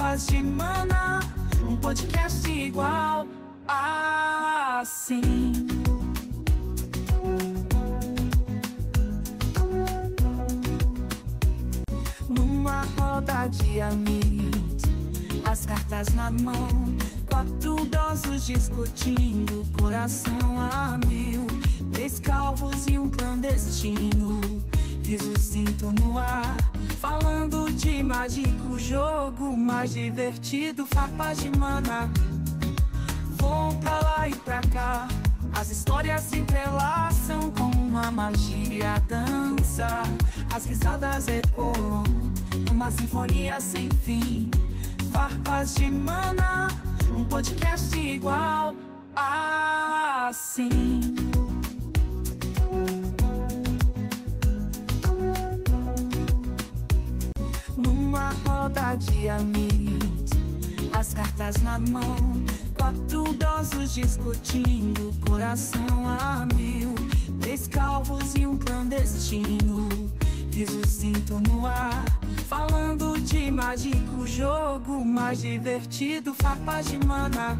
Voz de Mana, um podcast igual assim. Numa roda de amigos, as cartas na mão, quatro idosos discutindo, coração a mil, três calvos e um clandestino, riso sinto no ar. Falando de mágico, jogo mais divertido, farpas de mana Vão pra lá e pra cá, as histórias se entrelaçam com uma magia dança As risadas ecoam, uma sinfonia sem fim Farpas de mana, um podcast igual assim uma roda de amigos. As cartas na mão, quatro idosos discutindo, coração a mil. Três calvos e um clandestino, o sinto no ar. Falando de mágico, jogo mais divertido, farpas de mana.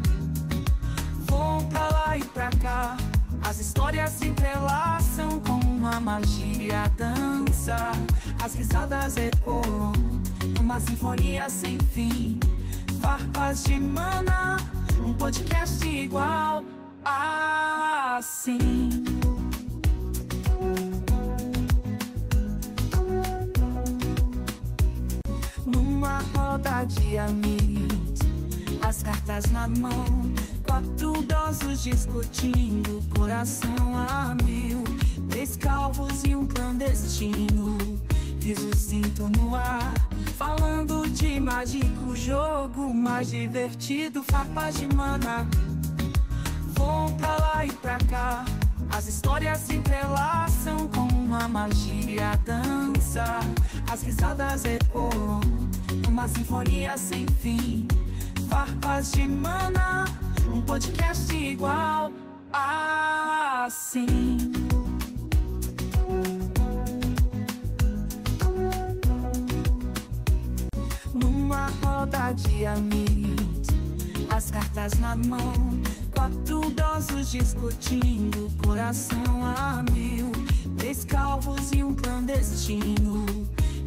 Vão pra lá e pra cá, as histórias se entrelaçam com uma magia dança. As risadas ecoam uma sinfonia sem fim. Farpas de mana, um podcast igual assim. Numa roda de amigos, as cartas na mão, quatro idosos discutindo, coração a mil, três calvos e um clandestino sorriso sinto no ar Falando de mágico jogo mais divertido Farpas de mana Vou pra lá e pra cá As histórias se entrelaçam com uma magia dança As risadas ecoam Uma sinfonia sem fim Farpas de mana Um podcast igual assim Uma roda de amigos, as cartas na mão, quatro idosos discutindo, coração a mil, três calvos e um clandestino,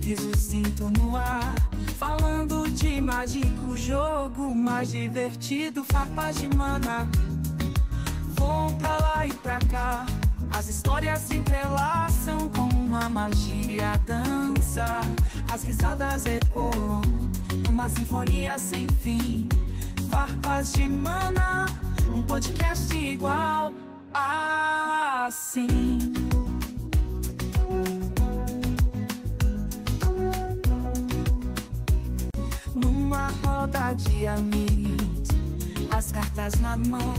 risos sinto no ar, falando de mágico jogo mais divertido, farpa de mana, vão pra lá e pra cá. As histórias se entrelaçam com uma magia dança As risadas ecoam uma sinfonia sem fim Farpas de mana Um podcast igual assim Numa roda de amigos As cartas na mão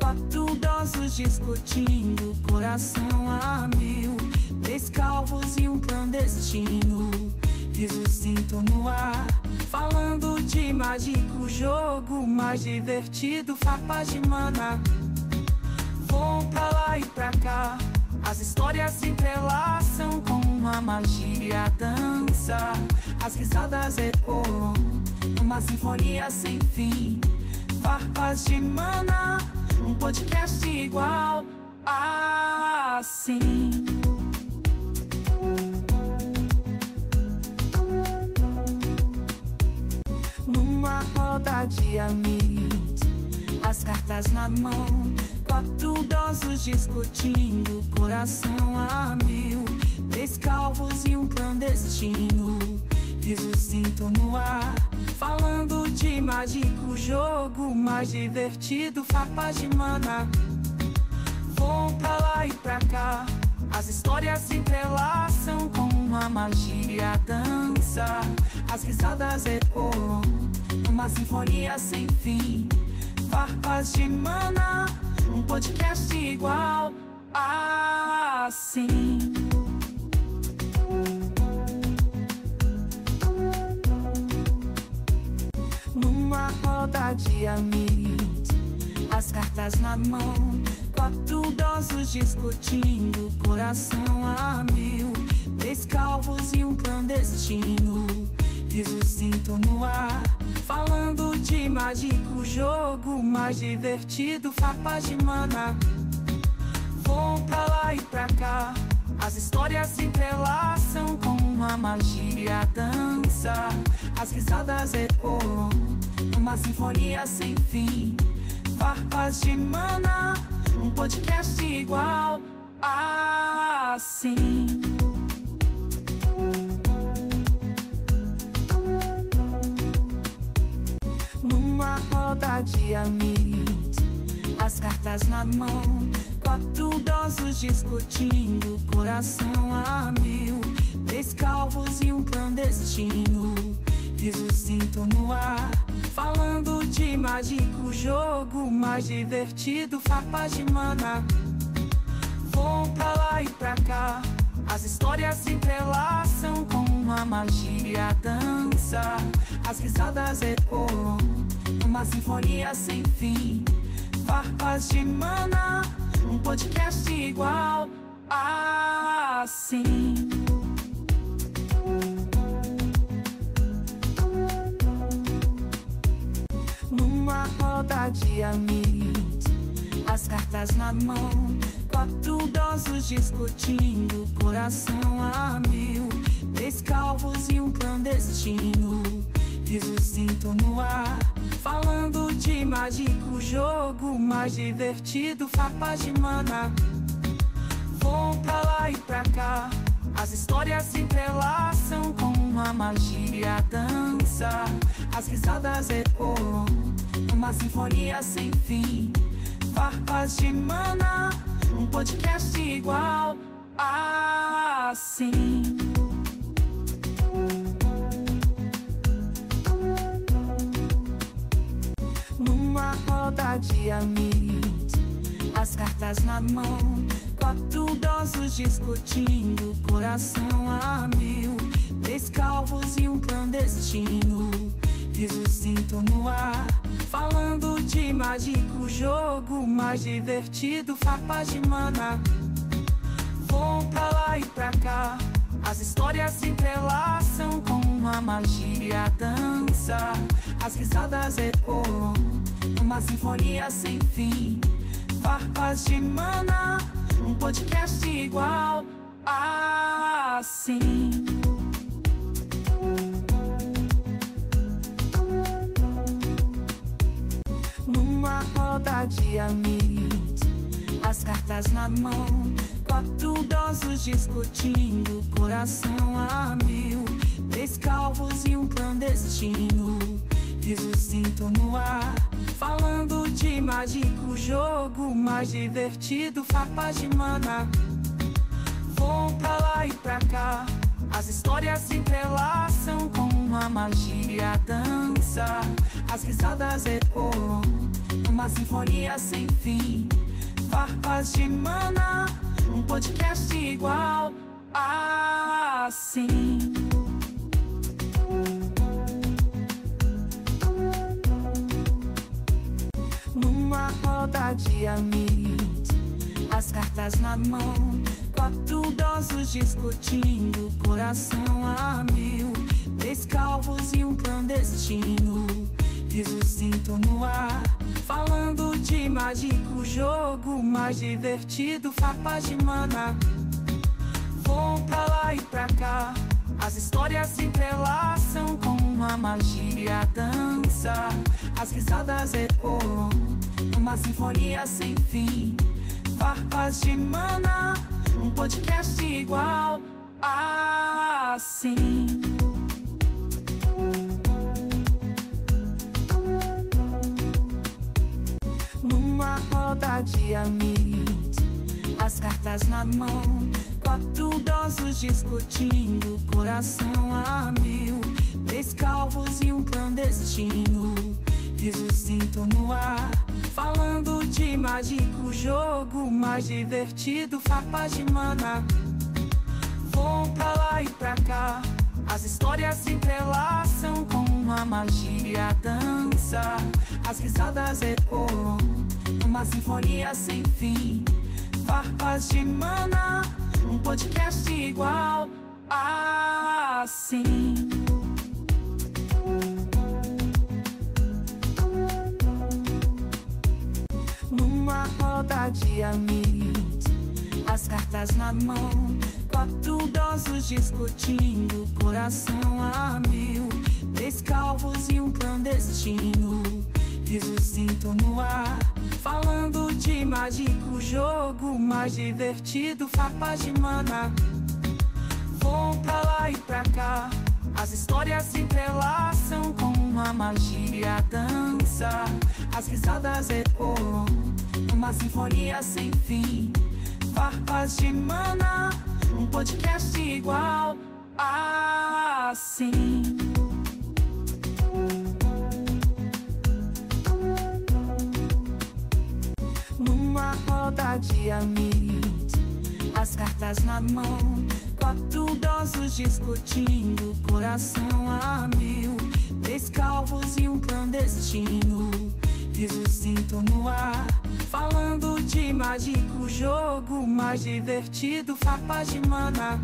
Quatro idosos discutindo Coração a mil Três calvos e um clandestino Riso sinto no ar Falando de mágico, jogo mais divertido, farpas de mana. Vão pra lá e pra cá, as histórias se entrelaçam com uma magia dança. As risadas ecoam numa sinfonia sem fim. Farpas de mana, um podcast igual assim. uma roda de amigos. As cartas na mão, quatro idosos discutindo, coração a mil. Três calvos e um clandestino, riso sinto no ar. Falando de mágico, jogo mais divertido, farpas de mana. Vão pra lá e pra cá, as histórias se entrelaçam com uma magia dança. As risadas ecoam uma sinfonia sem fim. Farpas de mana, um podcast igual assim. Numa roda de amigos, as cartas na mão, quatro idosos discutindo, coração a mil, três calvos e um clandestino eu sinto no ar Falando de mágico, jogo mais divertido Farpas de mana Vou pra lá e pra cá As histórias se entrelaçam com uma magia dança As risadas ecoam Uma sinfonia sem fim Farpas de mana Um podcast igual assim saudade a mim. As cartas na mão, quatro dosos discutindo, coração a mil. Três calvos e um clandestino, fiz o cinto no ar. Falando de mágico, jogo mais divertido, farpas de mana. Vou pra lá e pra cá, as histórias se entrelaçam com uma magia dança. As risadas ecoam uma sinfonia sem fim. Farpas de mana, um podcast igual assim. Numa roda de amigos, as cartas na mão, quatro idosos discutindo, coração a mil, três calvos e um clandestino. Riso sinto no ar Falando de mágico, jogo mais divertido, farpa de mana Vão pra lá e pra cá, as histórias se entrelaçam com uma magia dança As risadas ecoam, uma sinfonia sem fim Farpas de mana, um podcast igual assim uma roda de amigos. As cartas na mão, quatro idosos discutindo, coração a mil. Três calvos e um clandestino, riso sinto no ar. Falando de mágico, jogo mais divertido, farpas de mana. Vão pra lá e pra cá, as histórias se entrelaçam com uma magia dança. As risadas ecoam uma sinfonia sem fim. Farpas de mana, um podcast igual assim. Numa roda de amigos, as cartas na mão, quatro idosos discutindo, coração a mil, três calvos e um clandestino. Eu sinto no ar Falando de mágico Jogo mais divertido Farpas de mana Vou pra lá e pra cá As histórias se entrelaçam Com uma magia dança As risadas ecoam Uma sinfonia sem fim Farpas de mana Um podcast igual assim uma roda de amigos. As cartas na mão, quatro idosos discutindo, coração a mil. Três calvos e um clandestino, o cinto no ar. Falando de mágico, jogo mais divertido, farpas de mana. Vão pra lá e pra cá, as histórias se entrelaçam com uma magia dança. As risadas ecoam uma sinfonia sem fim Farpas de mana Um podcast igual assim Numa roda de amigos As cartas na mão Quatro idosos discutindo Coração a mil Três calvos e um clandestino Riso sinto no ar Falando de mágico, jogo mais divertido, farpas de mana Vão pra lá e pra cá, as histórias se entrelaçam com uma magia dança As risadas ecoam, uma sinfonia sem fim Farpas de mana, um podcast igual assim Uma roda de amigos, as cartas na mão, quatro idosos discutindo, coração a mil, três calvos e um clandestino, risos sinto no ar, falando de mágico jogo mais divertido, farpa de mana, vão pra lá e pra cá. As histórias se entrelaçam com uma magia dança As risadas ecoam uma sinfonia sem fim. Farpas de mana, um podcast igual assim. Numa roda de amigos, as cartas na mão, quatro idosos discutindo, coração a mil, três calvos e um clandestino. Sorriso sinto no ar Falando de mágico jogo mais divertido Farpas de mana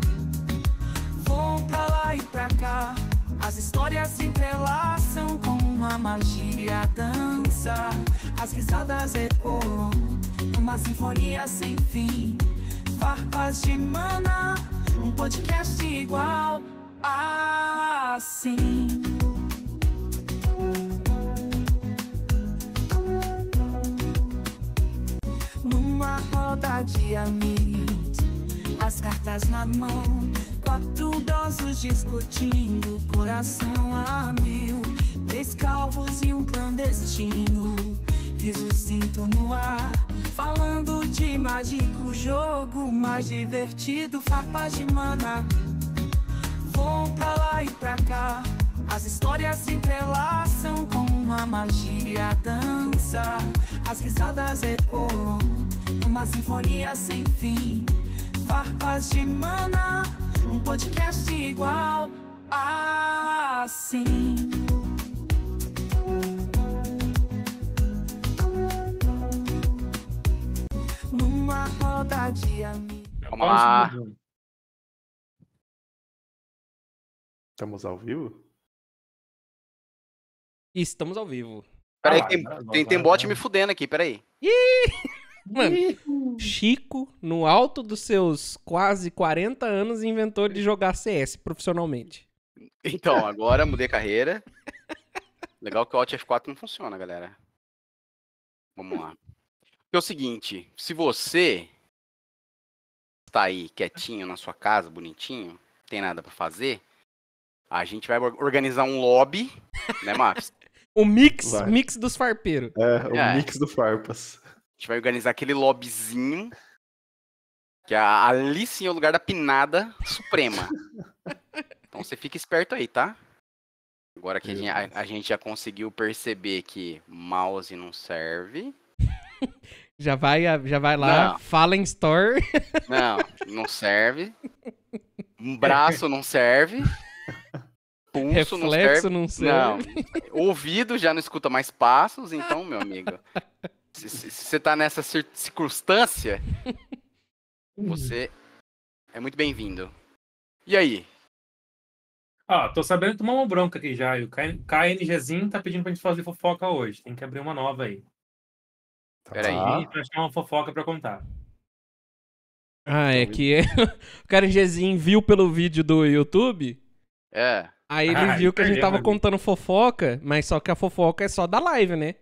Vão pra lá e pra cá As histórias se entrelaçam com uma magia dança As risadas ecoam Uma sinfonia sem fim Farpas de mana Um podcast igual assim uma roda de amigos, as cartas na mão, quatro idosos discutindo, coração a mil, três calvos e um clandestino, riso sinto no ar, falando de mágico, jogo mais divertido, farpas de mana, vão pra lá e pra cá. As histórias se entrelaçam com uma magia dança As risadas ecoam uma sinfonia sem fim Farpas de mana Um podcast igual assim Numa roda de amigos Vamos lá Estamos ao vivo? Estamos ao vivo. Peraí, ah, tem, tem, tem bot me fudendo aqui, peraí. Ih! Mano, Chico, no alto dos seus quase 40 anos, inventou de jogar CS profissionalmente. Então, agora mudei a carreira. Legal que o Alt F4 não funciona, galera. Vamos lá. é o seguinte, se você tá aí quietinho na sua casa, bonitinho, tem nada para fazer, a gente vai organizar um lobby, né, Maps? o mix, mix dos farpeiros. É, o é. mix do farpas. A gente vai organizar aquele lobbyzinho. Que ali sim é o lugar da pinada suprema. então você fica esperto aí, tá? Agora que a gente, a, a gente já conseguiu perceber que mouse não serve. Já vai, já vai lá, não. fala em store. Não, não serve. Um braço não serve. Pulso Reflexo não serve. Não serve. Não. Ouvido já não escuta mais passos, então, meu amigo se, se, se você tá nessa circunstância, uhum. você é muito bem-vindo. E aí? Ah, tô sabendo tomar uma bronca aqui já. o KNGzinho tá pedindo pra gente fazer fofoca hoje. Tem que abrir uma nova aí. Tá. Peraí. Pra achar uma fofoca pra contar. Ah, é que é. o KNGzinho viu pelo vídeo do YouTube. É. Aí ele ah, viu que a gente tava contando fofoca, mas só que a fofoca é só da live, né?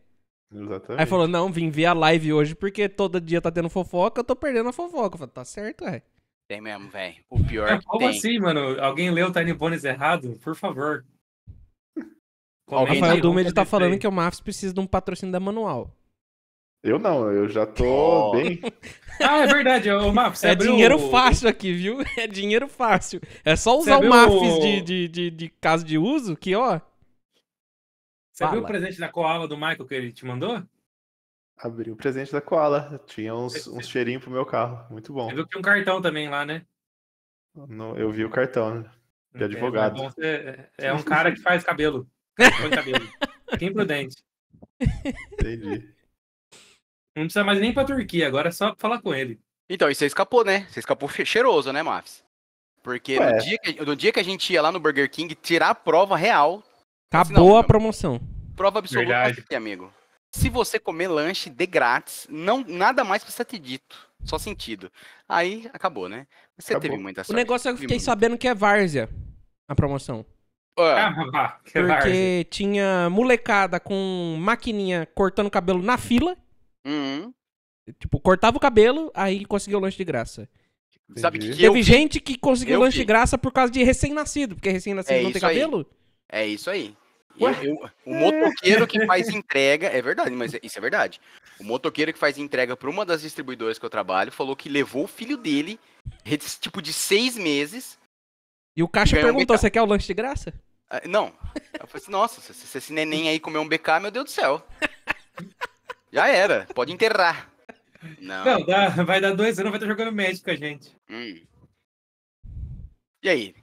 Exatamente. Aí falou, não, vim ver a live hoje porque todo dia tá tendo fofoca, eu tô perdendo a fofoca. Eu falei, tá certo, é. Tem mesmo, velho. O pior é, Como tem. assim, mano? Alguém leu o Tiny Bones errado? Por favor. O Rafael ele tá falando que o Mafs precisa de um patrocínio da Manual. Eu não, eu já tô oh. bem. Ah, é verdade, o Mafs. É abriu... dinheiro fácil aqui, viu? É dinheiro fácil. É só usar o Mafs o... de, de, de, de caso de uso que, ó. Você Fala. viu o presente da Koala do Michael que ele te mandou? Abri o presente da Koala. Tinha uns, uns cheirinhos pro meu carro. Muito bom. Você viu que tinha um cartão também lá, né? No, eu vi o cartão, né? De é, é advogado. É, é um cara que faz cabelo. Põe cabelo. Fica imprudente. Entendi. Não precisa mais nem pra Turquia, agora é só falar com ele. Então, e você escapou, né? Você escapou cheiroso, né, Mafs? Porque no dia, que, no dia, que, a gente ia lá no Burger King tirar a prova real Acabou não, a promoção. Prova absoluta Verdade. aqui, amigo. Se você comer lanche de grátis, não, nada mais precisa ter dito. Só sentido. Aí acabou, né? Você acabou. teve muita sorte. O negócio é que eu fiquei sabendo que é várzea a promoção. Ah, ah é porque tinha molecada com maquininha cortando cabelo na fila. Uhum. Tipo, cortava o cabelo, aí conseguiu o lanche de graça. Sabe que Teve eu... gente que conseguiu eu lanche vi. de graça por causa de recém-nascido, porque recém-nascido é não tem cabelo. Aí. É isso aí. Eu, o motoqueiro que faz entrega, é verdade, mas é, isso é verdade. O motoqueiro que faz entrega para uma das distribuidoras que eu trabalho falou que levou o filho dele, tipo de seis meses. E o caixa perguntou: você quer o lanche de graça? Ah, não. Eu falei assim, nossa, se esse neném aí comer um BK, meu Deus do céu. Já era, pode enterrar. Não, não dá, vai dar dois anos, vai estar jogando médico a gente. Hum. E aí,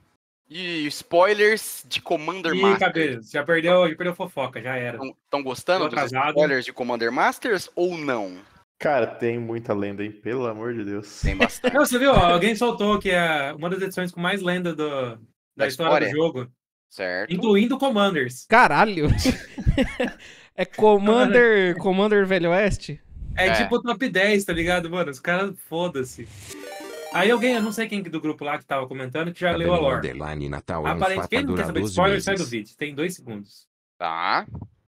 e spoilers de Commander Ih, Masters. Cabelo, já perdeu, já perdeu fofoca, já era. Estão gostando Tô dos spoilers de Commander Masters ou não? Cara, tem muita lenda, hein? Pelo amor de Deus. Tem bastante. Não, você viu? Alguém soltou que é uma das edições com mais lenda do, da, da história, história do jogo. Certo. Incluindo Commanders. Caralho! é Commander, Commander Velho Oeste? É, é, tipo top 10, tá ligado, mano? Os caras, foda-se. Aí alguém, eu não sei quem do grupo lá que tava comentando, que já a leu a lore. Underline Natal é Aparente, um quem não quer saber spoiler, meses. sai do vídeo. Tem dois segundos. Tá.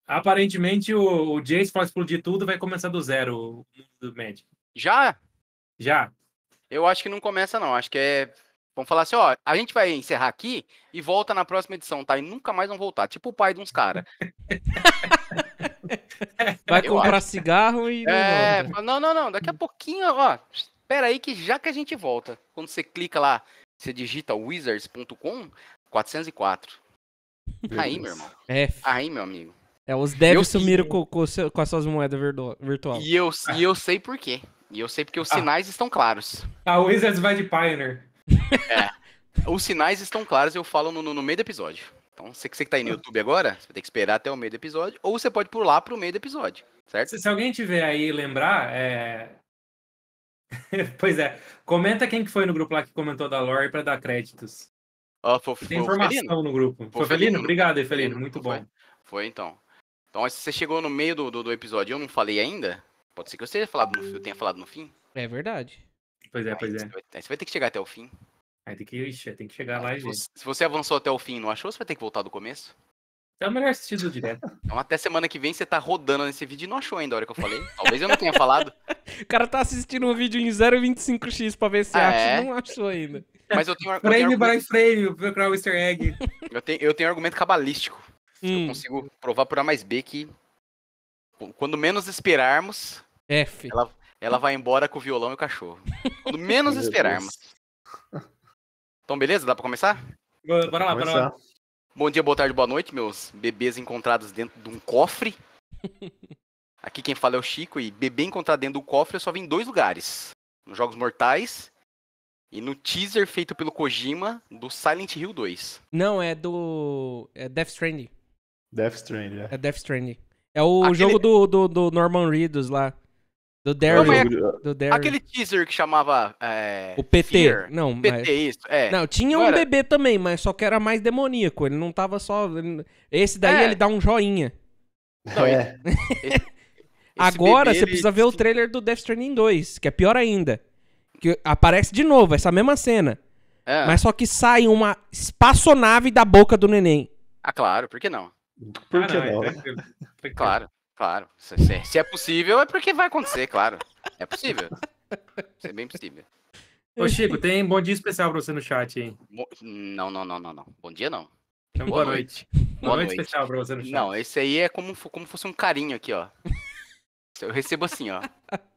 Aparentemente o, o Jace pode explodir tudo vai começar do zero o mundo do Magic. Já? Já. Eu acho que não começa, não. Acho que é. Vamos falar assim, ó, a gente vai encerrar aqui e volta na próxima edição, tá? E nunca mais vão voltar. Tipo o pai de uns caras. vai comprar cigarro e. É, não, não, não. Daqui a pouquinho, ó. Pera aí que já que a gente volta, quando você clica lá, você digita wizards.com 404. Meu aí, meu irmão. É. Aí, meu amigo. É, os devs sumiram com, com, com, as suas moedas virtuais. E eu, ah. e eu sei por quê. E eu sei porque os ah. sinais ah. estão claros. A Wizards vai de Pioneer. É. Os sinais estão claros, eu falo no, no, no meio do episódio. Então, você, você que tá aí no ah. YouTube agora, você vai ter que esperar até o meio do episódio, ou você pode pular pro meio do episódio, certo? Se, se alguém tiver aí lembrar, é, pois é. Comenta quem que foi no grupo lá que comentou da lore para dar créditos. Oh, foi, Tem informação no grupo. Foi, foi Felino? Felino? Obrigado, Felino. Muito foi. bom. Foi, então. Então, se você chegou no meio do, do, do episódio e eu não falei ainda, pode ser que você tenha falado no, eu tenha falado no fim. É verdade. Pois é, aí, pois é. Você vai, você vai, ter que chegar até o fim. Aí tem que, ixi, tem que chegar aí, lá e ver. Se você avançou até o fim e não achou, você vai ter que voltar do começo. É o melhor sentido direto. É. Então, até semana que vem você tá rodando nesse vídeo e não achou ainda a hora que eu falei. Talvez eu não tenha falado. o cara tá assistindo um vídeo em 0,25x pra ver se ah, acha é? não achou ainda. Mas eu tenho eu Frame tenho argumento... by frame, procurar o easter egg. eu tenho, eu tenho argumento cabalístico. Hum. Eu consigo provar por A mais B que quando menos esperarmos, F. Ela, ela vai embora com o violão e o cachorro. Quando menos esperarmos. Então, beleza? Dá pra começar? Bora lá, bora lá. Bom dia, boa tarde, boa noite, meus bebês encontrados dentro de um cofre. Aqui quem fala é o Chico e bebê encontrado dentro do cofre eu só vi em dois lugares. Nos Jogos Mortais e no teaser feito pelo Kojima do Silent Hill 2. Não, é do. É Death Stranding. Death Stranding, é. É Death Stranding. É o Aquele... jogo do, do, do Norman Reedus lá. Do Daryl. É do Daryl. Aquele teaser que chamava. É, o PT. Fear. Não, PT, mas... isso. É. Não, tinha não um era... bebê também, mas só que era mais demoníaco. Ele não tava só. Esse daí é. ele dá um joinha. Não, é. Esse, Agora bebê, você precisa ele... ver o trailer do Death Stranding 2, que é pior ainda. Que aparece de novo essa mesma cena. É. Mas só que sai uma espaçonave da boca do neném. Ah, claro, por que não? Por que ah, não? Então claro. Claro. Se, se, se, é possível, é porque vai acontecer, claro. É possível. Isso é bem possível. Ô, Chico, tem bom dia especial pra você no chat, hein? Bo... Não, não, não, não, não. Bom dia, não. Então, boa, boa noite. noite. Boa, noite, noite especial pra você no chat. Não, esse aí é como, como fosse um carinho aqui, ó. Eu recebo assim, ó.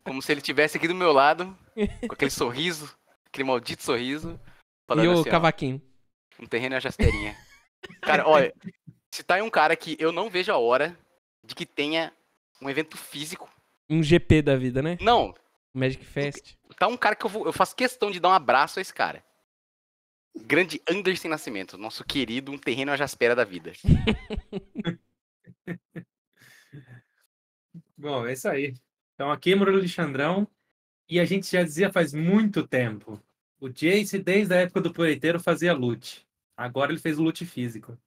Como se ele estivesse aqui do meu lado, com aquele sorriso, aquele maldito sorriso. E o assim, cavaquinho. Ó, um terreno é a jasteirinha. Cara, olha, se tá aí um cara que eu não vejo a hora de que tenha um evento físico. Um GP da vida, né? Não. Magic Fest. Tá um cara que eu, vou, eu faço questão de dar um abraço a esse cara. Grande Anderson Nascimento, nosso querido, um terreno à jaspera da vida. Bom, é isso aí. Então aqui é Murilo Alexandrão. E a gente já dizia faz muito tempo. O Jace, desde a época do Poreiteiro, fazia loot. Agora ele fez o loot físico.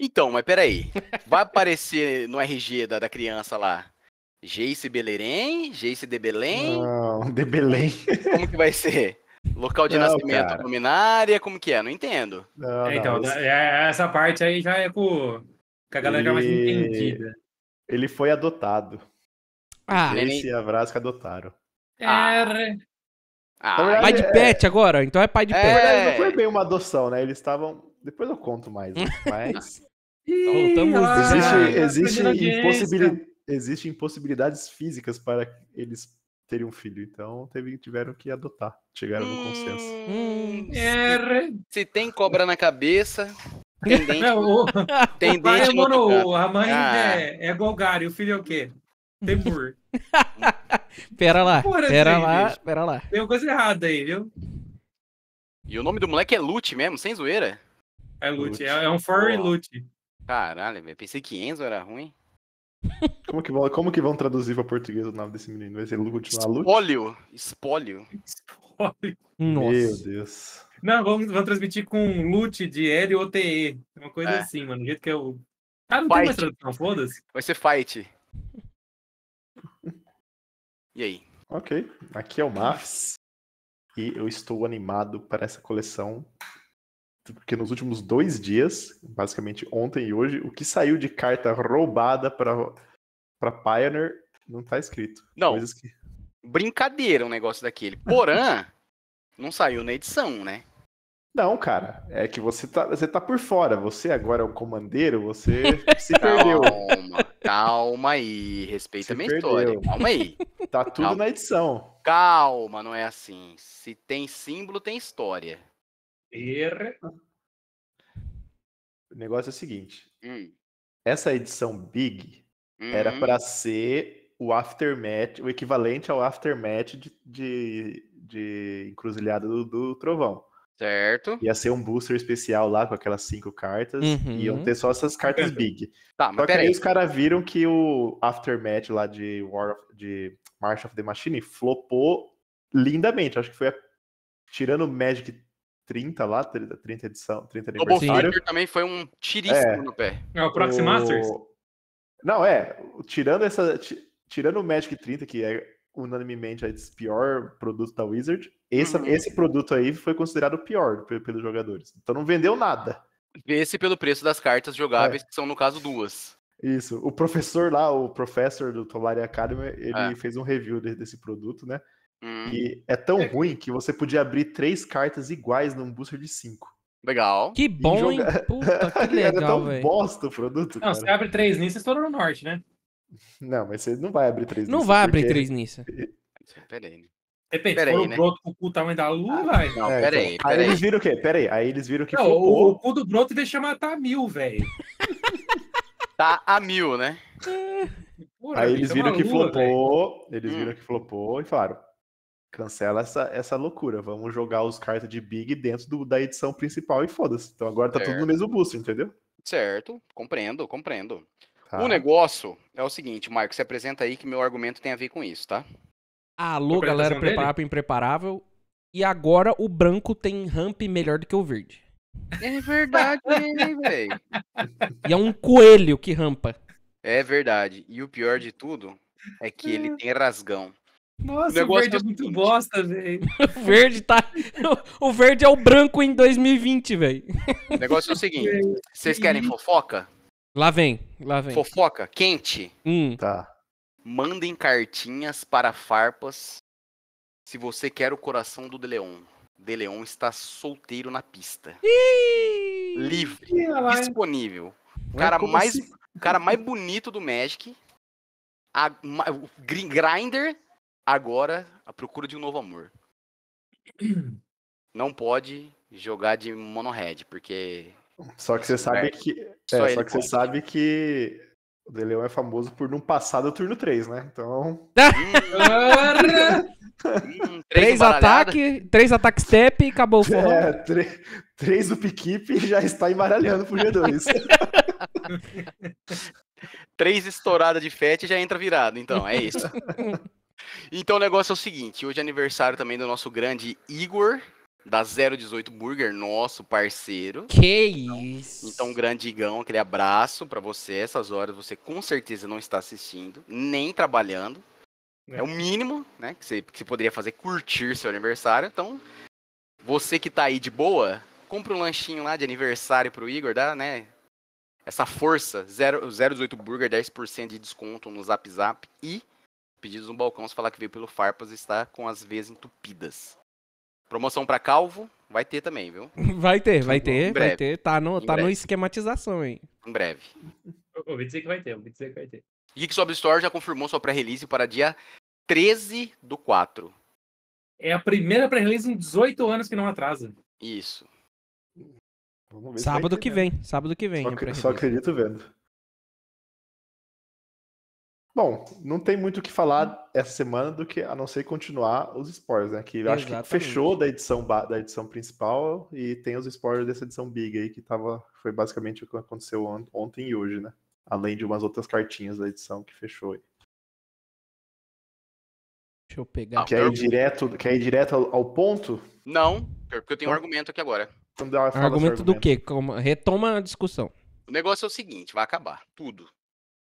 Então, mas peraí. Vai aparecer no RG da, da criança lá. Jace Belerém? Jace de Belém? Não, de Belém. Como que vai ser? Local de não, nascimento, cara. luminária, como que é? Não entendo. Não, é, então, não, é, é, essa parte aí já é com, com a galera mais entendida. Ele foi adotado. Ah, Jace ele... e a Vrasca adotaram. Ah. É... Ah. Ah, pai de é... pet agora, então é pai de é... pet. Na verdade, não é. foi bem uma adoção, né? Eles estavam. Depois eu conto mais, né? mas existem existe, existe, existe impossibilidades físicas para eles terem um filho, então teve, tiveram que adotar, chegaram hum, no consenso. Hum, se, hum. se tem cobra na cabeça, tem dente. Não, é, o, tem o é a mãe ah. é, é Golgari, o filho é o quê? Temur. pera lá, Porra pera lá, bicho. pera lá. Tem uma coisa errada aí, viu? E o nome do moleque é Lute mesmo, sem zoeira? É Lute, Lute. É, é, um furry Lute. Caralho, velho. Pensei que Enzo era ruim. Como que, vão, como que vão traduzir para português o nome desse menino? Vai ser continuar Lute? Espólio. Espólio. Espólio. Nossa. Meu Deus. Não, vamos, vamos transmitir com Lute de L ou TE. É uma coisa é. assim, mano. Do jeito que é o. Ah, não fight. tem mais tradução, foda-se. Vai ser Fight. e aí? Ok. Aqui é o Mafs. E eu estou animado para essa coleção porque nos últimos dois dias, basicamente ontem e hoje, o que saiu de carta roubada para Pioneer não tá escrito. Não. Coisas que... Brincadeira um negócio daquele. Porã não saiu na edição, né? Não, cara. É que você tá, você tá por fora. Você agora é um comandeiro, você se perdeu. Calma, calma aí. Respeita se a minha perdeu. história. Calma aí. Tá tudo calma. na edição. Calma, não é assim. Se tem símbolo, tem história. O negócio é o seguinte. Hum. Essa edição Big uhum. era para ser o aftermatch, o equivalente ao aftermatch de, de, de encruzilhada do, do Trovão. Certo. Ia ser um booster especial lá com aquelas cinco cartas. Uhum. Iam ter só essas cartas big. Tá, mas só que aí, aí os caras viram que o aftermatch lá de War of, de March of the Machine flopou lindamente. Acho que foi a... tirando o Magic 30 lá, 30, 30 edição, 30 aniversário. O também foi um tiríssimo é, no pé. É o Proxy o... Masters? Não, é, tirando essa tirando o Magic 30, que é unanimemente o pior produto da Wizard, esse, uhum. esse produto aí foi considerado o pior pelos jogadores. Então não vendeu nada. Esse pelo preço das cartas jogáveis, é. que são, no caso, duas. Isso. O professor lá, o professor do Tolari Academy, ele é. fez um review desse produto, né? Hum. E é tão é. ruim que você podia abrir três cartas iguais num booster de cinco. Legal. Que bom, joga... hein? Puta, que legal, Era tão véio. bosta o produto, Não, cara. você abre três nisso, você estoura no norte, né? Não, mas você não vai abrir três Não vai abrir três nisso. Peraí. Depende, peraí, né? o né? broto com o cu tamanho tá da lua, ah, vai. Não, é, peraí, então. peraí. Aí eles viram o quê? Peraí, aí eles viram que não, O cu do broto deixa matar a mil, velho. tá a mil, né? aí eles viram que lua, flopou, véio. eles hum. viram que flopou e falaram, Cancela essa, essa loucura. Vamos jogar os cartas de Big dentro do, da edição principal e foda-se. Então agora tá certo. tudo no mesmo busto entendeu? Certo, compreendo, compreendo. Tá. O negócio é o seguinte, Marcos você apresenta aí que meu argumento tem a ver com isso, tá? Alô, galera, preparar pra impreparável. E agora o branco tem ramp melhor do que o verde. É verdade, velho. E é um coelho que rampa. É verdade. E o pior de tudo é que ele é. tem rasgão. Nossa, o, é é o verde tá... é muito bosta, velho. o verde tá. O verde é o branco em 2020, velho. O negócio é o seguinte: vocês querem fofoca? Lá vem, lá vem. Fofoca quente. Hum. Tá. Mandem cartinhas para farpas se você quer o coração do Deleon. Deleon está solteiro na pista. Ih! Livre, disponível. O cara, mais, se... cara mais bonito do Magic. A, a, o Grinder agora a procura de um novo amor. Não pode jogar de mono-red, porque. Só que você sabe é que. É, só, só que você sabe que o De é famoso por não passar do turno 3, né? Então. hum, hum três ataques, três ataques step e acabou o é, forró. É, três, três do piquipe já está embaralhando pro G2. três estourada de fete já entra virado, então, é isso. Então o negócio é o seguinte: hoje é aniversário também do nosso grande Igor, da 018 Burger, nosso parceiro. Que então, isso! Então, grande Igão, aquele abraço para você. Essas horas você com certeza não está assistindo, nem trabalhando. É, é o mínimo né, que, você, que você poderia fazer, curtir seu aniversário. Então, você que tá aí de boa, compra um lanchinho lá de aniversário pro Igor, dá, né? Essa força, 0, 018 Burger, 10% de desconto no Zap Zap e Pedidos no balcão, se falar que veio pelo Farpas, está com as veias entupidas. Promoção para calvo, vai ter também, viu? Vai ter, vai ter, vai ter. Tá no, tá no esquematização aí. Em breve. ouvi dizer que vai ter, ouvi dizer que vai ter. Geek Sob Store já confirmou sua pré-release para dia 13 do 4. É a primeira pré-release em 18 anos que não atrasa. Isso. Sábado que vem, sábado que vem. Só, só acredito vendo. Bom, não tem muito o que falar hum. essa semana do que a não ser continuar os spoilers, né? Que eu acho que fechou da edição da edição principal e tem os spoilers dessa edição big aí que tava foi basicamente o que aconteceu ontem e hoje, né? Além de umas outras cartinhas da edição que fechou aí. Deixa eu pegar. Quer ir quer ir direto ao, ao ponto? Não, porque eu tenho um argumento aqui agora. Então, argumento, argumento do quê? Retoma a discussão. O negócio é o seguinte, vai acabar tudo.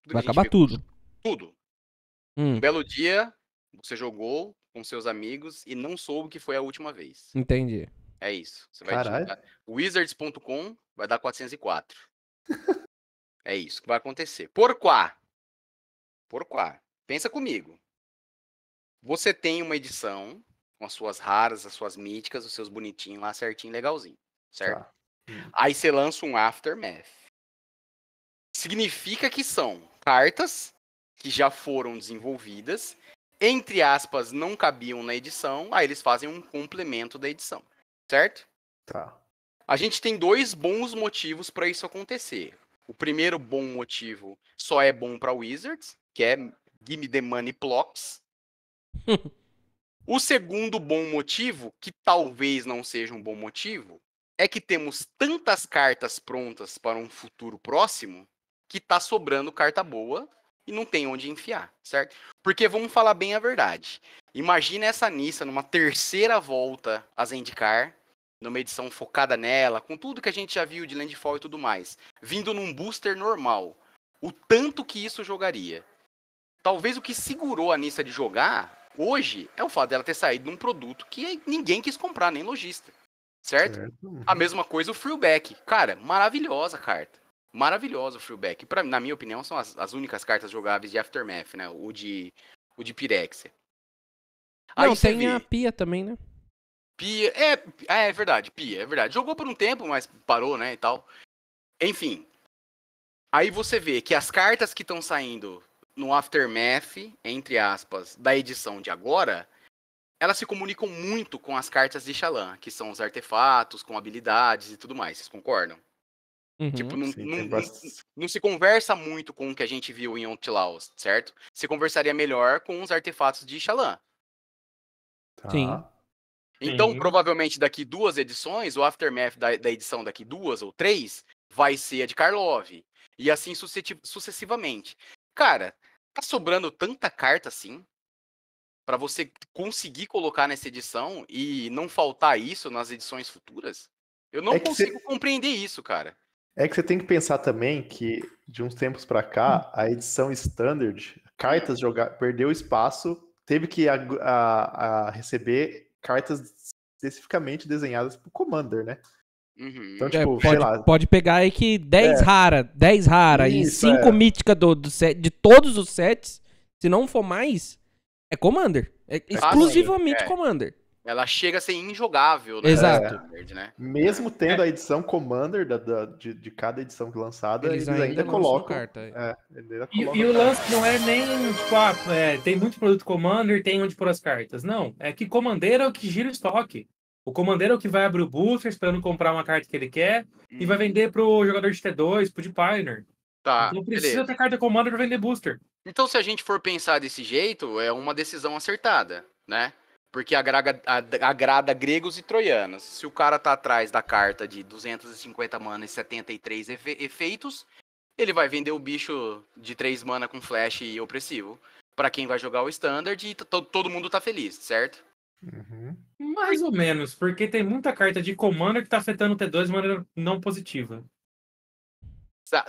tudo vai acabar tudo tudo. Hum. Um belo dia, você jogou com seus amigos e não soube que foi a última vez. Entendi. É isso. Você Caralho. vai Wizards.com vai dar 404. é isso que vai acontecer. Por quá? Por quá? Pensa comigo. Você tem uma edição com as suas raras, as suas míticas, os seus bonitinhos lá certinho, legalzinho. Certo? Tá. Hum. Aí você lança um Aftermath. Significa que são cartas que já foram desenvolvidas, entre aspas, não cabiam na edição, aí eles fazem um complemento da edição, certo? Tá. A gente tem dois bons motivos para isso acontecer. O primeiro bom motivo só é bom para Wizards, que é Give Me the Money Plops. o segundo bom motivo, que talvez não seja um bom motivo, é que temos tantas cartas prontas para um futuro próximo que tá sobrando carta boa e não tem onde enfiar, certo? Porque vamos falar bem a verdade. Imagina essa Nissa numa terceira volta a Zendikar, numa edição focada nela, com tudo que a gente já viu de Landfall e tudo mais, vindo num booster normal. O tanto que isso jogaria. Talvez o que segurou a Nissa de jogar hoje é o fato dela ter saído num produto que ninguém quis comprar, nem lojista. Certo? certo? A mesma coisa o Freeback. Cara, maravilhosa carta maravilhosa o Freeback. Pra, na minha opinião, são as, as únicas cartas jogáveis de Aftermath, né? O de, o de Pirexia. Aí Não, tem vê... a Pia também, né? Pia, é, é, é, verdade, Pia, é verdade. Jogou por um tempo, mas parou, né, e tal. Enfim, aí você vê que as cartas que estão saindo no Aftermath, entre aspas, da edição de agora, elas se comunicam muito com as cartas de Shalan, que são os artefatos, com habilidades e tudo mais, vocês concordam? Tipo, uhum, tipo, não, sim, não, não, se conversa muito com o que a gente viu em Laos, certo? Se conversaria melhor com os artefatos de Xalan. Tá. Sim. Então, sim. provavelmente daqui duas edições, o Aftermath da, da, edição daqui duas ou três vai ser a de Karlov. E assim sucessivamente. Cara, tá sobrando tanta carta assim para você conseguir colocar nessa edição e não faltar isso nas edições futuras? Eu não é consigo cê... compreender isso, cara. É que você tem que pensar também que, de uns tempos para cá, hum. a edição standard, cartas jogar, perdeu espaço, teve que a, a, a receber cartas especificamente desenhadas pro Commander, né? Uhum. Então, é, tipo, é, pode, lá. pode pegar aí que 10 é. rara, 10 rara Isso, e 5 é. mítica do, do set, de todos os sets, se não for mais, é Commander. É exclusivamente é. Commander. Ela chega a ser injogável, né? Exato. É verde, né? Mesmo tendo é. a edição Commander da, da de, de, cada edição lançada, eles, eles ainda, ainda colocam. Carta. É, ainda e, e, o lance não é nem, tipo, ah, é, tem muito produto Commander, tem onde pôr as cartas. Não, é que Commander é o que gira o estoque. O Commander é o que vai abrir o booster esperando comprar uma carta que ele quer hum. e vai vender pro jogador de T2, pro de Tá, não precisa beleza. ter carta Commander pra vender booster. Então, se a gente for pensar desse jeito, é uma decisão acertada, né? Porque agrada, agrada gregos e troianos. Se o cara tá atrás da carta de 250 mana e 73 efe, efeitos, ele vai vender o bicho de 3 mana com flash e opressivo. para quem vai jogar o standard e todo mundo tá feliz, certo? Uhum. Mais ou menos, porque tem muita carta de comando que tá afetando o T2 de maneira não positiva.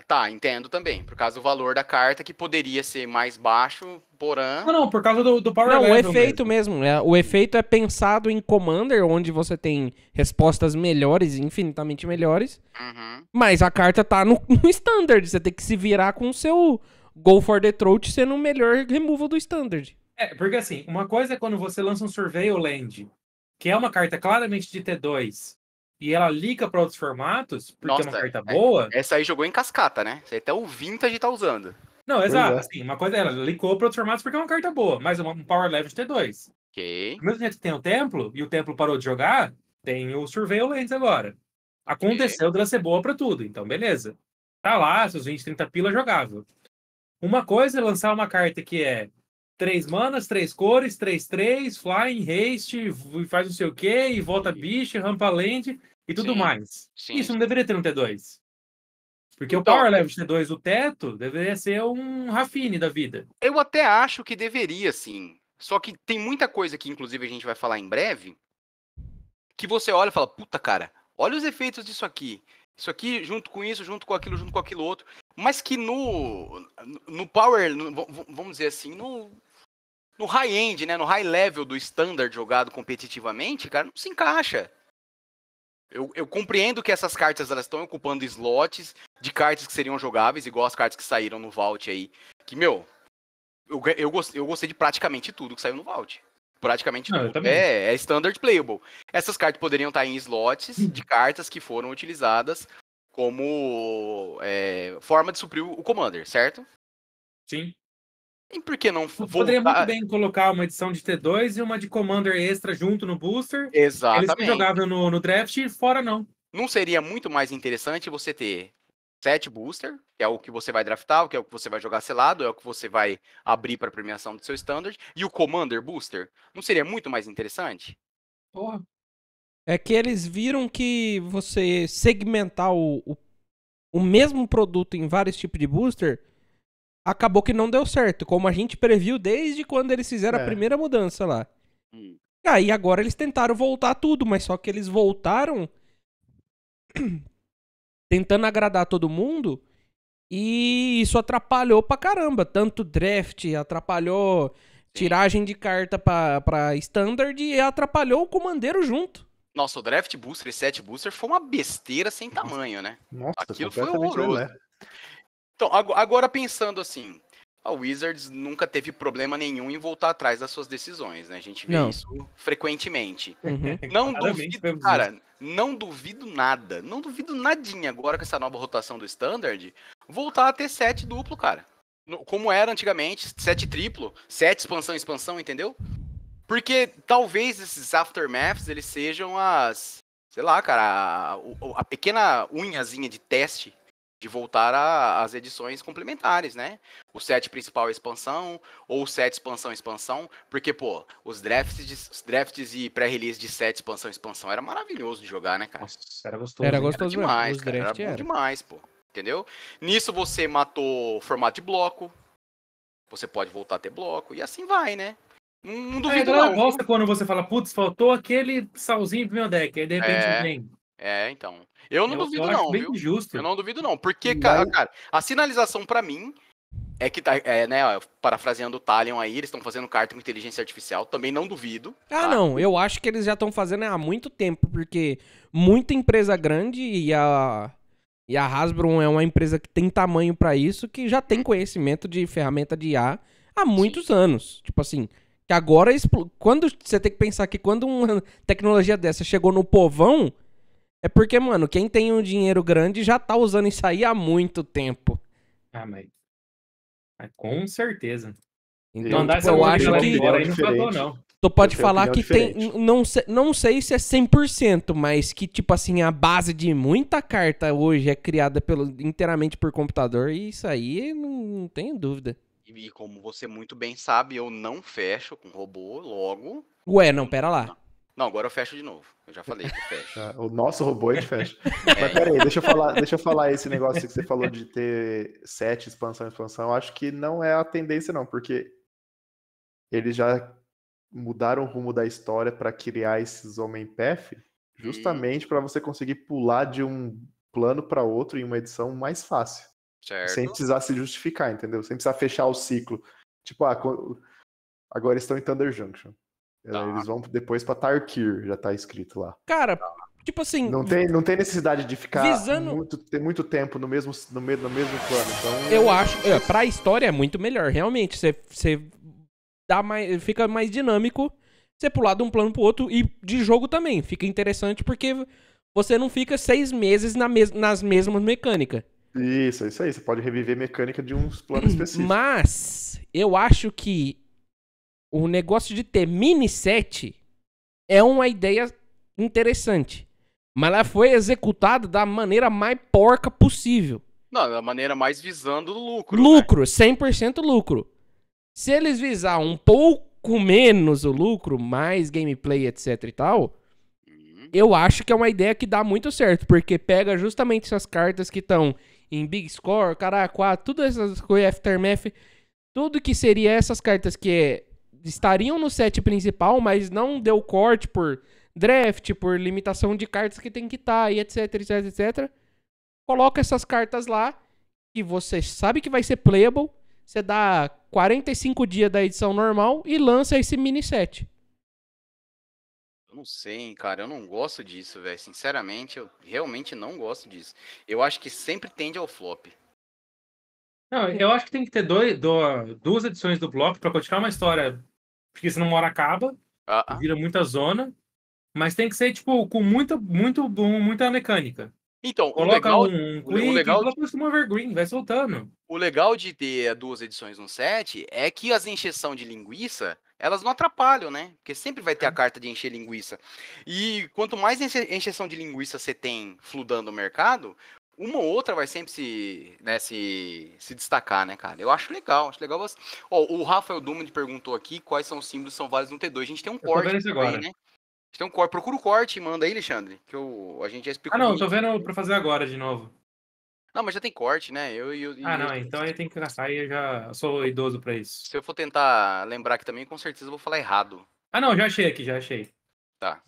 Tá, entendo também. Por causa do valor da carta, que poderia ser mais baixo, porém. Não, não, por causa do, do Power Não, o efeito mesmo. mesmo. né? O efeito é pensado em Commander, onde você tem respostas melhores, infinitamente melhores. Uhum. Mas a carta tá no, no Standard. Você tem que se virar com o seu Go for the Throat sendo o melhor removal do Standard. É, porque assim, uma coisa é quando você lança um Surveil Land, que é uma carta claramente de T2, e ela liga para outros formatos, porque Nossa, é uma carta é, boa. Essa aí jogou em cascata, né? Até o Vintage tá usando. Não, exato. É. Assim, uma coisa é ela ligou para outros formatos porque é uma carta boa, mas é um Power Level de T2. Ok. mesmo jeito que tem o Templo, e o Templo parou de jogar, tem o Surveillance agora. Aconteceu okay. dela ser boa para tudo, então beleza. Tá lá, seus 20, 30 pila jogável. Uma coisa é lançar uma carta que é Três manas, três cores, três, três, flying, haste, faz não sei o que, e volta bicho, rampa land e tudo sim, mais. Sim, Isso sim. não deveria ter um T2. Porque então, o Power Level T2, o teto, deveria ser um Rafine da vida. Eu até acho que deveria, sim. Só que tem muita coisa que, inclusive, a gente vai falar em breve, que você olha e fala, puta cara, olha os efeitos disso aqui. Isso aqui, junto com isso, junto com aquilo, junto com aquilo outro. Mas que no, no Power, no, vamos dizer assim, no, no high-end, né, no high level do standard jogado competitivamente, cara, não se encaixa. Eu, eu, compreendo que essas cartas elas estão ocupando slots de cartas que seriam jogáveis, igual as cartas que saíram no Vault aí. Que, meu, eu, eu, eu gostei de praticamente tudo que saiu no Vault. Praticamente não, tudo. É, é standard playable. Essas cartas poderiam estar em slots hum. de cartas que foram utilizadas como é, forma de suprir o Commander, certo? Sim. E por que não voltar... Poderia muito bem colocar uma edição de T2 e uma de Commander extra junto no booster. Exatamente. Eles jogavam no, no draft e fora não. Não seria muito mais interessante você ter sete booster, que é o que você vai draftar, que é o que você vai jogar selado, é o que você vai abrir para premiação do seu standard, e o Commander booster? Não seria muito mais interessante? Porra. É que eles viram que você segmentar o, o, o mesmo produto em vários tipos de booster acabou que não deu certo, como a gente previu desde quando eles fizeram é. a primeira mudança lá. Hum. Aí agora eles tentaram voltar tudo, mas só que eles voltaram tentando agradar todo mundo e isso atrapalhou pra caramba. Tanto draft, atrapalhou tiragem de carta pra, pra standard e atrapalhou o comandeiro junto. Nossa, o draft booster, set booster foi uma besteira sem tamanho, né? Nossa, Aquilo foi horroroso. Né? Então, agora pensando assim, a Wizards nunca teve problema nenhum em voltar atrás das suas decisões, né? A gente vê não. isso frequentemente. Uhum. Não duvido, cara, não duvido nada, não duvido nadinha agora com essa nova rotação do Standard, voltar a ter sete duplo, cara. Como era antigamente, sete triplo, sete expansão, expansão, entendeu? Porque talvez esses aftermaths, eles sejam as, sei lá, cara, a, a pequena unhazinha de teste de voltar às edições complementares, né? O set principal é expansão, ou o set expansão expansão, porque, pô, os drafts, de, os drafts e pré-release de set expansão expansão era maravilhoso de jogar, né, cara? Nossa, era gostoso. Era gostoso era demais, os cara, era, era. demais, pô. Entendeu? Nisso você matou formato de bloco, você pode voltar a ter bloco, e assim vai, né? Não, não é, duvido é, não. gosta quando você fala, putz, faltou aquele salzinho pro meu deck, aí de repente é... vem é, então. Eu não eu é duvido, não. Bem viu? Eu não duvido, não. Porque, cara, cara a sinalização para mim é que tá, é, né, parafraseando o Talion aí, eles estão fazendo carta com inteligência artificial, também não duvido. Ah, tá? não, eu acho que eles já estão fazendo há muito tempo, porque muita empresa grande e a e a Hasbro é uma empresa que tem tamanho para isso, que já tem conhecimento de ferramenta de IA há muitos Sim. anos. Tipo assim, que agora quando você tem que pensar que quando uma tecnologia dessa chegou no povão, é porque, mano, quem tem um dinheiro grande já tá usando isso aí há muito tempo. Ah, mas. mas com certeza. Então, tipo, eu acho que. Embora, não faltou, não. Tu pode falar que diferente. tem. Não sei, não sei se é 100%, mas que, tipo assim, a base de muita carta hoje é criada pelo, inteiramente por computador, e isso aí não, não tenho dúvida. E, e como você muito bem sabe, eu não fecho com robô, logo. Ué, não, pera lá. Não, agora eu fecho de novo. Eu já falei que ah, o nosso robô de fecha. É. Mas peraí, deixa eu falar, deixa eu falar esse negócio que você falou de ter sete expansão expansão. Acho que não é a tendência, não, porque eles já mudaram o rumo da história para criar esses homem path justamente hum. para você conseguir pular de um plano para outro em uma edição mais fácil. Certo. Sem precisar se justificar, entendeu? Sem precisar fechar o ciclo. Tipo, ah, agora estão em Thunder Junction. Tá. Eles vão depois pra Tarkir, já tá escrito lá. Cara, tá. tipo assim. Não tem, não tem necessidade de ficar visando... muito, muito tempo no mesmo, no, mesmo, no mesmo plano. Então... Eu acho. É, pra história é muito melhor, realmente. Você, você dá mais, fica mais dinâmico você pular de um plano pro outro e de jogo também. Fica interessante porque você não fica seis meses na mes nas mesmas mecânicas. Isso, é isso aí. Você pode reviver mecânica de uns planos específicos. Mas eu acho que o negócio de ter mini set é uma ideia interessante. Mas ela foi executada da maneira mais porca possível. Não, da maneira mais visando lucro. Lucro, né? 100% lucro. Se eles visar um pouco menos o lucro, mais gameplay, etc e tal, uhum. eu acho que é uma ideia que dá muito certo, porque pega justamente essas cartas que estão em Big Score, Caraca, todas essas coisas, Aftermath, tudo que seria essas cartas que é estariam no set principal, mas não deu corte por draft, por limitação de cartas que tem que estar, tá e etc, etc, etc. Coloca essas cartas lá, que você sabe que vai ser playable, você dá 45 dias da edição normal e lança esse mini set. Eu não sei, cara. Eu não gosto disso, velho. Sinceramente, eu realmente não gosto disso. Eu acho que sempre tende ao flop. Não, eu acho que tem que ter dois, duas edições do bloco para continuar uma história porque senão uma hora acaba, uh -uh. vira muita zona. Mas tem que ser, tipo, com muita, muito, muita mecânica. Então, Coloca o legal, um o legal coloca um evergreen, vai soltando. O legal de ter duas edições no set é que as encheção de linguiça, elas não atrapalham, né? Porque sempre vai ter a é. carta de encher linguiça. E quanto mais encheção de linguiça você tem fludando o mercado, uma ou outra vai sempre se, né, se, se destacar, né, cara? Eu acho legal, acho legal você. Ó, o Rafael Dumont perguntou aqui quais são os símbolos que são válidos no T2. A gente tem um corte também, agora. né? A gente tem um corte. Procura o corte e manda aí, Alexandre. Que eu, a gente já explicou. Ah, não, estou tô vendo pra fazer agora de novo. Não, mas já tem corte, né? Eu, eu, ah, eu... não, então aí tem que caçar e eu já sou idoso pra isso. Se eu for tentar lembrar aqui também, com certeza eu vou falar errado. Ah, não, já achei aqui, já achei. Tá.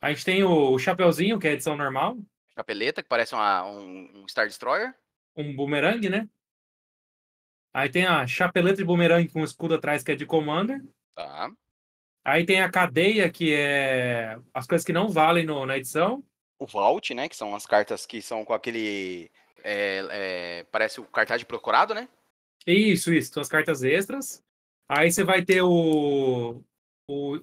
A gente tem o, o Chapeuzinho, que é a edição normal. Capeleta, que parece uma, um, um Star Destroyer. Um boomerang, né? Aí tem a chapeleta de boomerang com escudo atrás, que é de Commander. Tá. Aí tem a cadeia, que é as coisas que não valem no, na edição. O Vault, né? Que são as cartas que são com aquele. É, é, parece o cartaz de procurado, né? Isso, isso. São as cartas extras. Aí você vai ter o. O,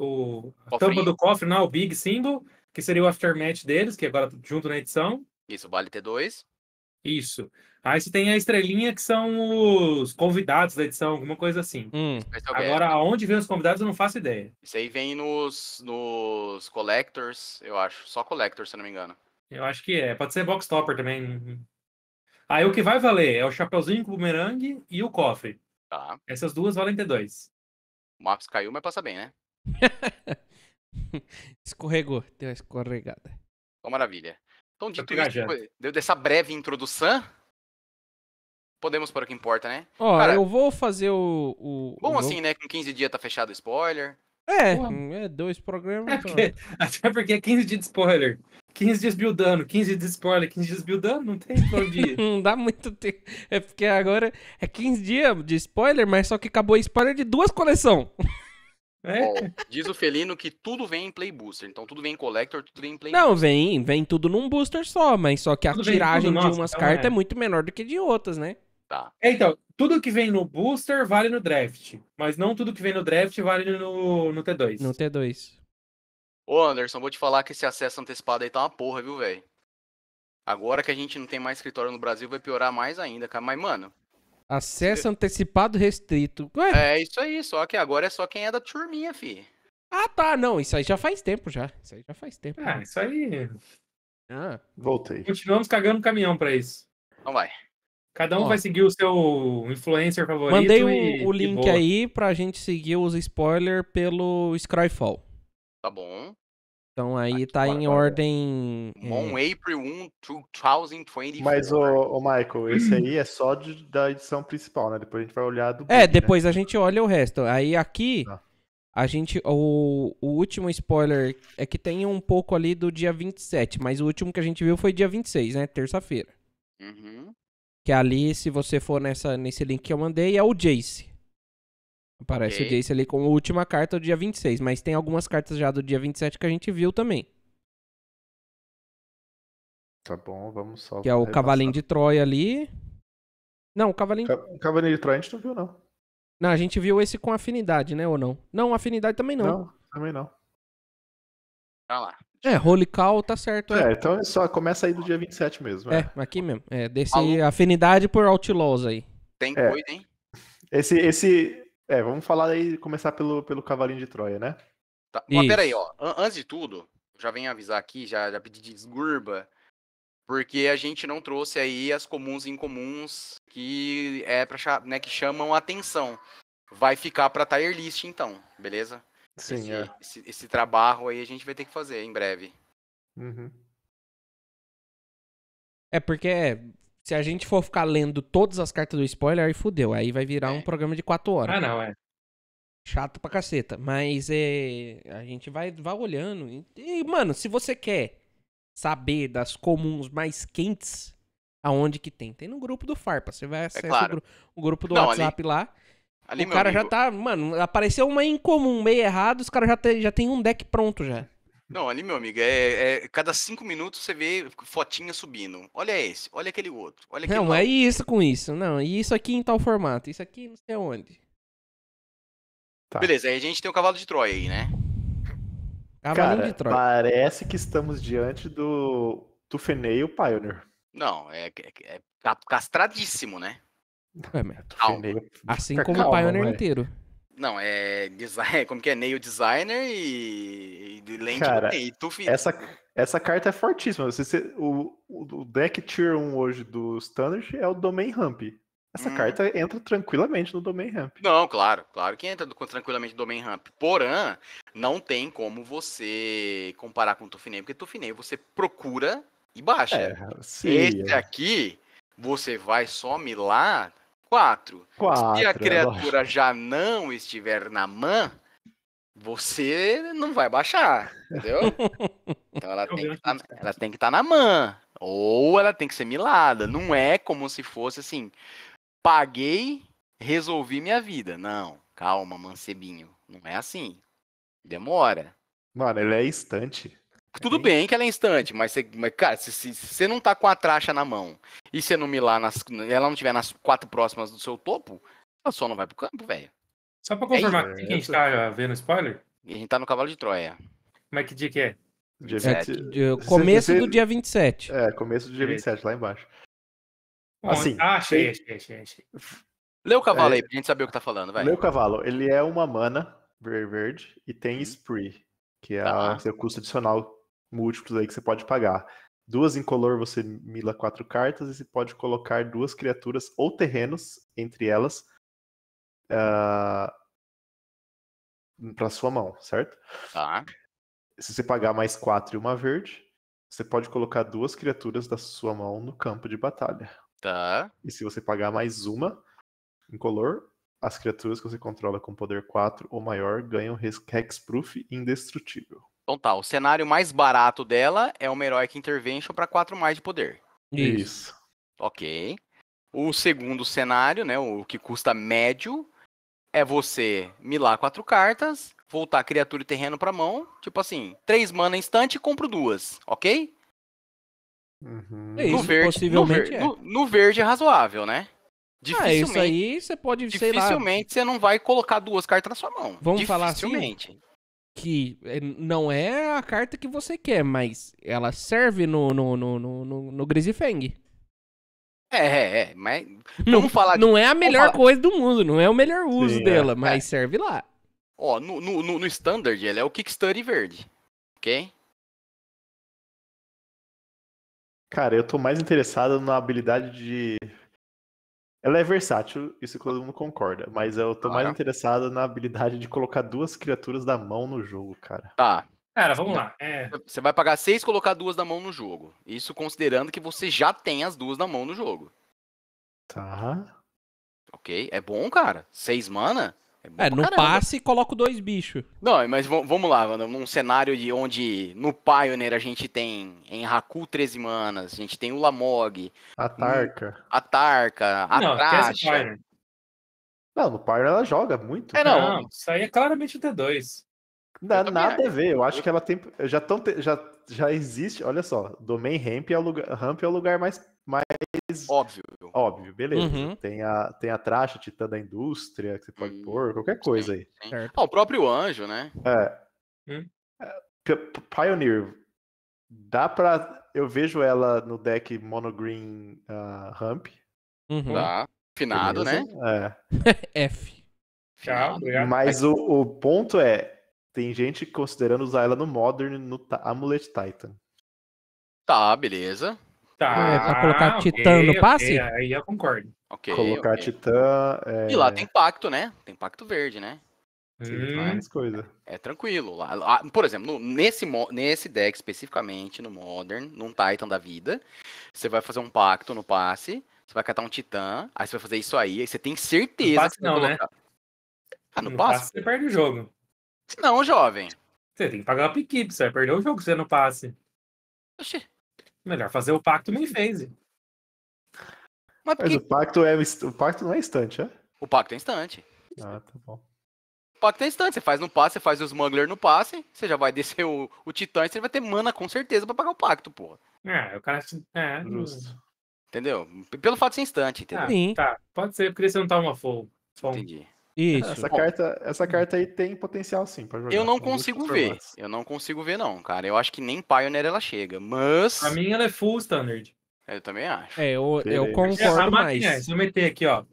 o a tampa do cofre, não, o Big Symbol que seria o aftermatch deles, que agora tá junto na edição. Isso, vale ter dois. Isso. Aí você tem a estrelinha que são os convidados da edição, alguma coisa assim. Hum. Agora, aonde vem os convidados, eu não faço ideia. Isso aí vem nos, nos collectors, eu acho. Só collectors, se não me engano. Eu acho que é. Pode ser box topper também. Aí o que vai valer é o chapeuzinho com o bumerangue e o cofre. Tá. Essas duas valem t dois. O Maps caiu, mas passa bem, né? Escorregou, deu uma escorregada. Então, maravilha. Então, tá dito isso, depois dessa breve introdução, podemos para o que importa, né? Ó, Cara, eu vou fazer o. o bom o assim, né? Com 15 dias tá fechado o spoiler. É, Porra. Hum, é dois programas. É porque, até porque é 15 dias de spoiler. 15 dias buildando, 15 dias de spoiler, 15 dias buildando, não tem bom não dá muito tempo. É porque agora é 15 dias de spoiler, mas só que acabou spoiler de duas coleções. É. Diz o Felino que tudo vem em Play Booster. Então tudo vem em Collector, tudo vem em Play Não, booster. vem, vem tudo num booster só, mas só que tudo a tiragem tudo, de nossa, umas então cartas é. é. muito menor do que de outras, né? Tá. É, então, tudo que vem no booster vale no draft. Mas não tudo que vem no draft vale no, no T2. No T2. Ô, Anderson, vou te falar que esse acesso antecipado aí tá uma porra, viu, velho? Agora que a gente não tem mais escritório no Brasil, vai piorar mais ainda, cara. Mas, mano, Acesso antecipado restrito. Ué? É isso aí, só que agora é só quem é da turminha, fi. Ah, tá, não, isso aí já faz tempo já. Isso aí já faz tempo. Ah, isso aí. Ah. Voltei. Continuamos cagando caminhão pra isso. Então vai. Cada um Ó. vai seguir o seu influencer favorito. Mandei o, e, o link aí pra gente seguir os spoilers pelo Scryfall. Tá bom. Então ah, aí Aqui, tá em ordem. On é... Eh April 1, 2024. Mas, o, o Michael, esse aí é só de, da edição principal, né? Depois a gente vai olhar do. É, book, né? depois né? a gente olha o resto. Aí aqui, ah. a gente. O, o último spoiler é que tem um pouco ali do dia 27, mas o último que a gente viu foi dia 26, né? Terça-feira. Uhum. Que ali, se você for nessa, nesse link que eu mandei, é o Jace. Aparece okay. o Jace ali como última carta do dia 26, mas tem algumas cartas já do dia 27 que a gente viu também. Tá bom, vamos só. Que é o Cavalinho de Troia ali. Não, o Cavalinho. Cavalinho de Troia a gente não viu, não. Não, a gente viu esse com afinidade, né? Ou não? Não, afinidade também não. Não, também não. Tá lá. É, Holy Cow tá certo. É, é. então é só começa aí do dia 27 mesmo. É, é aqui mesmo. É, desse Alô. afinidade por Outlaws aí. Tem é. coisa, hein? Esse, esse, é, vamos falar aí, começar pelo, pelo Cavalinho de Troia, né? Tá. Mas peraí, ó. antes de tudo, já venho avisar aqui, já, já pedi desgurba, porque a gente não trouxe aí as comuns e incomuns que é para né, que chamam a atenção. Vai ficar para tier list então, beleza? Sim. Esse, é. esse, esse, trabalho aí a gente vai ter que fazer em breve. Uhum. É porque é se a gente for ficar lendo todas as cartas do spoiler, aí fudeu. Aí vai virar é. um programa de quatro horas. Ah, não, é. Chato pra caceta. Mas é. A gente vai, vai olhando. E, e, mano, se você quer saber das comuns mais quentes, aonde que tem? Tem no grupo do Farpa. Você vai acessar é claro. o, o, grupo do não, WhatsApp ali... lá. Ali, o cara amigo... já tá, mano, apareceu uma incomum meio errado, os caras já, já tem um deck pronto já. Não, ali, meu amigo, é, é, cada cinco minutos você vê fotinha subindo. Olha esse, olha aquele outro, olha aquele Não, outro. é isso com isso. Não, e isso aqui em tal formato, isso aqui não sei onde. Tá. Beleza, aí a gente tem o cavalo de Troia aí, né? Cavalinho de Troia. Parece que estamos diante do, e o Pioneer. Não, é, é, é tá castradíssimo, né? É, mas... Assim como calma, o Pioneer mas... Né? inteiro. Não, é design, é, como que é? Nail designer e, e lente Cara, e tu essa, essa carta é fortíssima. Você, você, o, o deck Tier 1 hoje do Standard é o Domain Ramp. Essa hum. carta entra tranquilamente no Domain Ramp. Não, claro, claro que entra tranquilamente no Domain Ramp. Porém, não tem como você comparar com o Tufinei, porque Tufinei você procura e baixa. É, sim, Esse aqui, você vai, só milar quatro. quatro Se a é criatura é já não estiver na mão, você não vai baixar, entendeu? então ela tá, tem, que tá, ela tem que estar tá na mão. Ou ela tem que ser milada. Não é como se fosse assim: paguei, resolvi minha vida. Não, calma, mancebinho. Não é assim. Demora. Mano, ele é instante. É tudo bem que ela é instante, mas, você, mas cara, se, você não tá com a traxa na mão e você não milar nas. Ela não tiver nas quatro próximas do seu topo, ela só não vai pro campo, velho. Só pra confirmar, é que a gente tá é, vendo spoiler? A gente tá no cavalo de Troia. Como é que dia que é? Dia 27. é começo você... do dia 27. É, começo do dia 27, lá embaixo. Bom, assim, ah, achei, achei, achei, achei. Lê o cavalo é... aí pra gente saber o que tá falando, vai. Lê o cavalo. Ele é uma mana, verde, e tem uhum. spree, que é ah. o custo adicional múltiplos aí que você pode pagar. Duas em color você mila quatro cartas e você pode colocar duas criaturas ou terrenos entre elas uh, ah, para sua mão, certo? Tá. Se você pagar mais quatro e uma verde, você pode colocar duas criaturas da sua mão no campo de batalha. Tá. E se você pagar mais uma em color as criaturas que você controla com poder 4 ou maior ganham Hexproof indestrutível. Então tá, o cenário mais barato dela é uma Heroic Intervention para 4 mais de poder. Isso. Ok. O segundo cenário, né, o que custa médio, é você milar quatro cartas, voltar criatura e terreno pra mão, tipo assim, três mana instante e compro duas, ok? Uhum. É isso, no verde, no, ver, é. no, no, verde é razoável, né? Dificilmente, ah, isso aí você pode, dificilmente lá... você não vai colocar duas cartas na sua mão. Vamos falar assim? que eh, não é a carta que você quer, mas ela serve no, no, no, no, no, no Grisifeng. É, é, é, mas não, falar Não é a melhor coisa do mundo, não é o melhor uso Sim, é. dela, é. mas é. serve lá. Ó, no, no, no, no Standard, ela é o Kickstarter verde, ok? Cara, eu tô mais interessado na habilidade de ela é versátil, isso todo mundo concorda, mas eu tô ah, mais interessado na habilidade de colocar duas criaturas da mão no jogo, cara. Tá. Cara, vamos lá. É... Você vai pagar seis colocar duas da mão no jogo. Isso considerando que você já tem as duas da mão no jogo. Tá. Ok, é bom, cara. Seis mana? É, é no caramba. passe coloco dois bichos. Não, mas vamos lá, mano. Num cenário de onde no Pioneer a gente tem em Haku 13 manas, a gente tem o Lamog. Atarca. Tarka, Atarca, Atracha. Não, no pioneer ela joga muito. É, não. não isso aí é claramente o T2. Na, nada a ver, eu acho que ela tem. Já, tão, já, já existe. Olha só, Domain Ramp é o lugar, ramp é o lugar mais mas. Óbvio. Óbvio, beleza. Uhum. Tem, a, tem a tracha titã da indústria que você pode uhum. pôr, qualquer coisa sim, aí. Sim. Ah, o próprio anjo, né? É. Hum? É, Pioneer. Dá pra. Eu vejo ela no deck monogreen uh, ah, ramp. Uhum. Dá. Finado, beleza. né? É. F. Tchau, obrigado. Mas o, o ponto é: tem gente considerando usar ela no Modern no Amulet Titan. Tá, beleza. Tá. É, pra ah, colocar okay, Titã no passe? Okay, aí eu concordo. Okay, colocar Titã. É... E lá tem pacto, né? Tem pacto verde, né? Hum. mais coisa. É, tranquilo. Lá, lá, por exemplo, nesse, nesse deck especificamente, no Modern, num Titan da vida, você vai fazer um pacto no passe, você vai catar um Titã, aí você vai fazer isso aí, aí você tem certeza. No passe não, né? Ah, no, no passe? passe? Você perde o jogo. Não, jovem. Você tem que pagar a equipe você vai perder o jogo se você não passe. Oxi. Melhor fazer o pacto bem phase. Mas, porque... Mas, o pacto é o pacto não é instante, é? O pacto é instante. Ah, tá bom. O pacto é instante, você faz no passe, você faz os smuggler no passe, você já vai descer o, o titã e você vai ter mana com certeza pra pagar o pacto, porra. É, o cara. É, justo. Entendeu? Pelo fato de ser instante, entendeu? Ah, Sim. Tá, pode ser, porque você não tá uma full. Entendi. Isso. Essa Bom, carta, essa carta aí tem potencial sim pra jogar. Eu não consigo ver. Formatos. Eu não consigo ver, não, cara. Eu acho que nem Pioneer ela chega, mas. Pra mim ela é full standard. Eu também acho. É, eu, eu concordo é, mais. É, se eu meter aqui, ó.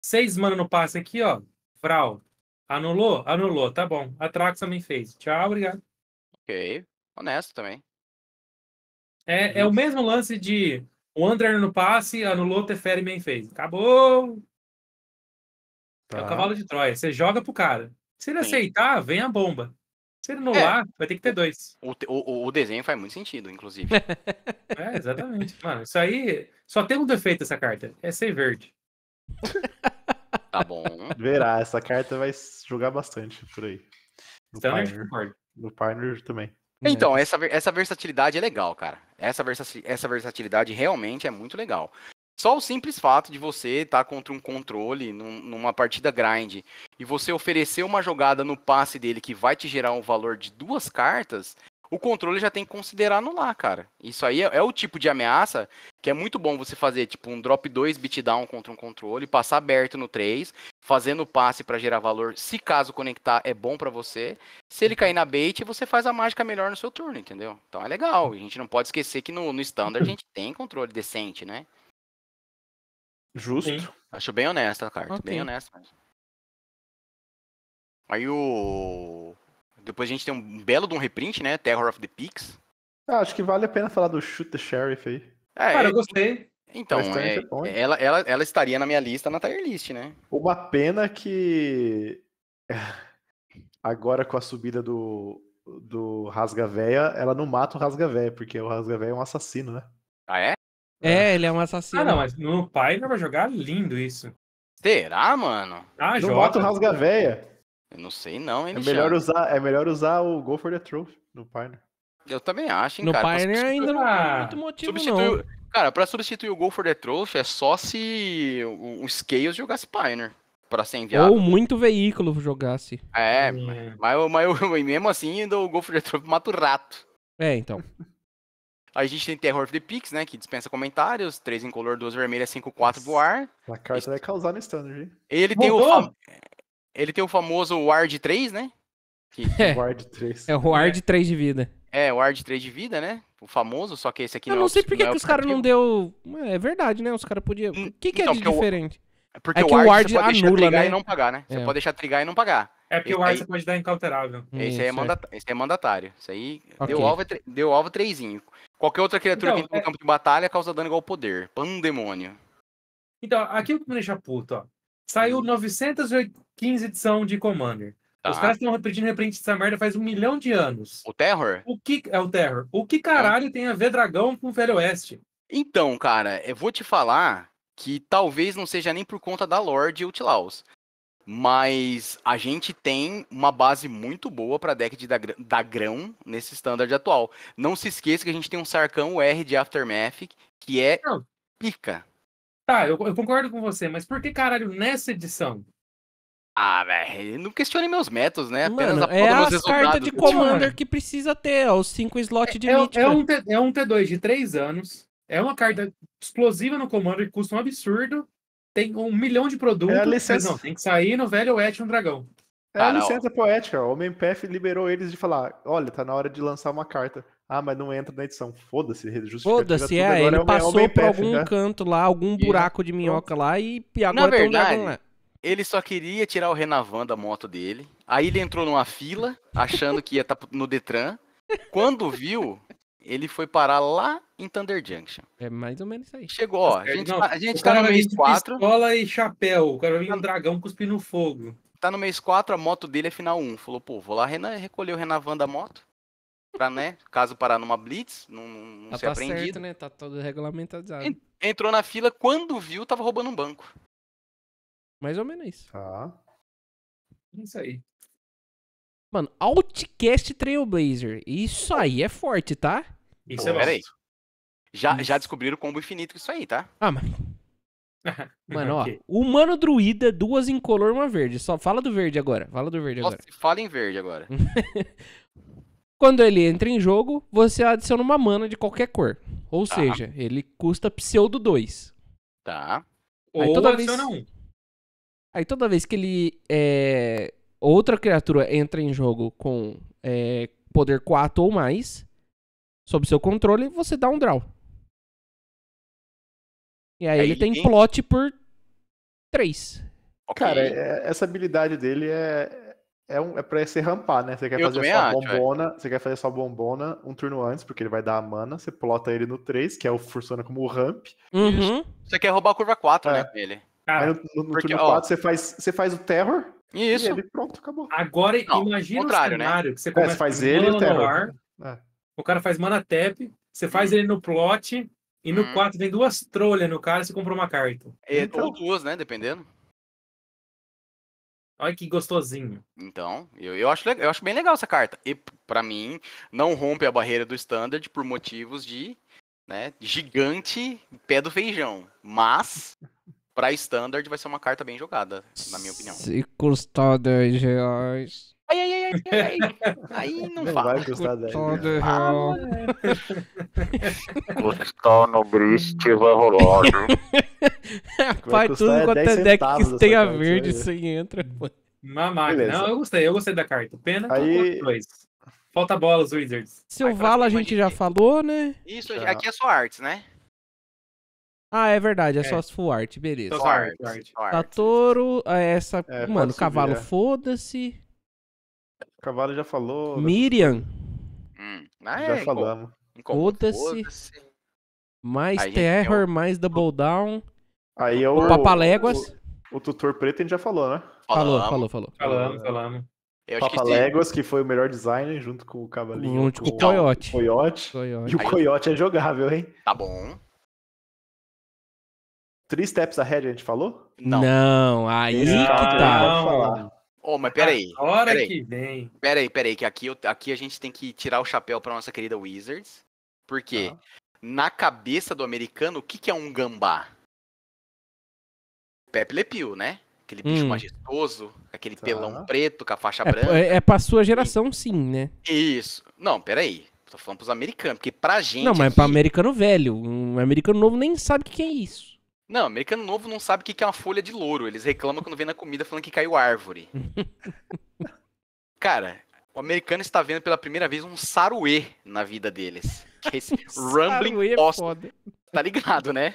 Seis mana no passe aqui, ó. Frau. Anulou? Anulou, tá bom. Trax também fez. Tchau, obrigado. Ok. Honesto também. É, é o mesmo lance de o André no passe, anulou, Teferi bem fez. Acabou! Tá. É o tá. cavalo de Troia. Você joga pro cara. Se ele Sim. aceitar, vem a bomba. Se ele não é. lá, vai ter que ter dois. O, o, o desenho faz muito sentido, inclusive. é, exatamente. Mano, isso aí. Só tem um defeito essa carta. É ser verde. tá bom. Verá, essa carta vai jogar bastante por aí. No então, no Pioneer também. Então, essa, essa versatilidade é legal, cara. Essa, versa, essa versatilidade realmente é muito legal. Só o simples fato de você estar tá contra um controle num, numa partida grind e você oferecer uma jogada no passe dele que vai te gerar um valor de duas cartas, o controle já tem que considerar anular, cara. Isso aí é, é, o tipo de ameaça que é muito bom você fazer, tipo, um drop 2 beatdown contra um controle, passar aberto no 3, fazendo passe para gerar valor, se caso conectar é bom para você. Se ele cair na bait, você faz a mágica melhor no seu turno, entendeu? Então é legal. A gente não pode esquecer que no, no standard a gente tem controle decente, né? Justo. Sim. Acho bem honesta a carta, okay. bem honesta Aí o. Depois a gente tem um belo de um reprint, né? Terror of the Peaks. Ah, acho que vale a pena falar do Shoot the Sheriff aí. É, Cara, eu é, gostei. Então, é ela, ela, ela estaria na minha lista, na tier list, né? Uma pena que. Agora com a subida do, do Rasga Véia, ela não mata o Rasga Véia, porque o Rasga Véia é um assassino, né? Ah, é? É, é, ele é um assassino. Ah, não, mas no pai ele vai jogar lindo isso. Será, mano? Ah, não joga. bota o Rasga Véia. Eu não sei não, hein, é melhor usar É melhor usar o Go for the Truth no Pioneer. Eu também acho, hein, no cara. No Pioneer substituir... ainda não tem muito ah, motivo, substituir... não. Cara, pra substituir o Go for the Truth é só se o Scales jogasse Pioneer para ser enviado. Ou muito veículo jogasse. É, hum. mas, mas, mas mesmo assim, ainda o Go for the Truth mata o rato. É, então. A gente tem Terror of the Pix, né? Que dispensa comentários. Três em color, duas vermelhas, cinco, quatro voar. A carta vai causar no standard, hein? Ele tem, o fam... Ele tem o famoso Ward 3, né? Que... É. Ward 3. É o Ward 3 de vida. É, o Ward 3 de vida, né? O famoso, só que esse aqui Eu não, não é sei por que é os caras não deu. É verdade, né? Os caras podiam. O hum, que, que é então, é de diferente? É Porque é que o Ward, o Ward você deixar né? e não pagar, né? Você é. pode deixar trigar e não pagar. É porque esse o Ward você pode dar incalterável. Esse, aí é, mandata... esse é mandatário. Isso aí okay. deu alvo, é tre... deu alvo 3. Qualquer outra criatura então, que é... no campo de batalha causa dano igual ao poder. Pandemônio. Então, aquilo que me deixa puto, ó. Saiu 915 hum. edição de Commander. Tá. Os caras estão repetindo repente essa merda faz um milhão de anos. O Terror? O que é o Terror? O que caralho é. tem a ver dragão com o Velho Oeste? Então, cara, eu vou te falar que talvez não seja nem por conta da Lorde Outlaws. Mas a gente tem uma base muito boa para deck de Dagrão nesse standard atual. Não se esqueça que a gente tem um Sarcão R de Aftermath, que é Não. pica. Tá, eu, eu, concordo com você, mas por que caralho nessa edição? Ah, velho, não questione meus métodos, né? Apenas Mano, é a carta de Commander que precisa ter, ó, é os cinco slots de é, é mítica. é, um T, é um T2 de três anos, é uma carta explosiva no Commander que custa um absurdo, tem um milhão de produtos. É licença. Não, tem que sair no velho Oeste um dragão. É a licença não. poética. O Homem Pef liberou eles de falar: olha, tá na hora de lançar uma carta. Ah, mas não entra na edição. Foda-se, Foda-se, é, é. ele é passou por algum né? canto lá, algum buraco de minhoca lá e, e agora na verdade, um Ele só queria tirar o Renavan da moto dele. Aí ele entrou numa fila, achando que ia estar tá no Detran. Quando viu, ele foi parar lá em Thunder Junction. É mais ou menos isso aí. Chegou, ó. A gente, não, tá, a gente tá, tá no mês 4. Pistola e chapéu. O cara vinha tá um dragão cuspindo fogo. Tá no mês 4, a moto dele é final 1. Falou, pô, vou lá recolher o Renavan da moto. Pra, né? Caso parar numa Blitz, não, não tá ser tá Certo, né? Tá todo regulamentado. Entrou na fila, quando viu, tava roubando um banco. Mais ou menos isso. Tá. Ah. Isso aí. Mano, Outcast Trailblazer. Isso aí é forte, tá? Isso é Peraí. Já, já descobriram o combo infinito com isso aí, tá? Ah, mano. Mano, ó. Humano druida, duas em color, uma verde. Só fala do verde agora. Fala do verde Nossa, agora. Fala em verde agora. Quando ele entra em jogo, você adiciona uma mana de qualquer cor. Ou tá. seja, ele custa pseudo 2. Tá. Aí Ou toda adiciona vez... um. Aí toda vez que ele é outra criatura entra em jogo com é, poder 4 ou mais, sob seu controle, você dá um draw. E aí, aí ele tem plot por 3. Okay. Cara, é, é, essa habilidade dele é, é, um, é pra se rampar, né? Você quer Eu fazer sua acho, é. bombona, você quer fazer sua bombona um turno antes, porque ele vai dar a mana, você plota ele no 3, que é o funciona como o ramp. Uhum. Você quer roubar a curva 4, é. né, ele. Cara, aí no, no, no porque, turno 4 você faz, você faz o terror, isso. E ele, pronto, acabou. Agora, não, imagina o né? cenário né? que você é, começa é, você faz ele no ar, é. o cara faz mana tap, você faz hum. ele no plot, e no 4 hum. duas trolhas no cara e você comprou uma carta. É, então... Ou duas, né? Dependendo. Olha que gostosinho. Então, eu, eu, acho, eu acho bem legal essa carta. E, para mim, não rompe a barreira do standard por motivos de né, gigante pé do feijão. Mas Pra standard vai ser uma carta bem jogada, na minha opinião. Se custar 10 reais. Ai, ai, ai, ai, ai. Aí não, não fala. Vai custar 10 reais. Ah, Custar no briste vai rolar, viu? tudo quanto é deck que tenha verde, você assim, entra, pô. Não, eu gostei, eu gostei da carta. Pena que aí... dois. Falta bolas Wizards. Seu Vala a gente já falou, né? Isso, aqui é só artes, né? Ah, é verdade, é, é. só as full art, beleza. Full art, Satoru, essa. É, Mano, cavalo, é. foda-se. Cavalo já falou. Né? Miriam. Hum, ah, já é, falamos. Foda-se. Foda mais aí Terror, é mais Double Down. Aí é o. o Papaléguas. O, o, tutor preto a gente já falou, né? Falou, falou, falou. Falamos, falamos. Papaléguas, que foi o melhor designer junto com o Cavalinho. Junto com, com o então, Coyote. Coyote. Coyote. E o Coyote é jogável, hein? Tá bom. Three Steps Ahead a gente falou? Não. Não, aí não, que tá. Ô, oh, mas peraí. Agora peraí. que vem. Peraí, peraí, que aqui, aqui a gente tem que tirar o chapéu pra nossa querida Wizards. Porque ah. Tá. na cabeça do americano, o que, que é um gambá? Pepe Lepil, né? Aquele bicho hum. majestoso, aquele tá. pelão preto com a faixa é, branca. É, é pra sua geração, sim, né? Isso. Não, peraí. Tô falando pros americanos, porque pra gente. Não, mas aqui... pra americano velho. Um americano novo nem sabe o que é isso. Não, americano novo não sabe o que é uma folha de louro. Eles reclamam quando vem na comida falando que caiu árvore. Cara, o americano está vendo pela primeira vez um saruê na vida deles. Que é esse Rumbling é Possum. Tá ligado, né?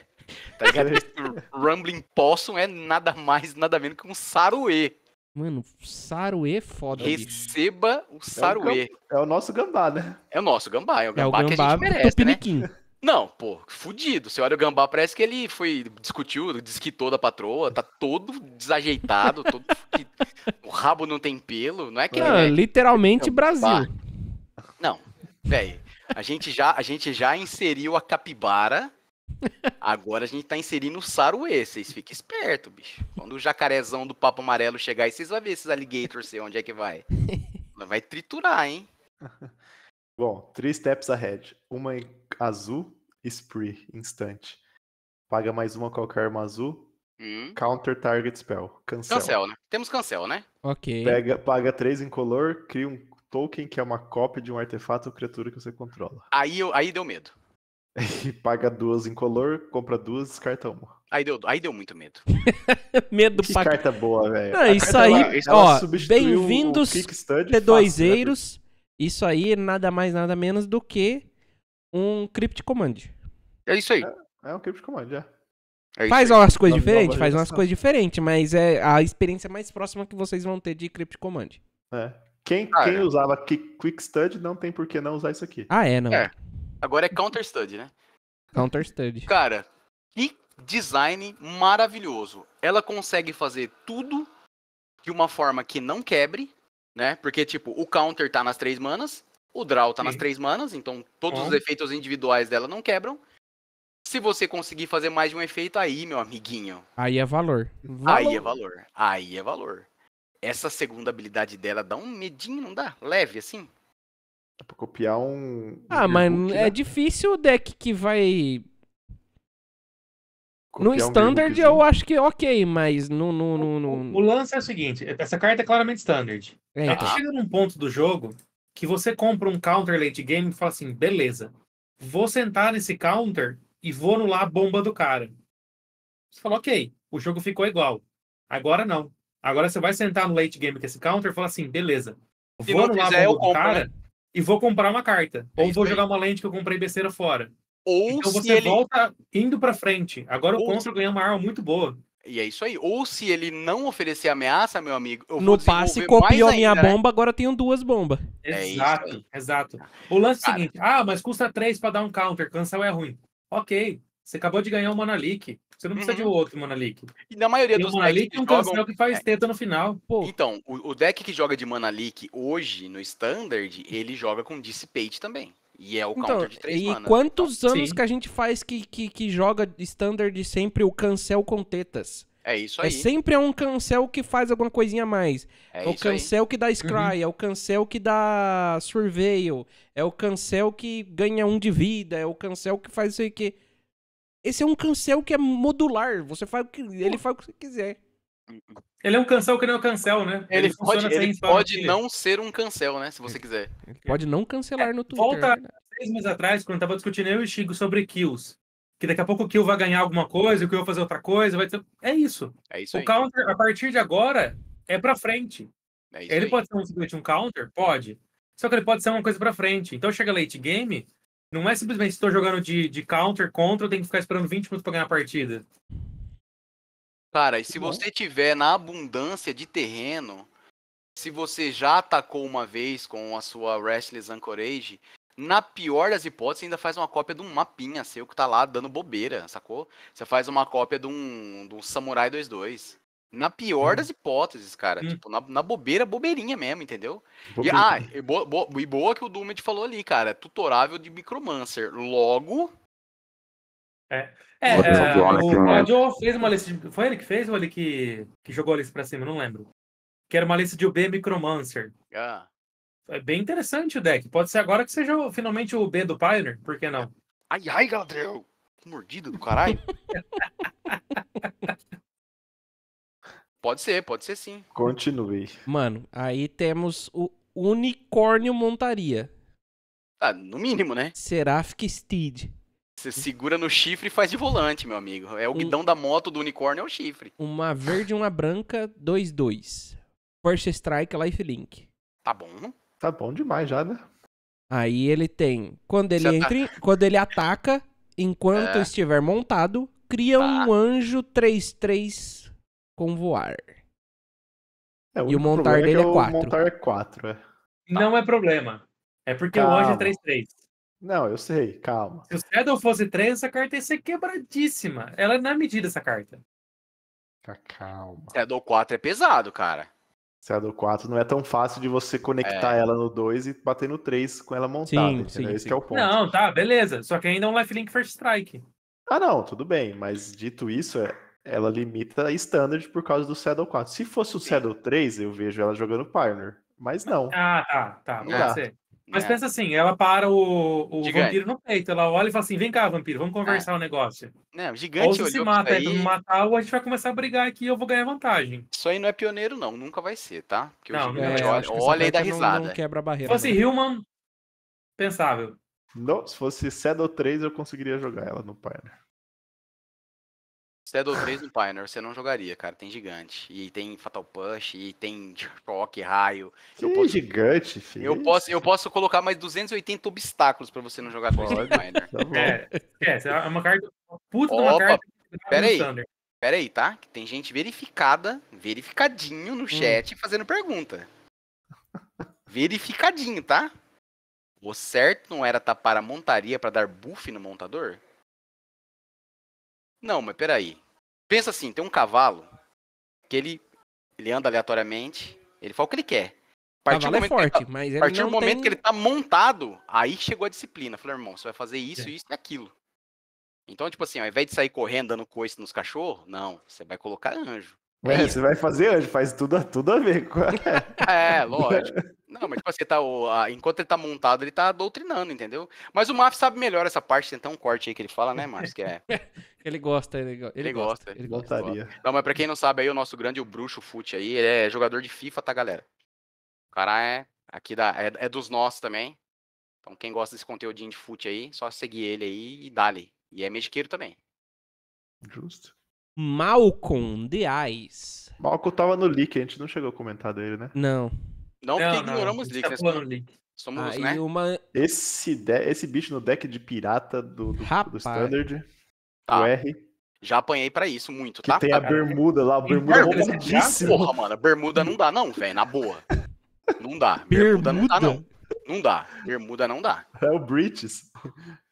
Tá ligado? esse Rumbling Possum é nada mais, nada menos que um saruê. Mano, saruê é foda. Receba bicho. É o saruê. É o, é o, nosso gambá, né? É o nosso gambá, é o gambá, é o gambá que a gente merece, né? Não, pô, fudido. Você olha o Gambá, parece que ele foi, discutiu, desquitou da patroa, tá todo desajeitado, todo fudido. O rabo não tem pelo, não é que... Não, é, literalmente Brasil. Não, velho, a gente já a gente já inseriu a capibara, agora a gente tá inserindo o saruê, vocês fiquem espertos, bicho. Quando o jacarezão do papo amarelo chegar aí, vocês vão ver esses alligators, sei onde é que vai. Vai triturar, hein? Bom, three steps ahead. Uma azul, Spree, instante. Paga mais uma qualquer arma azul. Hum. Counter target spell. Cancel. Cancel, né? Temos cancel, né? Ok. Pega, paga três em color, cria um token que é uma cópia de um artefato ou criatura que você controla. Aí, eu, aí deu medo. E paga duas em color, compra duas, descarta uma. Aí deu, aí deu muito medo. medo pra... carta boa, velho. Né, isso aí, ela, ela ó, bem-vindos P2eiros. Né? Isso aí é nada mais nada menos do que um Crypt Command. É isso aí. É, é um Cryptic Command, é. É faz umas coisas diferentes, faz umas coisas diferentes, mas é a experiência mais próxima que vocês vão ter de Cryptic Command. É. Quem, ah, quem é. usava Quick Stud não tem por que não usar isso aqui. Ah, é, não. É. Agora é Counter Stud, né? Counter Stud. Cara, que design maravilhoso. Ela consegue fazer tudo de uma forma que não quebre, né? Porque, tipo, o counter tá nas três manas, o draw tá Sim. nas três manas, então todos Bom. os efeitos individuais dela não quebram. Se você conseguir fazer mais de um efeito, aí, meu amiguinho. Aí é valor. valor. Aí é valor. Aí é valor. Essa segunda habilidade dela dá um medinho, não dá? Leve, assim? Dá é pra copiar um. Ah, mas é dá. Né? difícil o deck que vai. Copiar no standard um eu acho que é ok, mas no. no, no, no... O, lance é o seguinte: essa carta é claramente standard. É, Ela tá. chega num ponto do jogo que você compra um counter late game e fala assim: beleza, vou sentar nesse counter e vou anular a bomba do cara. Você fala, ok, o jogo ficou igual. Agora não. Agora você vai sentar no late game com esse counter e falar assim, beleza, vou anular quiser, a bomba do compro, cara né? e vou comprar uma carta. É ou vou jogar uma lente que eu comprei besteira fora. Ou então você ele... volta indo pra frente. Agora ou... o counter ganha uma arma muito boa. E é isso aí. Ou se ele não oferecer ameaça, meu amigo, eu No passe copiou minha né? bomba, agora tenho duas bombas. É exato, exato. O lance é o seguinte: ah, mas custa três para dar um counter, cancel é ruim. Ok, você acabou de ganhar um Monalik. Você não precisa uhum. de outro Monalik. E na maioria dos é um Monalik decks. um jogam... cancel que faz é. teta no final. Pô. Então, o, o, deck que joga de Monalik hoje no Standard, ele joga com Dissipate também. E é o então, counter de 3 E quantos anos Sim. que a gente faz que, que, que joga Standard sempre o cancel com tetas? É isso é aí. É sempre é um cancel que faz alguma coisinha a mais. É, é o cancel aí. que dá uhum. scry, uhum. é o cancel que dá surveil, é o cancel que ganha um de vida, é o cancel que faz isso aí que. Esse é um cancel que é modular. Você faz o que ele faz o que você quiser. Ele é um cancel que não é um cancel, né? Ele, ele pode, ele pode não ser um cancel, né? Se você quiser. pode não cancelar é, no Twitter. Volta né? seis meses atrás, quando eu tava discutindo eu e o Chico sobre kills que daqui a pouco o Kill vai ganhar alguma coisa, o Kill vai fazer outra coisa, vai ter... é isso. É isso. O counter a partir de agora é para frente. É ele aí. pode ser um, um counter, pode. Só que ele pode ser uma coisa para frente. Então chega late game, não é simplesmente estou jogando de, de counter contra, eu tenho que ficar esperando 20 minutos para ganhar a partida. Cara, e se Bom. você tiver na abundância de terreno, se você já atacou uma vez com a sua Restless Anchorage, na pior das hipóteses, ainda faz uma cópia de um mapinha seu que tá lá dando bobeira, sacou? Você faz uma cópia de um, de um Samurai 2-2. Na pior hum. das hipóteses, cara. Hum. Tipo, na, na, bobeira, bobeirinha mesmo, entendeu? E, ah, e boa, e boa que o Dumit falou ali, cara. Tutorável de Micromancer. Logo. É. é, é, é, é o, o é. Joe fez uma lista de... Foi ele que fez ou ele que, que jogou a lista pra cima? Não lembro. Que era uma lista de UB Micromancer. Ah é bem interessante o deck. Pode ser agora que seja finalmente o B do Pioneer, por que não? Ai, ai, Galadriel! Mordido do caralho! pode ser, pode ser sim. Continue. Mano, aí temos o Unicórnio Montaria. Ah, no mínimo, né? Seraphic Steed. Você segura no chifre e faz de volante, meu amigo. É o um... guidão da moto do unicórnio, é o chifre. Uma verde e uma branca, 2-2. First Strike, Lifelink. Tá bom. Tá bom demais já, né? Aí ele tem. Quando ele, entra, em, quando ele ataca, enquanto é. estiver montado, cria tá. um anjo 3-3 com voar. É, o e o montar é dele é, é 4. O montar é 4, é. Tá. Não é problema. É porque calma. o anjo é 3-3. Não, eu sei, calma. Se o Shadow fosse 3, essa carta ia ser quebradíssima. Ela é na medida, essa carta. Tá calma. Shadow 4 é pesado, cara. Shadow é 4 não é tão fácil de você conectar é. ela no 2 e bater no 3 com ela montada. Sim, sim, Esse sim. é o ponto. Não, tá, beleza. Só que ainda é um lifelink first strike. Ah, não, tudo bem. Mas dito isso, é, ela limita standard por causa do Shadow 4. Se fosse o Shadow 3, eu vejo ela jogando partner. Mas não. Ah, tá, tá. pode ser. Mas é. pensa assim, ela para o, o vampiro no peito, ela olha e fala assim, vem cá, vampiro, vamos é. conversar o é. um negócio. Não, gigante ou se, se mata, aí... não matar, ou a gente vai começar a brigar aqui e eu vou ganhar vantagem. Isso aí não é pioneiro não, nunca vai ser, tá? Porque não, o gigante é, olha, olha e dá risada. Não, não quebra a barreira. Se fosse né? Hillman, pensável. Não, se fosse Shadow 3 eu conseguiria jogar ela no Pioneer. Shadow 3 no Pioneer você não jogaria, cara. Tem gigante. E tem Fatal Push, e tem choque, raio. Que eu posso, gigante, filho. Eu posso, eu posso colocar mais 280 obstáculos pra você não jogar 3 no Pioneer. Tá é, é, é uma carta. Puta Opa, uma carta. Pera aí. Pera aí, tá? Que tem gente verificada, verificadinho no hum. chat hum. fazendo pergunta. Verificadinho, tá? O certo não era tapar a montaria para dar buff no montador? Não, mas peraí. Pensa assim, tem um cavalo que ele, ele anda aleatoriamente, ele fala o que ele quer. A partir cavalo é forte, tá, mas ele A partir do momento tem... que ele tá montado, aí chegou a disciplina. Falei, irmão, você vai fazer isso, é. isso e aquilo. Então, tipo assim, ao invés de sair correndo dando coice nos cachorros, não, você vai colocar anjo. É, é você vai fazer anjo, faz tudo, tudo a ver. Com... é, lógico. Não, mas tipo assim, tá, o, a, enquanto ele tá montado, ele tá doutrinando, entendeu? Mas o Maf sabe melhor essa parte, tem até um corte aí que ele fala, né, Marcos? Que é... ele gosta, ele, ele, ele gosta, gosta. Ele gostaria. Não, mas pra quem não sabe aí, o nosso grande o bruxo Fute aí, ele é jogador de FIFA, tá, galera? O cara é aqui da, é, é dos nossos também. Então quem gosta desse conteúdinho de fute aí, só seguir ele aí e dá E é mexiqueiro também. Justo. Malcolm de Ais. Malcolm tava no leak, a gente não chegou a comentar dele, né? Não. Não, não porque ignoramos leak, tá né? Somos, Aí né? Uma... Esse, de... Esse bicho no deck de pirata do, do, do Standard, tá. o R. Já apanhei pra isso muito, que tá? Tem a bermuda lá, a bermuda roubadíssima. Porra, mano, bermuda não dá não, velho, na boa. Não dá, bermuda, não dá não. Não dá, bermuda não dá. É o breaches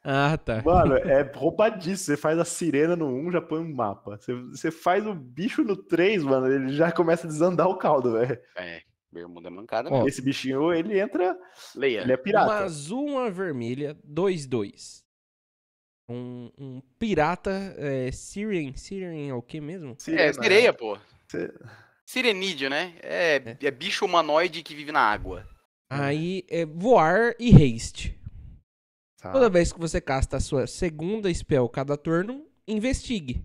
Ah, tá. Mano, é roubadíssimo. Você faz a sirena no 1, já põe um mapa. Você, você faz o bicho no 3, mano, ele já começa a desandar o caldo, velho. É, Bermuda é mancada. Ó, esse bichinho, ele entra. Leia. Ele é pirata. Uma azul, uma vermelha, 2-2. Um, um, pirata. É, siren Siren é o que mesmo? É, é, Sirena. É, sereia, pô. Sirenídeo, né? É, é. é, bicho humanoide que vive na água. Aí é voar e haste. Tá. Toda vez que você casta a sua segunda spell cada turno, investigue.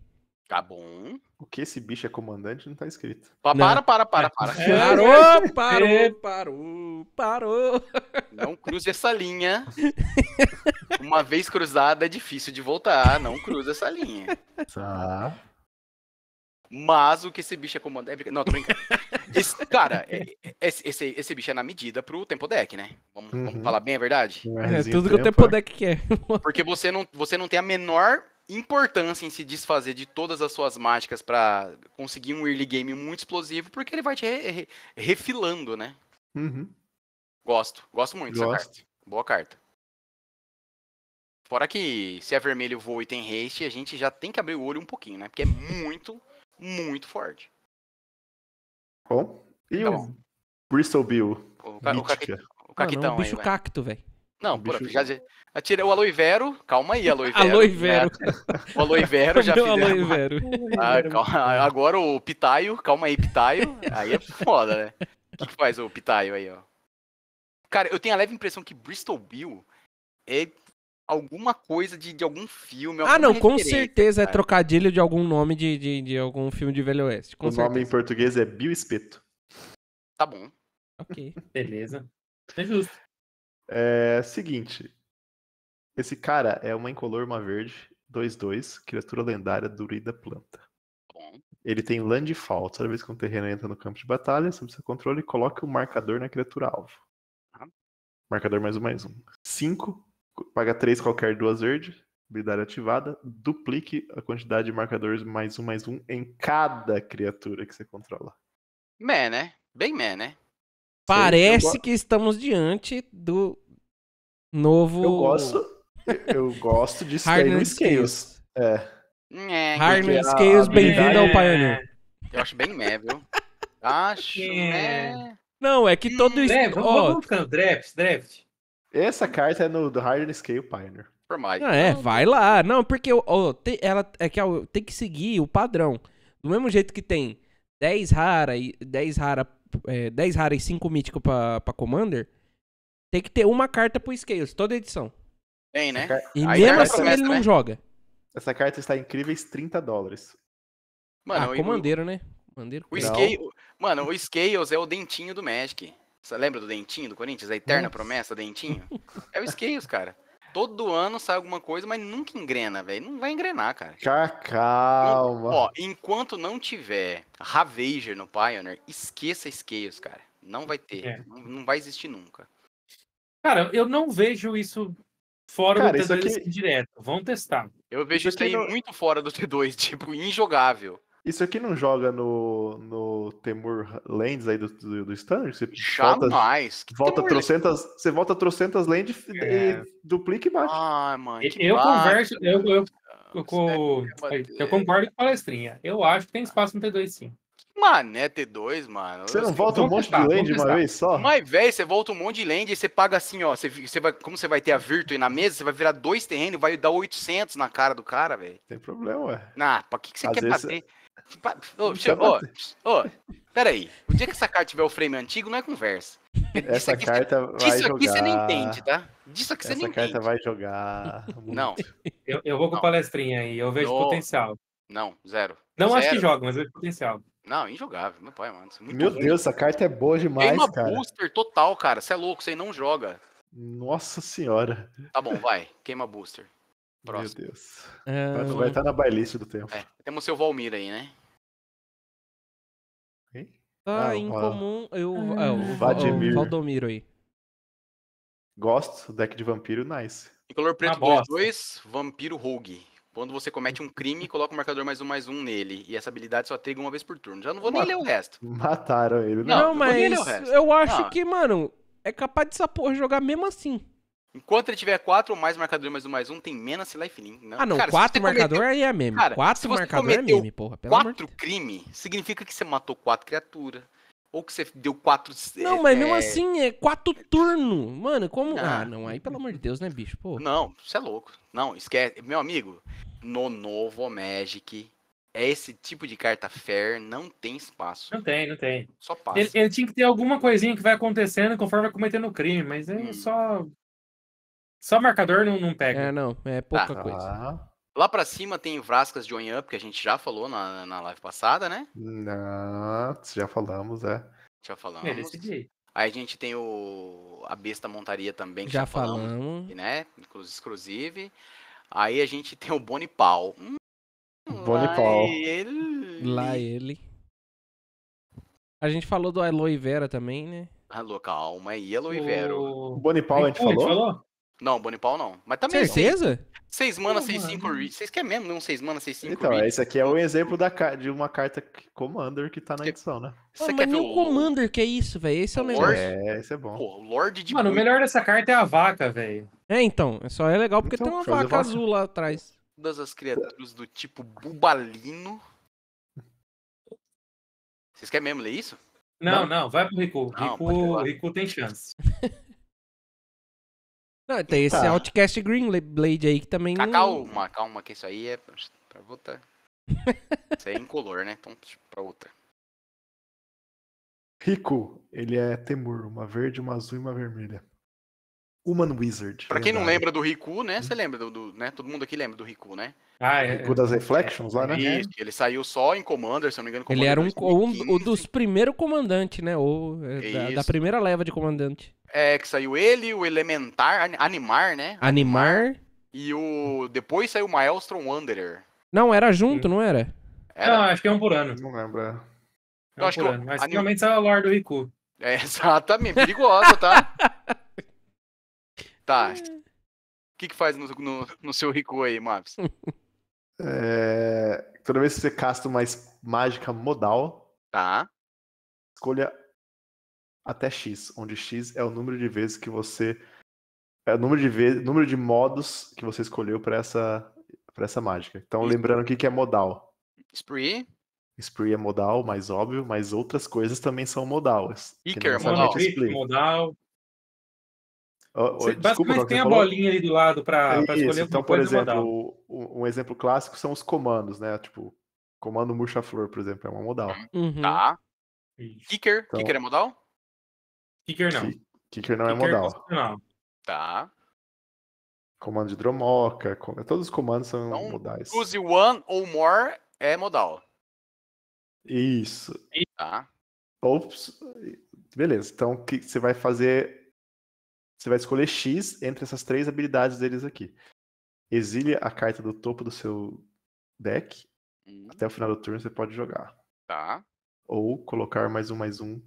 Tá bom. O que esse bicho é comandante não tá escrito. não. Para, para, para, para. É. Parou, parou, é. parou, parou. Não cruze essa linha. Uma vez cruzada é difícil de voltar. Não cruze essa linha. Tá. Mas o que esse bicho é comandante. É não, tô brincando. Esse, cara, é, esse, esse, esse, bicho é na medida pro tempo deck, né? Vamos, uhum. vamos falar bem a verdade? É, é tudo que o tempo deck quer. Porque você não, você não tem a menor importância em se desfazer de todas as suas mágicas para conseguir um early game muito explosivo, porque ele vai te re re refilando, né? Uhum. Gosto, gosto muito gosto. dessa carta. Boa carta. Fora que se é vermelho voa e tem haste, a gente já tem que abrir o olho um pouquinho, né? Porque é muito, muito forte. Bom, e tá o bom. Bristol Bill? O, ca o, o caquitão. é um bicho aí, cacto, velho. Não, porra, já atirei o aloe vero. Calma aí, aloe vero. aloe vero. É. O aloe vero já fizemos. aloe vero. Ah, calma, ah, agora o pitaio. Calma aí, pitaio. Aí é foda, né? O que, faz o pitaio aí, ó? Cara, eu tenho a leve impressão que Bristol Bill é alguma coisa de, de algum filme. Ah, não, com certeza é cara. é trocadilho de algum nome de, de, de algum filme de Velho Oeste. o certeza. nome em português é Bill Espeto. Tá bom. Ok. Beleza. É justo. É, seguinte. Esse cara é uma incolor, uma verde, 2-2, criatura lendária, durida planta. Ele tem land fall. Toda vez que um terreno entra no campo de batalha, sob seu controle, coloque o um marcador na criatura alvo. Ah. Marcador mais um, mais um. 5, paga 3 qualquer duas verde, habilidade ativada, duplique a quantidade de marcadores mais um, mais um em cada criatura que você controla. Mé, né? Bem mé, né? Parece que estamos diante do novo. Eu gosto. Eu gosto de Scales. Scales. É. É, Harlan Scales, bem-vindo ao Pioneer. Eu acho bem meh, viu? acho é. meh. Não, é que todo... É, vamos, oh, vamos Draft, draft. Essa carta é no, do Harlan Scale Pioneer. Por mais. Ah, é, vai lá. Não, porque oh, tem, ela é que tem que seguir o padrão. Do mesmo jeito que tem 10 rara e 10 rara é, 10 rara e 5 mítico pra, pra Commander, tem que ter uma carta pro Scales, toda edição. Tem, né? E Aí mesmo assim ele não né? joga. Essa carta está incríveis 30 dólares. Mano, ah, comandeiro, né? Comandeiro. O Mano, o Scales é o dentinho do Magic. Você lembra do dentinho do Corinthians? A eterna Nossa. promessa, dentinho? É o Scales, cara. Todo ano sai alguma coisa, mas nunca engrena, velho. Não vai engrenar, cara. Calma. ó, enquanto não tiver Ravager no Pioneer, esqueça Scales, cara. Não vai ter. É. Não, não, vai existir nunca. Cara, eu não vejo isso fora cara, do T2 aqui... direto. Vão testar. Eu vejo isso, isso aí não... muito fora do T2, tipo, injogável. Isso aqui não joga no, no Temur Lands aí do, do, do Standard? Você Jamais. Volta, volta trocentas, você volta trocentas lands e, é. duplica e bate. Ah, mano. Eu bate. converso, eu, eu, eu, eu, eu concordo com a palestrinha. Eu acho que tem espaço no T2 sim. Mano, é T2, mano. Você não assim, volta um monte de land uma vez só? Mas, velho, você volta um monte de land e você paga assim, ó. Você, você vai, como você vai ter a Virtue na mesa, você vai virar dois terrenos e vai dar 800 na cara do cara, velho. Tem problema, ué. Ah, pra que, que você Às quer vezes... bater? Ô, oh, oh, oh, peraí. O dia que essa carta tiver o frame antigo, não é conversa. essa aqui, carta vai disso jogar. aqui você não entende, tá? Disso aqui você essa não entende. Essa carta vai jogar. Muito. Não. Eu, eu, vou com não. palestrinha aí, eu vejo no... potencial. Não, zero. Não zero. acho que joga, mas vejo potencial. Não, injogável. Meu pai, mano. É Meu ruim. Deus, essa carta é boa demais, cara. Queima uma cara. booster total, cara. Você é louco, você não joga. Nossa senhora. Tá bom, vai. Queima booster. Próximo. Meu Deus. É... Vai estar tá na bailista do tempo. É, temos o seu Valmir aí, né? Ah, ah em comum, eu, Valdomiro é, ah. o, Vladimir. o Valdomiro aí. Gosto, deck de vampiro, nice. Em color preto 2, vampiro rogue. Quando você comete um crime, coloca o marcador mais um mais um nele. E essa habilidade só triga uma vez por turno. Já não vou Mat nem ler o resto. Mataram ele, né? Não, não mas eu acho ah. que, mano, é capaz dessa porra jogar mesmo assim. Enquanto ele tiver quatro ou mais marcadores, mais um mais um, tem menos life link. Não. Né? Ah, não. 4 quatro marcador cometeu... aí é meme. 4 quatro marcador é meme, porra. 4 quatro crime significa que você matou quatro criaturas. Ou que você deu quatro. Não, é, mas mesmo é, é... assim, é quatro turno. Mano, como. Ah. ah, não, aí pelo amor de Deus, né, bicho? Pô. Não, você é louco. Não, esquece. Meu amigo, no novo Magic, é esse tipo de carta fair não tem espaço. Não tem, não tem. Só passa. Ele, ele tinha que ter alguma coisinha que vai acontecendo conforme vai cometendo o crime, mas é hum. só só marcador não, não pega. É, não. É tá. pouca tá. coisa. Lá pra cima tem Vrascas de One Up, que a gente já falou na, na live passada, né? Não, já falamos, é. Já falamos. É Aí a gente tem o a besta montaria também, que já, já falamos, falamos, né? Inclusive. Aí a gente tem o Bonipau. Hum, Bonipau. Lá ele. Lá ele. A gente falou do Aloe Vera também, né? Alô, calma aí, Aloe Vera. O Bonipau a gente falou? A gente falou? Não, Paul não. Mas também. Certeza? 6 mana, 6, 5 reach. Vocês querem mesmo um 6 mana, 6, 5 Então, reach? esse aqui é o exemplo da, de uma carta Commander que tá na edição, né? Você ah, quer nem o Commander que é isso, velho. Esse é o melhor. É. esse é bom. Pô, Lorde de. Mano, o melhor dessa carta é a vaca, velho. É então. É só é legal porque Então, tem uma vaca azul lá atrás. Todas as criaturas do tipo Bubalino. Vocês querem mesmo ler isso? Não, não, vai pro Rico. Não, Rico, Rico tem chance. Não, tem esse tá. Outcast Green Blade aí que também. Ah, calma, calma, que isso aí é pra outra. isso aí é incolor, né? Então, tipo, pra outra. Rico, ele é Temur, uma verde, uma azul e uma vermelha. Human Wizard. Pra quem verdade. não lembra do Riku, né? Uhum. Você lembra do, do, né? Todo mundo aqui lembra do Riku, né? Ah, é. Riku das é, Reflections é, lá, né? Isso, é. ele saiu só em Commander, se eu não me engano. ele era um, um, um dos primeiros comandantes, né? O é, da, da, primeira leva de comandante. É, que saiu ele, o Elementar, Animar, né? Animar. E o. Depois saiu o Maelstrom Wanderer. Não, era junto, não era? era? Não, acho que é um por ano. Não lembro. É um eu acho é por que ano. Mas anim... realmente saiu a lore do Riku. É, exatamente, perigosa, tá? Tá. O que, que faz no, no, no seu Rico aí, Mavis? É, toda vez que você casta uma mágica modal, tá. escolha até X, onde X é o número de vezes que você. É o número de, vezes, número de modos que você escolheu para essa, pra essa mágica. Então, Spree. lembrando aqui que é modal. Spree. Spree é modal, mais óbvio, mas outras coisas também são modais Iker é modal. modal. Você, basicamente tem a falou. bolinha ali do lado para é escolher Então, por exemplo, um exemplo clássico são os comandos, né? Tipo, comando murcha-flor, por exemplo, é uma modal. Hum, uhum. Tá. Kicker, então, kicker é modal? Kicker não. Kicker não é kicker é modal. Não. Tá. Comando de dromoca, com... todos os comandos são então, modais. Use one ou more é modal. Isso. Tá. Ou, beleza, então que você vai fazer você vai escolher X entre essas três habilidades deles aqui. Exilia a carta do topo do seu deck. Hum. Até o final do turno você pode jogar. Tá. Ou colocar mais um, mais um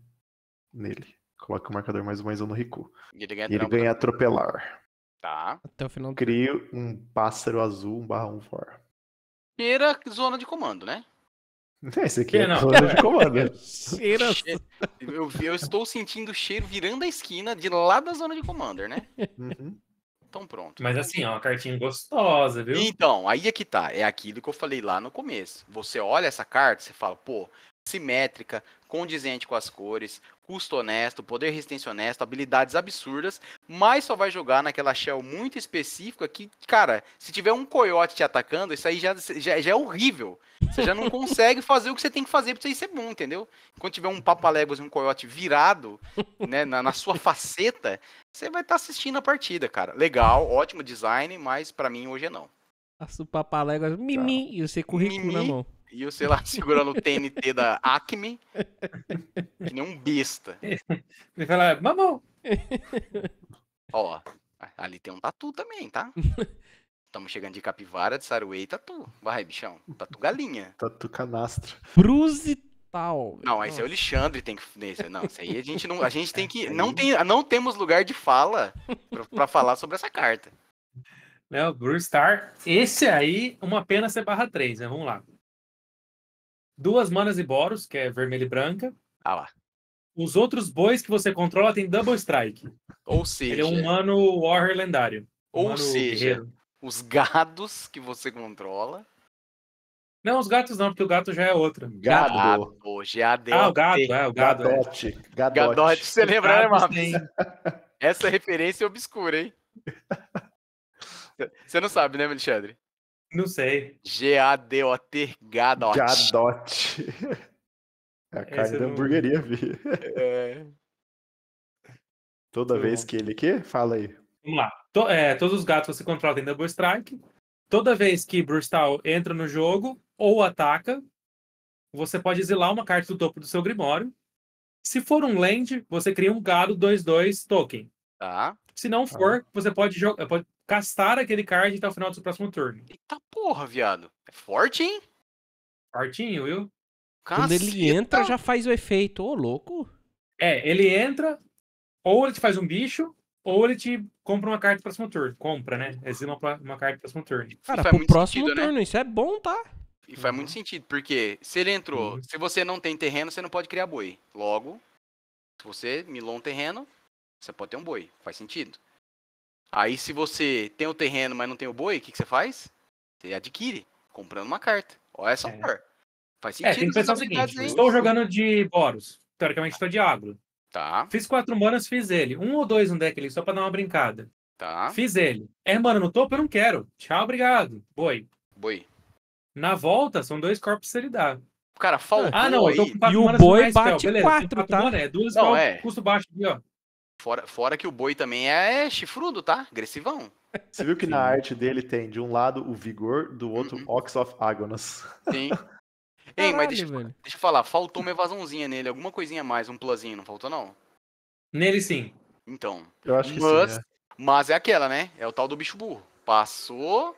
nele. Coloca o marcador mais um, mais um no Riku. E ele ganha, e ele ganha né? atropelar. Tá. Até o final do Cria um pássaro azul, um barra um for. Primeira zona de comando, né? É, esse aqui é, é zona de comando. Eu, eu, estou sentindo o cheiro virando a esquina de lá da zona de commander, né? Uhum. Então pronto. Mas assim, é uma cartinha gostosa, viu? Então, aí é que tá. É aquilo que eu falei lá no começo. Você olha essa carta, você fala, pô, simétrica, condizente com as cores, custo honesto, poder resistência honesto, habilidades absurdas, mas só vai jogar naquela shell muito específica que, cara, se tiver um coiote te atacando, isso aí já, já, já é horrível. Você já não consegue fazer o que você tem que fazer pra ser bom, entendeu? Quando tiver um papaléguas e um coiote virado, né, na, na sua faceta, você vai estar tá assistindo a partida, cara. Legal, ótimo design, mas para mim hoje é não. Passa o papaléguas, mimi, tá. e você currículo mimi, na mão. E eu sei lá, segurando o TNT da Acme, que nem um besta. Ele fala, mamão! Ó, ali tem um tatu também, tá? Estamos chegando de capivara, de saruei e tatu. Vai, bichão. Tatu galinha. Tatu canastro. Brusital Tal. Não, esse Nossa. é o Alexandre tem que. não, isso aí a gente não. A gente tem que. Não, tem, não temos lugar de fala para falar sobre essa carta. Não, Bruce Star. Esse aí, uma pena ser barra 3, né? Vamos lá duas manas e boros, que é vermelha e branca. Ah lá. Os outros bois que você controla tem Double Strike. Ou seja. Ele é um humano Warrior lendário. Ou seja, guerreiro. os gados que você controla. Não, os gatos não, porque o gato já é outro. Gado. Gado, G-A-D. É ah, o gato, é, o gado. Gadote. É. Gadote. Gadote. Você lembra, né, Marcos? Essa referência é obscura, hein? Você não sabe, né, Alexandre? Não sei. G-A-D-O-T, Gadot. Gadot. É a carne Esse da hamburgueria, não... vi. É. Toda vez bom. que ele quê? Fala aí. Vamos lá. To, é, todos os gatos você controla tem Double Strike. Toda vez que Brustal entra no jogo ou ataca, você pode exilar uma carta do topo do seu Grimório. Se for um land, você cria um gado 2-2 token. Tá. Se não tá. for, ah. você pode, pode castar aquele card até o final do seu próximo turno. Eita porra, viado. É forte, hein? Fortinho, viu? Quando ele entra, já faz o efeito. Ô, louco. É, ele entra, ou ele te faz um bicho, ou ele te compra uma carta pro próximo turno. Compra, né? Exila uma, uma carta pro próximo turno. Cara, pro próximo sentido, né? turno, né? isso é bom, tá? E faz uhum. muito sentido, porque se ele entrou, uhum. se você não tem terreno, você não pode criar boi. Logo, se você milou um terreno, você pode ter um boi. Faz sentido. Aí se você tem o terreno, mas não tem o boi, o que, que você faz? Você adquire, comprando uma carta. Olha essa é. cor. Faz sentido. É, tem que pensar o seguinte, aí. estou jogando de Boros. Teoricamente estou de agro. Tá. Fiz quatro manas, fiz ele. Um ou dois no deck ali, só pra dar uma brincada. Tá. Fiz ele. É, mano, no topo eu não quero. Tchau, obrigado. Boi. Boi. Na volta, são dois corpos que você dá. Cara, faltou. Ah, não, eu tô com quatro E o boi bate quatro, quatro tá? Manas, é duas não, é. custo baixo aqui, ó. Fora, fora que o boi também é, é chifrudo, tá? Agressivão. Você viu que Sim. na arte dele tem, de um lado, o vigor, do outro, uhum. Ox of Agonas. Sim. Ei, mas deixa, deixa eu falar, faltou uma evasãozinha nele, alguma coisinha a mais, um plusinho, não faltou não? Nele sim. Então. Eu acho mas, que sim, é. Mas é aquela, né? É o tal do bicho burro. Passou.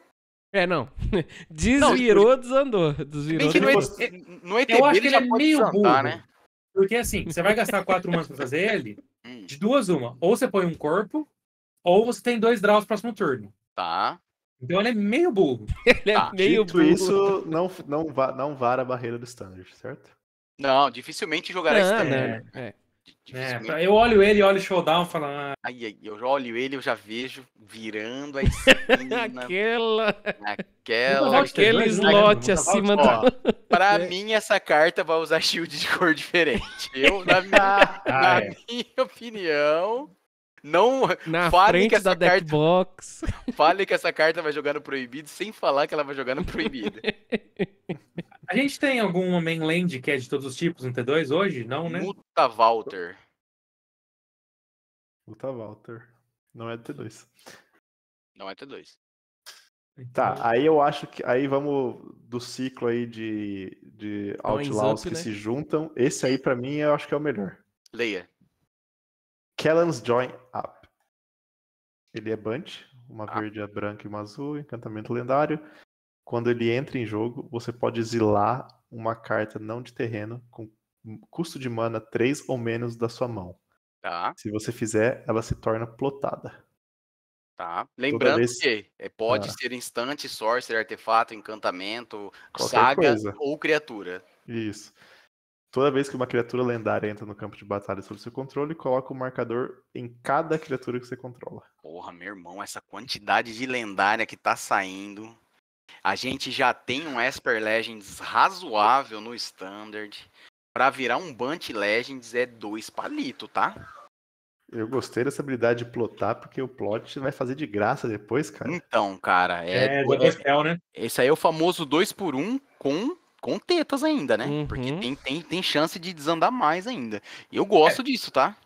É, não. Desvirou, não, desandou. Desvirou. Que no, no ETB, eu acho que ele, ele é meio burro. né? Porque assim, você vai gastar quatro manas pra fazer ele, Hum. De duas, uma. Ou você põe um corpo, ou você tem dois draws próximo turno. Tá. Então ele é meio burro. ele é tá. meio Dito burro. isso, não, não, não vara a barreira do standard, certo? Não, dificilmente jogará não, standard. Né? É. É, é, é eu olho ele, olho o showdown, falo. Ah. Aí, aí, eu olho ele, eu já vejo virando a esquina. aquela. Aquela. Aquele slot né? acima da. Pra é. mim, essa carta vai usar shield de cor diferente. Eu, na minha, ah, na é. minha opinião, não na fale que essa carta box. fale que essa carta vai jogar no proibido sem falar que ela vai jogar no proibido. A gente tem alguma mainland que é de todos os tipos no T2 hoje? Não, né? Muta Walter. Muta Walter. Não é do T2. Não é T2. Tá, aí eu acho que. Aí vamos do ciclo aí de, de Outlaws up, que né? se juntam. Esse aí, para mim, eu acho que é o melhor. Leia. Kellan's Join Up. Ele é Bunt, uma ah. verde, uma branca e uma azul, encantamento lendário. Quando ele entra em jogo, você pode exilar uma carta não de terreno com custo de mana 3 ou menos da sua mão. Tá. Se você fizer, ela se torna plotada. Tá? Lembrando vez... que eh, pode ah. ser instante, sorcerer, artefato, encantamento, Qualquer saga coisa. ou criatura. Isso. Toda vez que uma criatura lendária entra no campo de batalha sob seu controle, coloca o um marcador em cada criatura que você controla. Porra, meu irmão, essa quantidade de lendária que tá saindo. A gente já tem um Esper Legends razoável no Standard. Pra virar um Bunch Legends é dois palito, tá? Eu gostei dessa habilidade de plotar, porque o plot vai fazer de graça depois, cara. Então, cara, é. É, é, spell, né? Esse aí é o famoso 2 por 1 um com, com tetas ainda, né? Uhum. Porque tem, tem, tem chance de desandar mais ainda. Eu gosto é. disso, tá?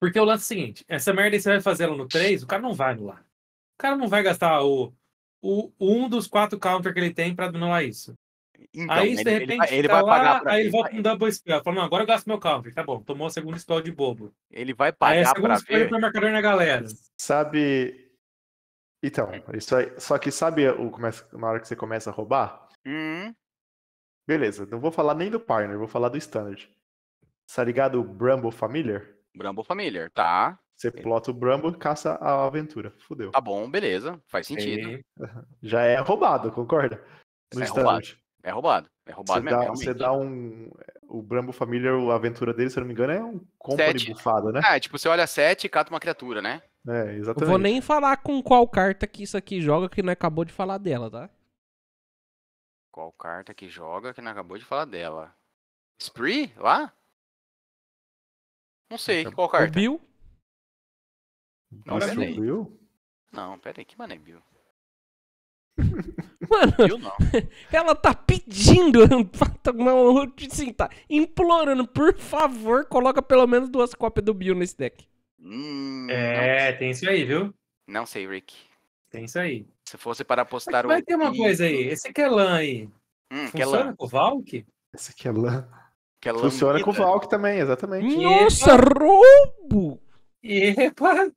Porque o lance é o seguinte: essa merda aí você vai fazer ela no 3, o cara não vai anular. O cara não vai gastar o, o um dos quatro counter que ele tem pra anular isso. Então, aí, ele, de repente, ele, vai, ele tá vai lá, pagar pra... Aí ele volta com um double spell. Fala, não, agora eu gasto meu counter. Tá bom, tomou a segunda spell de bobo. Ele vai é pagar aí, a segunda pra spell ver. pra marcador na galera. Sabe... Então, isso aí... Só que sabe o... na hora que você começa a roubar? Hum. Beleza, não vou falar nem do partner, vou falar do standard. Tá ligado o Bramble Familiar? Bramble Familiar, tá. Você plota o Bramble, caça a aventura. Fudeu. Tá bom, beleza. Faz sentido. E... Já é roubado, concorda? No é standard. Roubado. É roubado. É roubado você mesmo. Dá, você dá um. O Brambo Familiar, a aventura dele, se eu não me engano, é um company bufado, né? É, tipo, você olha sete e cata uma criatura, né? É, exatamente. Eu vou nem falar com qual carta que isso aqui joga, que não acabou de falar dela, tá? Qual carta que joga, que não acabou de falar dela? Spree? Lá? Não sei, qual carta? O Bill? Não, não é Bill? Não, pera aí, que mano é Bill? Mano, eu não. ela tá pedindo pra Assim, tá implorando, por favor, coloca pelo menos duas cópias do Bill nesse deck. Hum, é, tem isso aí, viu? Não sei, Rick. Tem isso aí. Se fosse para apostar Mas o. Vai ter uma coisa aí. Esse Kelan é aí. Hum, é funciona com o Valk? Esse Kelan. É Kelan Funciona com o Valk também, exatamente. Nossa, Epa. roubo! Epa!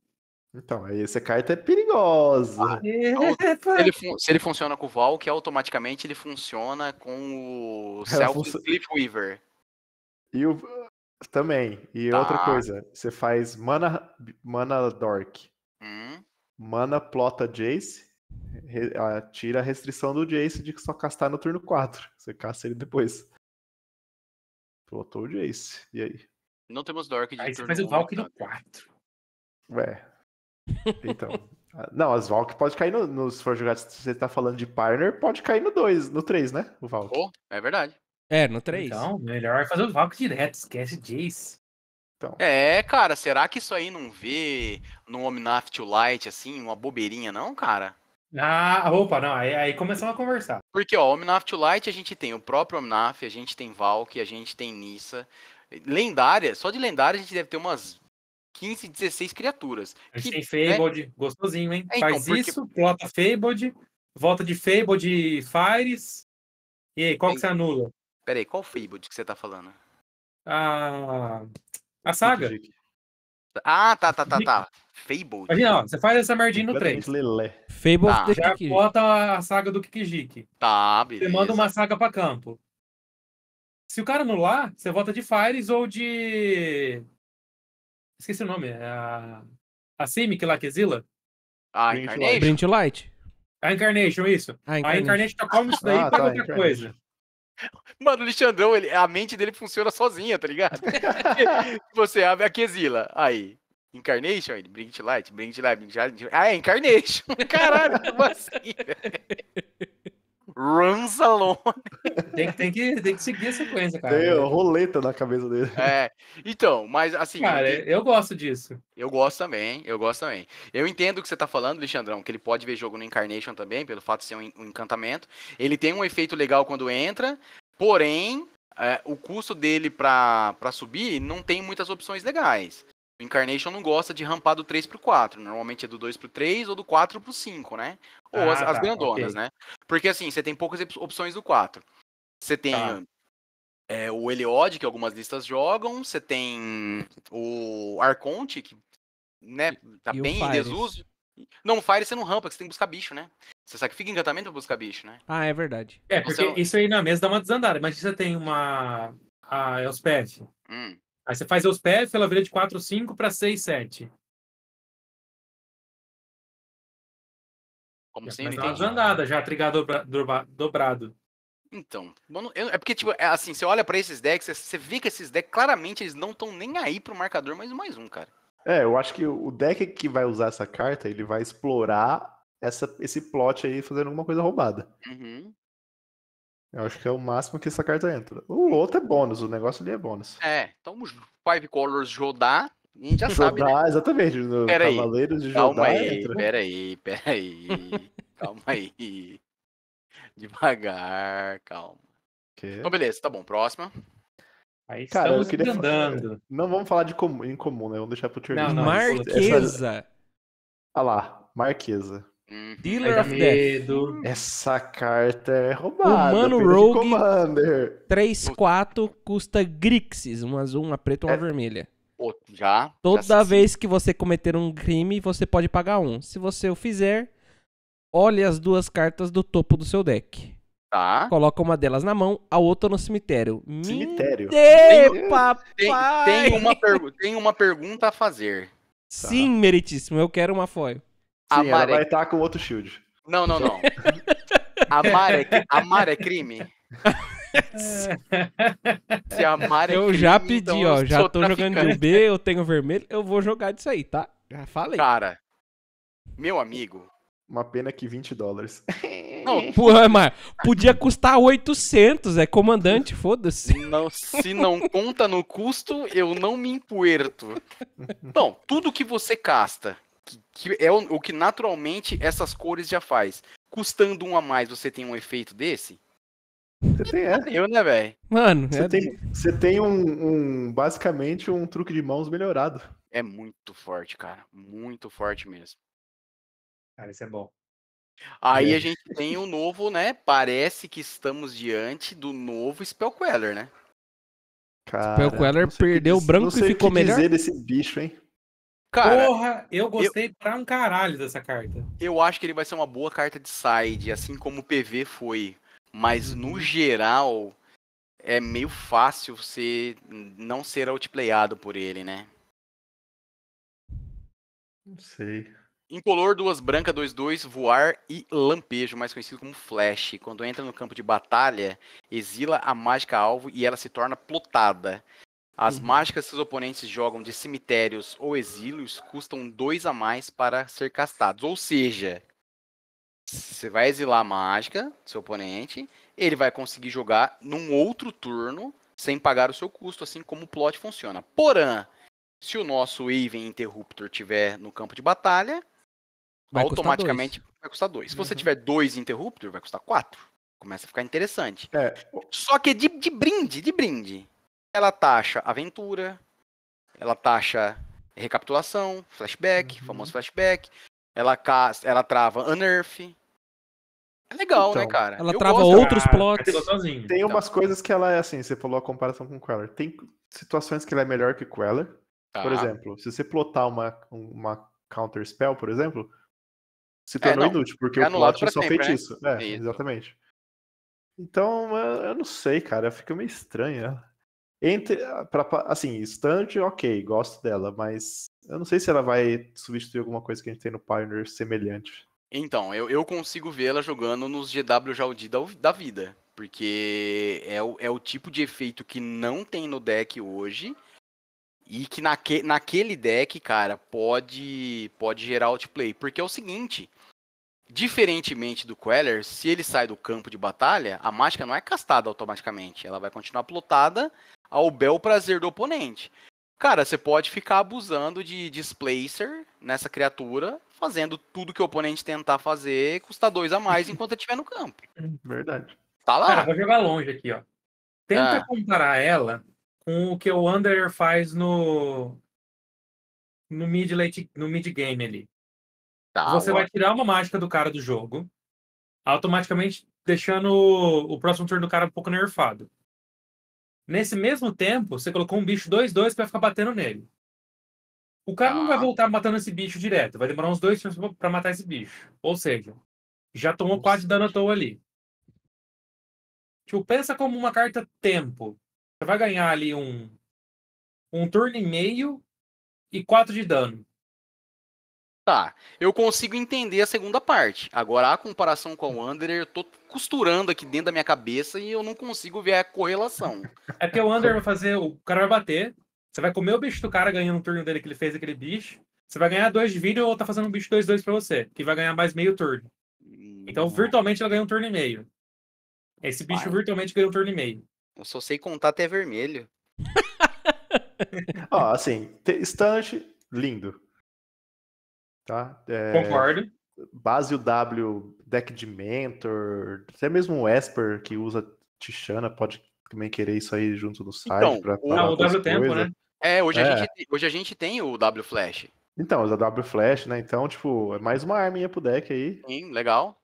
Então, aí essa carta é perigosa. Ah, é. Então, ele, se ele funciona com o Valk, automaticamente ele funciona com o Self Weaver. E o... Também. E tá. outra coisa, você faz Mana, mana Dork. Hum? Mana plota Jace, re... tira a restrição do Jace de só castar no turno 4. Você caça ele depois. Plotou o Jace. E aí? Não temos Dork de aí turno Mas o Valk no 4. Então. É, então. Não, as Valk pode cair no, no. Se for jogar, se você tá falando de Partner, pode cair no 2, no 3, né? O Valk. Oh, é verdade. É, no 3. Então, melhor é fazer o Valk direto, esquece Jace. Então. É, cara, será que isso aí não vê no Omnath to Light, assim, uma bobeirinha, não, cara? Ah, opa, não, aí, aí começamos a conversar. Porque, ó, Omnath to Light a gente tem o próprio Omnath, a gente tem Valk, a gente tem Nissa. Lendária, só de lendária a gente deve ter umas 15, 16 criaturas. A gente que, tem Fabled, né? gostosinho, hein? É, então, Faz porque... isso, plota Fabled, volta de Fabled, Fires. E aí, qual que você anula? Peraí, qual Fabled que você tá falando? A, a saga. Ah, tá, tá, tá, tá. Fable. Imagina, ó, você faz essa merdinha no 3. Fable tá. Já bota a saga do Kikijik. Tá, beleza. Você manda uma saga pra campo. Se o cara anular, você volta de Fires ou de Esqueci o nome. É a. A que lá que A Incarnation. Brint Light. A Incarnation, isso. A Incarnation, a Incarnation tá isso daí ah, tá, outra coisa. Mano, o Alexandrão, ele, a mente dele funciona sozinha, tá ligado? Você abre a quesila. Aí, Incarnation, Brint Light, Brint Light, já, Light. Ah, é Incarnation. Caralho, como assim? Runs Alone. Tem, tem, que, tem que seguir a sequência, cara. Tem roleta na cabeça dele. É. Então, mas assim. Cara, eu, eu gosto disso. Eu gosto também, eu gosto também. Eu entendo o que você tá falando, Alexandrão, que ele pode ver jogo no Incarnation também, pelo fato de ser um, um encantamento. Ele tem um efeito legal quando entra, porém, é, o custo dele para subir não tem muitas opções legais. O Incarnation não gosta de rampar do 3 pro 4. Normalmente é do 2 pro 3 ou do 4 pro 5, né? Ou ah, as, as grandonas, tá, okay. né? Porque assim, você tem poucas opções do 4. Você tem tá. é, o Eliod, que algumas listas jogam. Você tem o Arconte, que né, tá e bem em desuso. Não, o Fire você não rampa, você tem que buscar bicho, né? Você sacrifica encantamento pra buscar bicho, né? Ah, é verdade. É, porque então você... isso aí na mesa dá uma desandada. Imagina você tem uma. A Elspeth. Hum. Aí você faz os pés, ela vira de 4, 5 para 6, 7. Como assim? Mas umas já, trigado dobra, dobrado. Então, mano, eu, é porque, tipo, é assim, você olha para esses decks, você vê que esses decks, claramente, eles não estão nem aí pro marcador, mas mais um, cara. É, eu acho que o deck que vai usar essa carta, ele vai explorar essa, esse plot aí fazendo alguma coisa roubada. Uhum. Eu acho que é o máximo que essa carta entra. O outro é bônus, o negócio ali é bônus. É, então os Five Colors Jodá, a gente já sabe. Jodar, né? exatamente. No pera Cavaleiros aí, de Jodar. Calma aí, entra. peraí, peraí. calma aí. Devagar, calma. Que? Então, beleza, tá bom. Próxima. Aí Cara, estamos queria andando. Não vamos falar de comum, em comum, né? Vamos deixar pro tier Não, não Marquesa. Essa... lá, Marquesa. Dealer of medo. Death. Essa carta é roubada. Humano Rogue 3-4 custa Grixis, uma azul, uma preta e uma é. vermelha. já? Toda já vez que você cometer um crime, você pode pagar um. Se você o fizer, olhe as duas cartas do topo do seu deck. Tá. Coloca uma delas na mão, a outra no cemitério. Cemitério? Dê, tem, tem, tem, uma tem uma pergunta a fazer. Sim, tá. meritíssimo, eu quero uma foil. Sim, ela vai estar com outro shield. Não, não, não. amar, é... é crime? Se amar é eu crime, já então, pedi, então ó. Já tô jogando de UB, eu tenho vermelho, eu vou jogar disso aí, tá? Já falei. Cara, meu amigo. Uma pena que 20 dólares. Não, porra, é, mas podia custar 800, é comandante, foda-se. Não, se não conta no custo, eu não me empuerto. Bom, tudo que você casta que, que é o, o, que naturalmente essas cores já faz. Custando um a mais, você tem um efeito desse? Você tem, é. Eu, né, velho? Mano, você é tem, você tem um, um, basicamente um truque de mãos melhorado. É muito forte, cara. Muito forte mesmo. Cara, isso é bom. Aí é. a gente tem o um novo, né? Parece que estamos diante do novo Spellqueller, né? Cara, Spellqueller perdeu o branco e ficou melhor. Não sei o que dizer desse bicho, hein? Cara, Porra, eu gostei eu, pra um caralho dessa carta. Eu acho que ele vai ser uma boa carta de side, assim como o PV foi. Mas uhum. no geral, é meio fácil você não ser outplayado por ele, né? Não sei. Incolor, duas branca, 2-2, voar e lampejo, mais conhecido como flash. Quando entra no campo de batalha, exila a mágica alvo e ela se torna plotada. As uhum. mágicas que os oponentes jogam de cemitérios ou exílios custam dois a mais para ser castados. Ou seja, você vai exilar a mágica do seu oponente, ele vai conseguir jogar num outro turno sem pagar o seu custo, assim como o plot funciona. Porém, se o nosso Even Interruptor tiver no campo de batalha, vai automaticamente custar vai custar dois. Se uhum. você tiver dois Interruptor, vai custar quatro. Começa a ficar interessante. É. Só que é de, de brinde, de brinde ela taxa aventura, ela taxa recapitulação, flashback, uhum. famoso flashback. Ela, ela trava Unearth. É legal, né, então, né, cara? Ela eu trava gosto, outros cara. plots. Tem então. umas então. coisas que ela é assim, você falou a comparação com o Queller. Tem situações que ela é melhor que o Queller. Tá. Por exemplo, se você plotar uma, uma counter spell, por exemplo, se tornou é, inútil, porque é o plot é só sempre, feitiço. Né? É, isso. exatamente. Então, eu não sei, cara. Fica meio estranha. Né? Entre, ah, pra, assim, estante, ok, gosto dela, mas eu não sei se ela vai substituir alguma coisa que a gente tem no Pioneer semelhante. Então, eu, eu consigo vê-la jogando nos GW Jaldi da, da vida, porque é o, é o tipo de efeito que não tem no deck hoje e que naque, naquele deck, cara, pode, pode gerar outplay. Porque é o seguinte, Diferentemente do Queller, se ele sai do campo de batalha, a mágica não é castada automaticamente. Ela vai continuar plotada ao bel prazer do oponente. Cara, você pode ficar abusando de displacer nessa criatura, fazendo tudo que o oponente tentar fazer, custa dois a mais enquanto estiver no campo. Verdade. Tá lá. Cara, vou jogar longe aqui, ó. Tenta ah. comparar ela com o que o Wanderer faz no no mid late, no mid game ali. Tá, Você vai tirar uma mágica do cara do jogo, automaticamente deixando o, o próximo turno do cara um pouco nerfado. Nesse mesmo tempo, você colocou um bicho 2-2 para ficar batendo nele. O cara ah. não vai ah. voltar matando esse bicho direto. Vai demorar uns dois turnos pra matar esse bicho. Ou seja, já tomou Nossa. quase dano à toa ali. Tipo, pensa como uma carta tempo. Você vai ganhar ali um, um turno e meio e quatro de dano. Tá, eu consigo entender a segunda parte. Agora, a comparação com o Under, eu tô costurando aqui dentro da minha cabeça e eu não consigo ver a correlação. É porque o Under vai fazer, o cara vai bater, você vai comer o bicho do cara ganhando o um turno dele que ele fez aquele bicho, você vai ganhar dois de vida ou tá fazendo um bicho 2-2 pra você, que vai ganhar mais meio turno. Então, hum. virtualmente, ela ganha um turno e meio. Esse bicho virtualmente ganha um turno e meio. Eu só sei contar até vermelho. Ó, oh, assim, estante, lindo Tá? É, Concordo. Base W, deck de mentor, até mesmo o Esper que usa Tishana pode também querer isso aí junto do site. Então, pra, pra o W tempo, coisa. né? É, hoje, é. A gente, hoje a gente tem o W Flash. Então, usa W Flash, né? Então, tipo, é mais uma arminha pro deck aí. Sim, legal.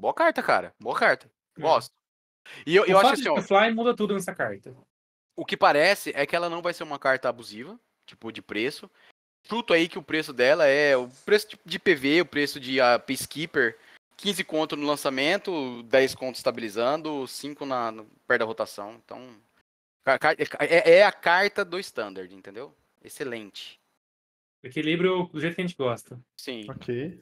Boa carta, cara. Boa carta. É. Gosto. E eu, eu acho assim, ó, Fly muda tudo nessa carta. O que parece é que ela não vai ser uma carta abusiva, tipo, de preço chuto aí que o preço dela é o preço de PV, o preço de a Peacekeeper, 15 conto no lançamento, 10 conto estabilizando, 5 na, no, perto da rotação. Então, é, é, é, a carta do standard, entendeu? Excelente. Equilíbrio do jeito que a gente gosta. Sim. Ok.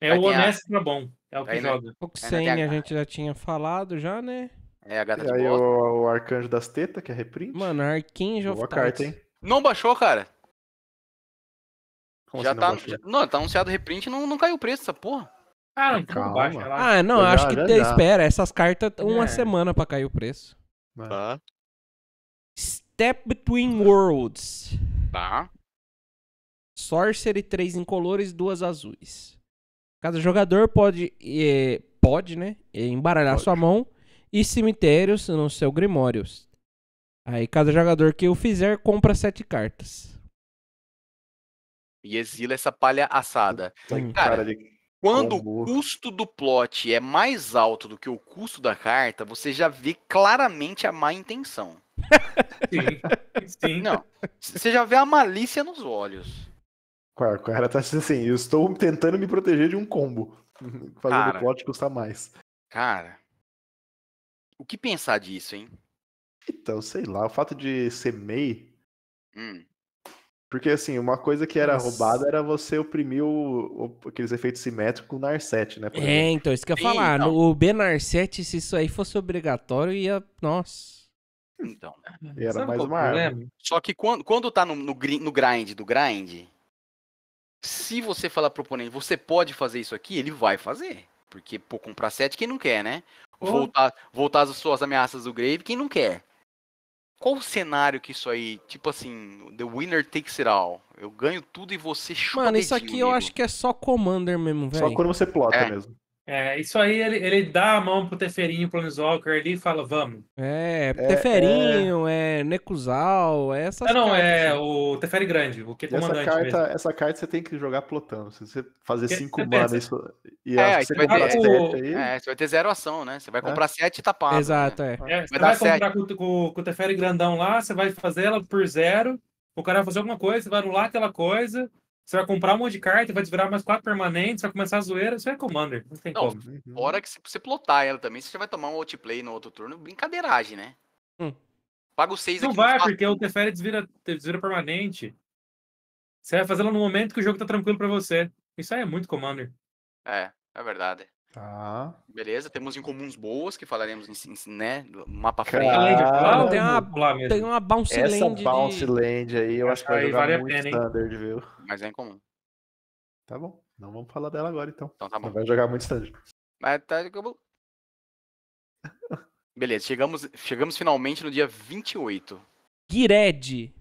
É o honesto pra bom. É o que Aí, né? joga. Né? Oxen a gente já tinha falado já, né? É a gata e de aí o, o Arcanjo das Tetas, que é reprint. Mano, Arcanjo of Boa carta, hein? Não baixou, cara? Como já assim tá, não, já, não, tá anunciado reprint e não, não caiu o preço essa porra. Tá ah, não, Calma. Baixo, ah, não, acho que espera. Essas cartas, é. uma é. semana pra cair o preço. Tá. Step Between Worlds. Tá. Sorcery, 3 incolores, 2 azuis. Cada jogador pode, pode né, embaralhar pode. sua mão e cemitérios no seu Grimórios. Aí cada jogador que o fizer compra 7 cartas e exila essa palha assada. Tem cara, cara de... É quando Como? o custo do plot é mais alto do que o custo da carta, você já vê claramente a má intenção. Sim, sim. Não, você já vê a malícia nos olhos. O cara tá assim, assim, eu estou tentando me proteger de um combo. Fazendo cara, o plot custar mais. Cara, o que pensar disso, hein? Então, sei lá, o fato de ser MEI hum. Porque, assim, uma coisa que era Nossa. roubada era você oprimir o, o, aqueles efeitos simétricos no Narset, né? É, então, isso que eu ia falar. Então. O B Narset, se isso aí fosse obrigatório, ia. Nossa. Então. E era mais uma é arma. Só que quando, quando tá no, no, no grind do grind, se você falar pro oponente, você pode fazer isso aqui, ele vai fazer. Porque, pô, comprar 7, quem não quer, né? Voltar, voltar as suas ameaças do Grave, quem não quer? Qual o cenário que isso aí, tipo assim, the winner takes it all. Eu ganho tudo e você chupa Mano, isso aqui eu acho que é só Commander mesmo, velho. Só quando você plota é. mesmo. É, isso aí ele, ele dá a mão pro Teferinho, pro Planeswalker ali e fala, vamos. É, é Teferinho, é, é Necusal, é essa. É, não, é o Teferi Grande, o que é comandante. Essa carta, mesmo. essa carta você tem que jogar plotando. Se você fazer 5 é manas isso, e é, você vai ter, o... aí... é, você vai ter zero ação, né? Você vai é. comprar 7 né? é. Exato, né? é. você vai comprar com, com, com, o Teferi Grandão lá, você vai fazer ela por zero, o cara vai fazer alguma coisa, você vai anular aquela coisa. Você vai comprar um monte de carta, vai desvirar mais quatro permanentes, vai começar a zoeira, você é commander. Não tem não, como. Fora que você plotar ela também, você vai tomar um outplay no outro turno, brincadeiragem, né? Hum. Paga o 6 Não vai, porque o Teferi desvira, desvira permanente. Você vai fazer ela no momento que o jogo tá tranquilo para você. Isso aí é muito commander. É, é verdade. Tá. Beleza, temos em comuns boas que falaremos em, né, mapa frame. tem uma, tem uma Bounce Essa Land. Bounce de... Land aí, eu acho que vai jogar vale muito a pena, standard, hein? viu? Mas é em comum. Tá bom, não vamos falar dela agora então. Então tá bom. Não vai jogar muito standard. Mas tá, Beleza, chegamos, chegamos finalmente no dia 28. Gired.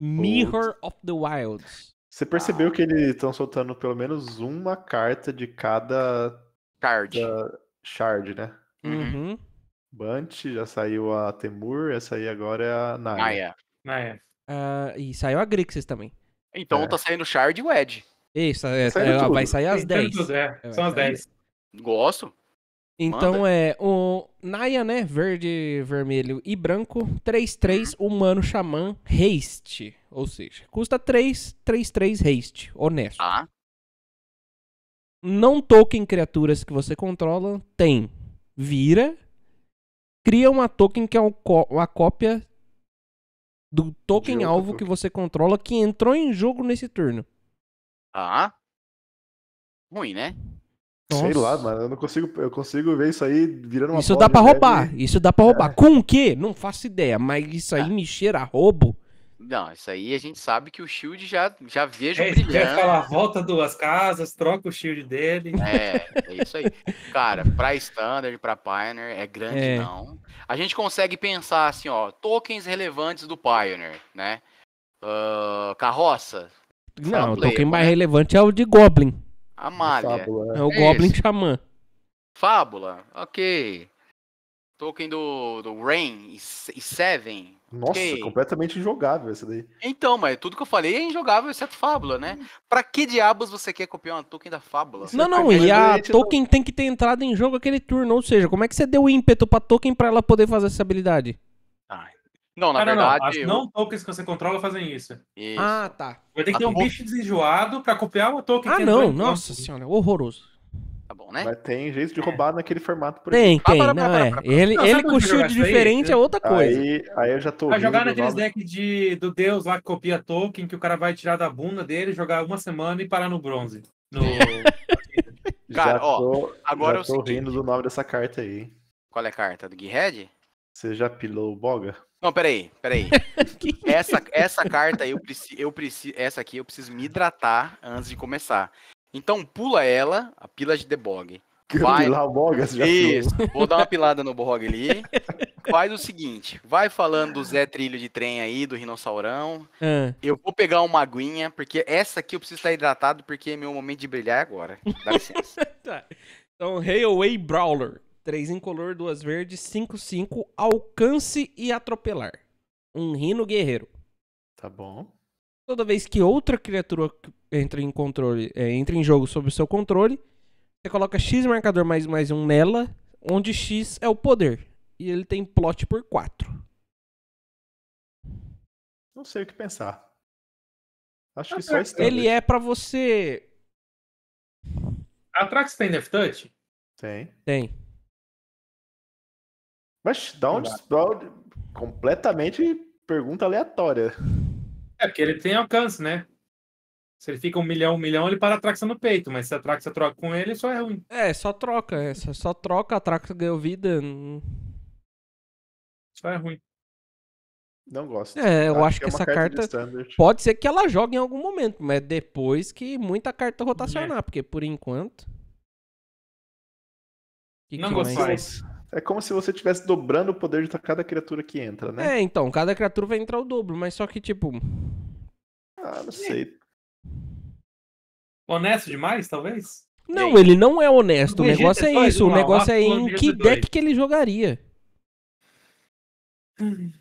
Mirror of the Wilds. Você percebeu ah, que eles estão soltando pelo menos uma carta de cada Shard. Da Shard, né? Uhum. uhum. Bunt, já saiu a Temur, essa aí agora é a Naya. Naya. Naya. Uh, e saiu a Grixis também. Então é. tá saindo Shard e o Ed. Isso, é, é, vai sair às 10. Tudo, é, é, São as 10. É Gosto. Então Manda. é o Naya, né? Verde, vermelho e branco. 3-3, uhum. humano, xamã, haste. Ou seja, custa 3, 3, 3 haste. Honesto. Ah, não token criaturas que você controla tem. Vira, cria uma token que é uma cópia do token alvo token. Tá que você controla que entrou em jogo nesse turno. Ah. Ruim, né? Nossa. Sei lá, mano, eu não consigo, eu consigo ver isso aí virando uma Isso dá para roubar, isso dá para roubar. É. Com o quê? Não faço ideia, mas isso aí ah. me cheira a roubo. Não, isso aí a gente sabe que o Shield já, já vejo é, brilhando. Quer falar, volta duas casas, troca o Shield dele. É, é isso aí. Cara, pra Standard, pra Pioneer, é grande é. não. A gente consegue pensar assim, ó, tokens relevantes do Pioneer, né? Uh, carroça. Não, o token mais né? relevante é o de Goblin. A malha. É o é Goblin esse. Xamã. Fábula, ok. Token do, do Rain e Seven, nossa, completamente injogável essa daí. Então, mas tudo que eu falei é injogável, exceto Fábula, né? Uhum. Pra que diabos você quer copiar uma token da Fábula? Não, não, e a token não... tem que ter entrado em jogo aquele turno, ou seja, como é que você deu o ímpeto pra token pra ela poder fazer essa habilidade? Ah, não, na verdade... Não, não. Eu... não tokens que você controla fazem isso. isso. Ah, tá. Vai ter que ter um bicho desenjoado pra copiar uma token. Ah, não, nossa senhora, horroroso tá bom, né? Mas tem jeito de é. roubar naquele formato por Tem, ah, tem. Ah, não, é. Ele, ele com shield diferente aí? é outra coisa. Aí, aí eu já tô. Vai jogar naqueles decks de, do Deus lá que copia token, que o cara vai tirar da bunda dele, jogar uma semana e parar no bronze. No... cara, já ó, tô, agora eu é tô rindo do nome dessa carta aí. Qual é a carta? Do Gearhead? Você já pilou o Boga? Não, peraí, peraí. essa, essa carta eu preciso, eu preciso. Essa aqui eu preciso me hidratar antes de começar. Então pula ela, a pila de debug. Vai... Pilar o Boga, já Isso, vou dar uma pilada no Borg ali. Faz o seguinte, vai falando do Zé Trilho de Trem aí, do Rinossaurão. É. Ah. Eu vou pegar uma aguinha, porque essa aqui eu preciso estar hidratado, porque é meu momento de brilhar agora. Dá licença. tá. Então, Railway Brawler. três em color, duas verdes, cinco cinco, alcance e atropelar. Um rino guerreiro. Tá bom toda vez que outra criatura entra em controle, é, entra em jogo sob o seu controle, você coloca X marcador mais mais um nela, onde X é o poder. E ele tem plot por 4. Não sei o que pensar. Acho que só standard. Ele é para você. A Trax tem Death Tem. Tem. Mas dá um completamente pergunta aleatória. É, porque ele tem alcance, né? Se ele fica um milhão, um milhão, ele para a Traxa no peito, mas se a Traxa troca com ele, só é ruim. É, só troca, é. Só, só troca, a Traxa ganhou vida. Não... Hum. Só é ruim. Não gosto. É, eu acho, acho que, é que essa carta, carta pode ser que ela jogue em algum momento, mas depois que muita carta rotacionar, é. porque por enquanto. Que não que Mais? É como se você estivesse dobrando o poder de cada criatura que entra, né? É, então, cada criatura vai entrar o dobro, mas só que, tipo. Ah, não sei. Honesto demais, talvez? Não, ele não é honesto. O, negócio é, é isso. o negócio é em que deck que ele jogaria.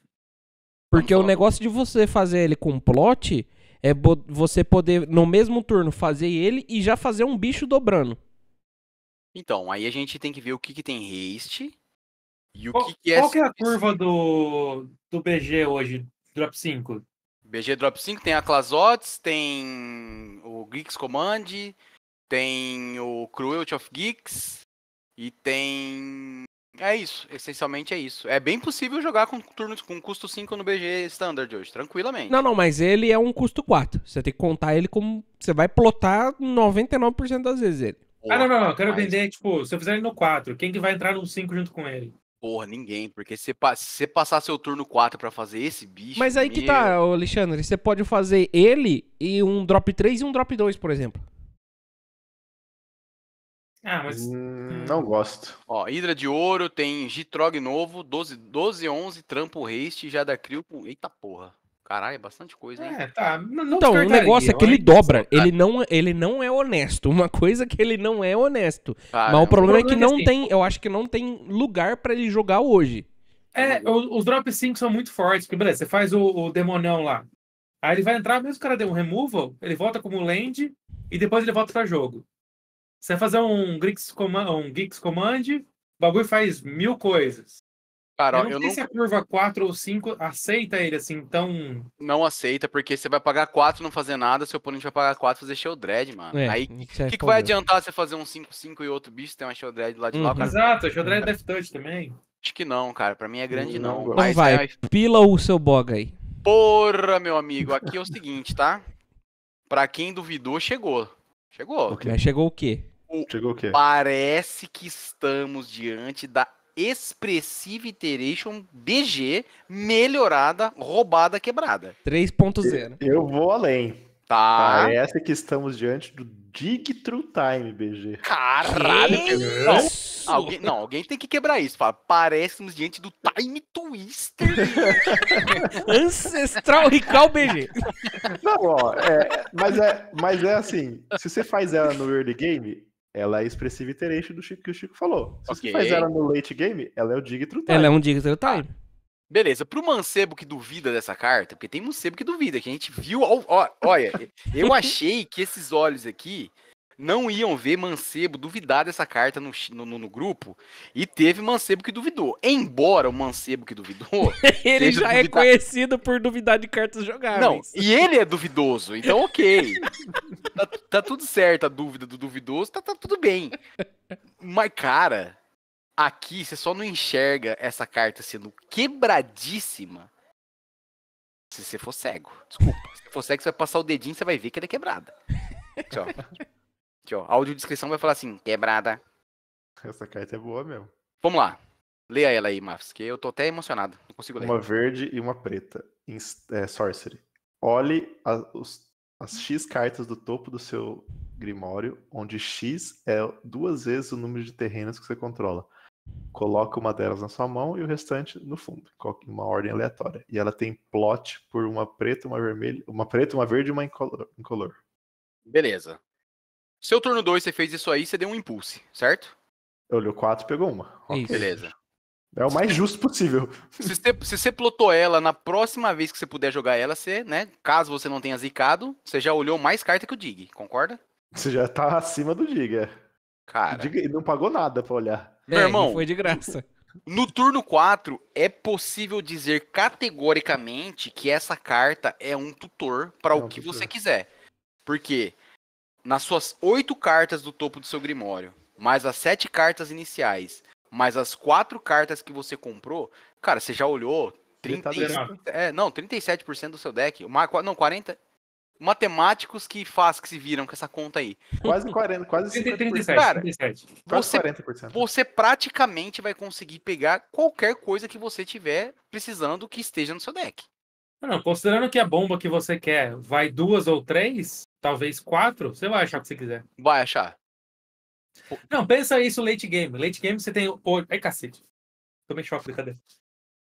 Porque o negócio de você fazer ele com plot é você poder, no mesmo turno, fazer ele e já fazer um bicho dobrando. Então, aí a gente tem que ver o que, que tem haste e o qual, que, que é. Qual que é a curva do, do BG hoje, Drop 5? BG Drop 5 tem a Clazots, tem o Geeks Command, tem o Cruelty of Geeks e tem. É isso, essencialmente é isso. É bem possível jogar com turnos com custo 5 no BG Standard hoje, tranquilamente. Não, não, mas ele é um custo 4. Você tem que contar ele como. Você vai plotar 99% das vezes ele. Ah, não, não, não. Eu quero mas... vender, tipo, se eu fizer ele no 4, quem que vai entrar no 5 junto com ele? Porra, ninguém, porque se você passar seu turno 4 para fazer esse bicho. Mas aí meu... que tá, Alexandre, você pode fazer ele e um drop 3 e um drop 2, por exemplo. Ah, mas. Hum, hum, não gosto. Ó, Hidra de Ouro, tem Gitrog novo, 12, 12 11, Trampo Haste, Jada Crio. Eita porra. Caralho, é bastante coisa, hein? É, tá. Não então, o negócio é que ele dobra. Ele tá. não, é, ele não é honesto. Uma coisa que ele não é honesto. Ah, Mas é. o problema é que é não assim, tem. Eu acho que não tem lugar para ele jogar hoje. É, os drop 5 são muito fortes. Porque, beleza, você faz o, o demonão lá. Aí ele vai entrar, mesmo que o cara dê um removal, ele volta como land e depois ele volta para jogo. Você vai fazer um Geeks Command, um Geeks Command, o bagulho faz mil coisas. Cara, eu não eu sei não... se a curva 4 ou 5 aceita ele assim, tão. Não aceita, porque você vai pagar 4 não fazer nada, seu oponente vai pagar 4 fazer Shield Dread, mano. É, Aí, o que, é que, vai adiantar você fazer um 5-5 e outro bicho tem uma Shield Dread lá de uhum. lá? Cara? Exato, Shield Dread é Death Touch também. Acho que não, cara. Pra mim é grande não. não. Então mas é vai, é... pila o seu bog aí. Porra, meu amigo. Aqui é o seguinte, tá? Pra quem duvidou, chegou. Chegou. Okay. Mas chegou o quê? O... Chegou o quê? Parece que estamos diante da Expressive Iteration BG melhorada, roubada, quebrada. 3.0. Eu vou além. Tá. Parece ah, é que estamos diante do Dig True Time, BG. Caralho! Que não, alguém, não, alguém tem que quebrar isso. Fala, parecemos diante do Time Twister. Ancestral Rical BG. Não, ó, é, mas, é, mas é assim, se você faz ela no early game, ela é expressiva iteration do Chico, que o Chico falou. Se okay. você faz ela no late game, ela é o dig time. Ela é um dig time. Beleza, pro mancebo que duvida dessa carta, porque tem mancebo que duvida, que a gente viu. Ó, ó, olha, eu achei que esses olhos aqui não iam ver Mancebo duvidar dessa carta no, no, no, grupo. E teve Mancebo que duvidou. Embora o Mancebo que duvidou. ele já é duvidar... é conhecido por duvidar de cartas jogadas. Não, e ele é duvidoso, então ok. tá, tá, tudo certo a dúvida do duvidoso, tá, tá tudo bem. Mas, cara, aqui você só não enxerga essa carta sendo quebradíssima se você for cego. Desculpa. Se for cego, você vai passar o dedinho e você vai ver que ela é quebrada. Tchau. Aqui, ó. A descrição vai falar assim, quebrada. Essa carta é boa mesmo. Vamos lá. Leia ela aí, Mafs, que eu tô até emocionado. Não consigo ler. Uma verde e uma preta. é, sorcery. Olhe a, os, as X cartas do topo do seu Grimório, onde X é duas vezes o número de terrenos que você controla. coloque uma delas na sua mão e o restante no fundo, em uma ordem aleatória. E ela tem plot por uma preta, uma vermelha, uma preta, uma verde e uma incolor. Beleza. Seu turno 2, você fez isso aí, você deu um impulso, certo? Olhou 4 pegou uma. Beleza. É o mais justo possível. Se você, se você plotou ela na próxima vez que você puder jogar ela, você, né? Caso você não tenha zicado, você já olhou mais carta que o Dig, concorda? Você já tá acima do Dig, é. Cara. Dig não pagou nada pra olhar. É, Meu irmão. Foi de graça. No turno 4, é possível dizer categoricamente que essa carta é um tutor para é o que tutor. você quiser. Porque nas suas oito cartas do topo do seu Grimório, mais as sete cartas iniciais, mais as quatro cartas que você comprou, cara, você já olhou 30, tá é, não, 37% do seu deck, uma, não, 40 matemáticos que faz que se viram com essa conta aí. Quase 40, quase 37, cara, 37. Você, você praticamente vai conseguir pegar qualquer coisa que você tiver precisando que esteja no seu deck. Ah, não, considerando que a bomba que você quer vai duas ou três, talvez quatro, você vai achar o que você quiser. Vai achar. Não, pensa isso late game. Late game você tem. Ai, cacete. Tomei choque, cadê?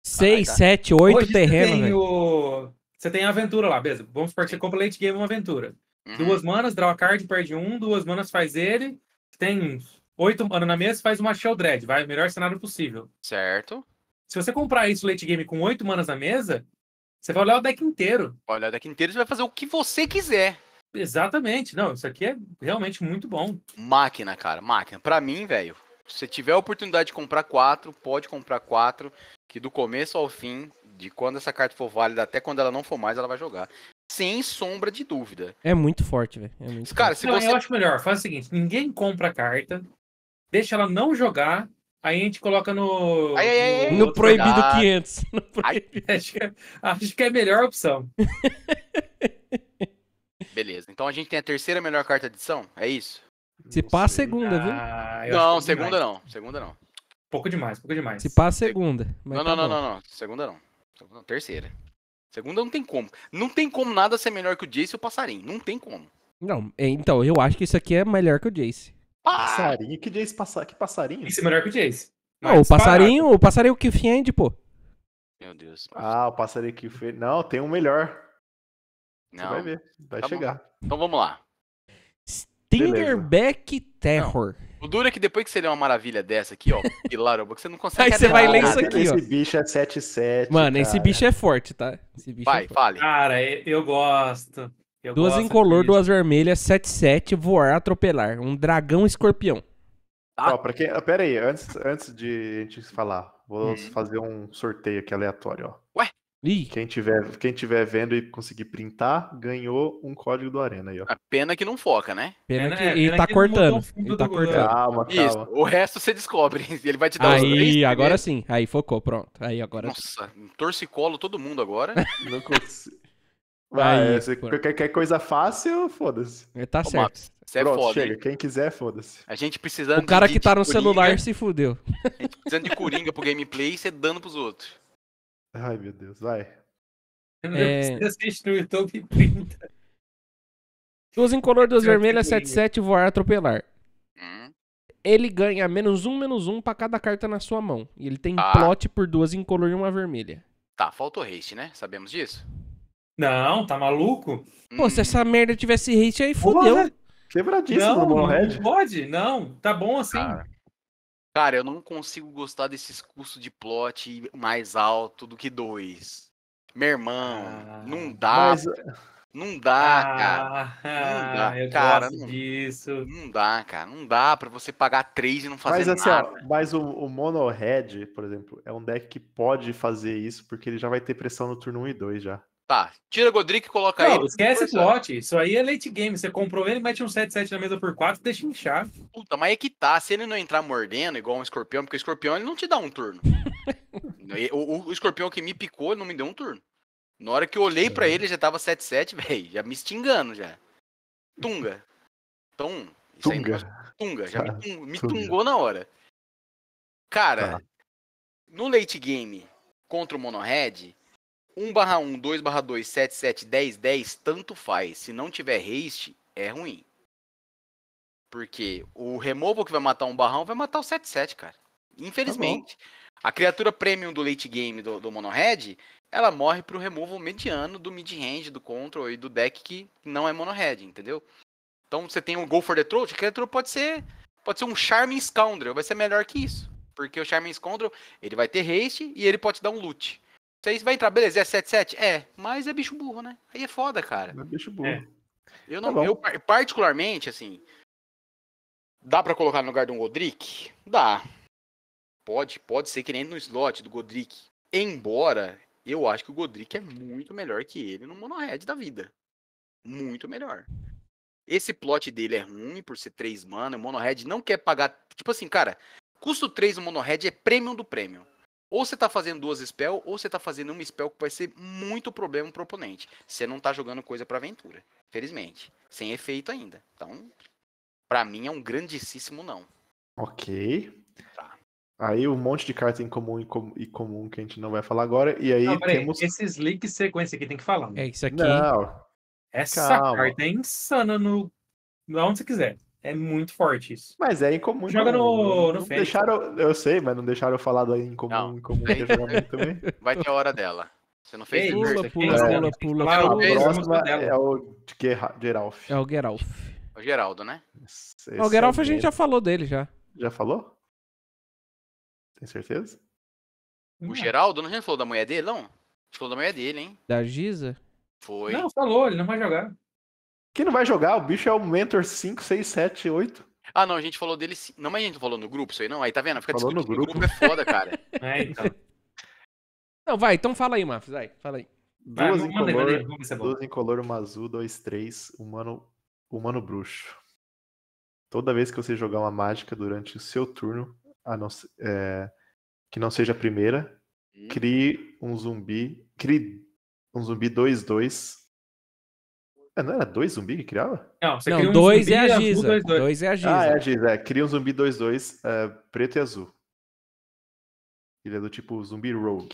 Seis, ah, tá. sete, oito Hoje terreno. Você tem, o... você tem a aventura lá, beleza. Vamos supor que você compra late game uma aventura. Uhum. Duas manas, draw a card, perde um. Duas manas faz ele. Tem oito manas na mesa, faz uma Shell Dread. Vai, melhor cenário possível. Certo. Se você comprar isso late game com oito manas na mesa, você vai olhar o deck inteiro. Vai olhar o deck inteiro e vai fazer o que você quiser. Exatamente. Não, isso aqui é realmente muito bom. Máquina, cara, máquina. Para mim, velho, se tiver a oportunidade de comprar quatro, pode comprar quatro, que do começo ao fim, de quando essa carta for válida até quando ela não for mais, ela vai jogar. Sem sombra de dúvida. É muito forte, velho. É cara, forte. se não, você... eu acho melhor, faz o seguinte, ninguém compra a carta, deixa ela não jogar Aí a gente coloca no. Ai, ai, no, no proibido 500. No proibido. Acho, que, é, acho que é a melhor opção. Beleza. Então a gente tem a terceira melhor carta de edição? É isso? Se pá, a segunda, viu? Ah, não, é segunda não. Segunda não. Pouco demais, pouco demais. Se pá, segunda. Não, tá não, não, não, não, Segunda não. Segunda, não. Terceira. Segunda não tem como. Não tem como nada ser melhor que o Jace e o Passarinho. Não tem como. Não, é, então, eu acho que isso aqui é melhor que o Jace. Ah! Passarinho? Que Jace passar? Que passarinho? Isso é melhor que o Jace. Não, o passarinho, o passarinho que fiende, pô. Meu Deus. Ah, o passarinho que fiende. Não, tem um melhor. Não. Você vai ver, vai tá chegar. Bom. Então vamos lá. Stingerback Terror. Não. O duro é que depois que você lê uma maravilha dessa aqui, ó, Pilar, você não consegue. Aí você vai ler isso aqui, ó. Esse bicho é 7-7. Mano, cara. esse bicho é forte, tá? Esse bicho é vai, é forte. fale. Cara, eu gosto. Eu duas incolor, color, duas vermelhas, 7-7, voar, atropelar. Um dragão escorpião. Ah. Ó, quem... Pera aí, antes, antes de a gente falar, vou hum. fazer um sorteio aqui aleatório, ó. Ué? Ih. Quem tiver, quem tiver vendo e conseguir printar, ganhou um código do Arena aí, ó. A ah, pena que não foca, né? Pena, pena que, é, e pena tá que cortando. Ele tá cortando. Calma, calma. Isso, o resto você descobre. Ele vai te dar aí, os três. Aí, agora sim. Aí focou, pronto. Aí agora. Nossa, torcicolo todo mundo agora. não consigo. Ah, vai, qualquer, é, qualquer coisa fácil, foda-se. É, tá Ô, certo. você é foda, chega. Quem quiser, foda-se. A gente precisando O cara de, que tá no celular se fudeu. A gente precisando de coringa pro gameplay e você dando pros outros. Ai, meu Deus, vai. É... Eu preciso no Duas duas vermelhas, 7-7, voar, atropelar. Hum? Ele ganha menos um, menos um pra cada carta na sua mão. E ele tem ah. plot por duas color e uma vermelha. Tá, faltou haste, né? Sabemos disso. Não, tá maluco? Pô, se essa hum. merda tivesse hit, aí fodeu. Né? Quebradíssimo não, pode, não. Tá bom assim. Cara, cara, eu não consigo gostar desses custos de plot mais alto do que dois. Meu irmão, ah, não dá. Mas... Ah, não dá, ah, cara. Não dá, eu cara. Não, disso. não dá, cara. Não dá pra você pagar três e não fazer mas, assim, nada. Ó, mas o, o Mono Red, por exemplo, é um deck que pode fazer isso, porque ele já vai ter pressão no turno 1 e 2 já. Tá, tira Godric e coloca não, ele. Esquece plot. É. Isso aí é late game. Você comprou ele, mete um 7-7 na mesa por 4 e deixa inchar. Puta, mas é que tá. Se ele não entrar mordendo, igual um escorpião, porque o escorpião ele não te dá um turno. o, o, o, escorpião que me picou não me deu um turno. Na hora que eu olhei para é. ele, já tava 7-7, velho. Já me xingando já. Tunga. Então. Tunga. Aí, tunga. Já ah, me, tá, tung, me tungou na hora. Cara, ah. no late game contra o Monohead 1 barra 1, 2 barra 2, 7, 7, 10, 10, tanto faz. Se não tiver haste, é ruim. Porque o removal que vai matar um barrão vai matar o 7, 7, cara. Infelizmente. Tá a criatura premium do late game do, do monohead, ela morre pro removal mediano do mid-range, do control e do deck que não é monohead, entendeu? Então você tem um Go for the Throat, a criatura pode ser pode ser um Charming Scoundrel, vai ser melhor que isso. Porque o Charming Scoundrel, ele vai ter haste e ele pode te dar um loot vai entrar, beleza, é 77? É, mas é bicho burro, né? Aí é foda, cara. É bicho burro. É. Eu tá não, tá eu particularmente, assim, dá para colocar no lugar de um Godric? Dá. Pode, pode ser que nem no slot do Godric. Embora eu acho que o Godric é muito melhor que ele no monohead da vida. Muito melhor. Esse plot dele é ruim por ser 3 mana, o monohead não quer pagar, tipo assim, cara, custo 3 no monohead é premium do premium. Ou você tá fazendo duas spells, ou você tá fazendo uma spell que vai ser muito problema pro oponente. Você não tá jogando coisa pra aventura. Felizmente. Sem efeito ainda. Então, pra mim é um grandíssimo não. Ok. Tá. Aí um monte de carta em comum e, comum que a gente não vai falar agora. E aí não, temos. esses esse slick sequência aqui tem que falar. Né? É isso aqui. Não. Essa Calma. carta é insana no. Onde você quiser. É muito forte isso. Mas é incomum. Joga no, no, no deixaram, Eu sei, mas não deixaram eu falar do incomum, não. incomum também. Vai ter a hora dela. Você não fez Ei, pula, é pula, pula, pula, pula, pula, pula. A é, é o Geralf. É o Geralf. O Geraldo, né? Esse o Geralf é a gente já falou dele já. Já falou? Tem certeza? O não. Geraldo, não a gente falou da mulher dele, não? A gente falou da mulher dele, hein? Da Giza? Foi. Não, falou, ele não vai jogar. Quem não vai jogar? O bicho é o Mentor 5, 6, 7, 8. Ah, não, a gente falou dele sim. Não, mas a gente falou no grupo isso aí, não? Aí tá vendo? Fica falou no grupo. grupo. é foda, cara. é, então. Não, vai, então fala aí, Mafis. Vai, fala aí. Duas duas color, é duas incolor, uma azul, dois, três, humano, humano bruxo. Toda vez que você jogar uma mágica durante o seu turno, a não, é, que não seja a primeira, hum. crie um zumbi, crie um zumbi 2-2 é, não era dois zumbi que criava? Não, você não, dois, um zumbi, é a Giza. Azul, dois, dois. dois é a Giza. Ah, é a Giza. É, cria um zumbi 2-2, dois, dois, uh, preto e azul. Ele é do tipo zumbi rogue.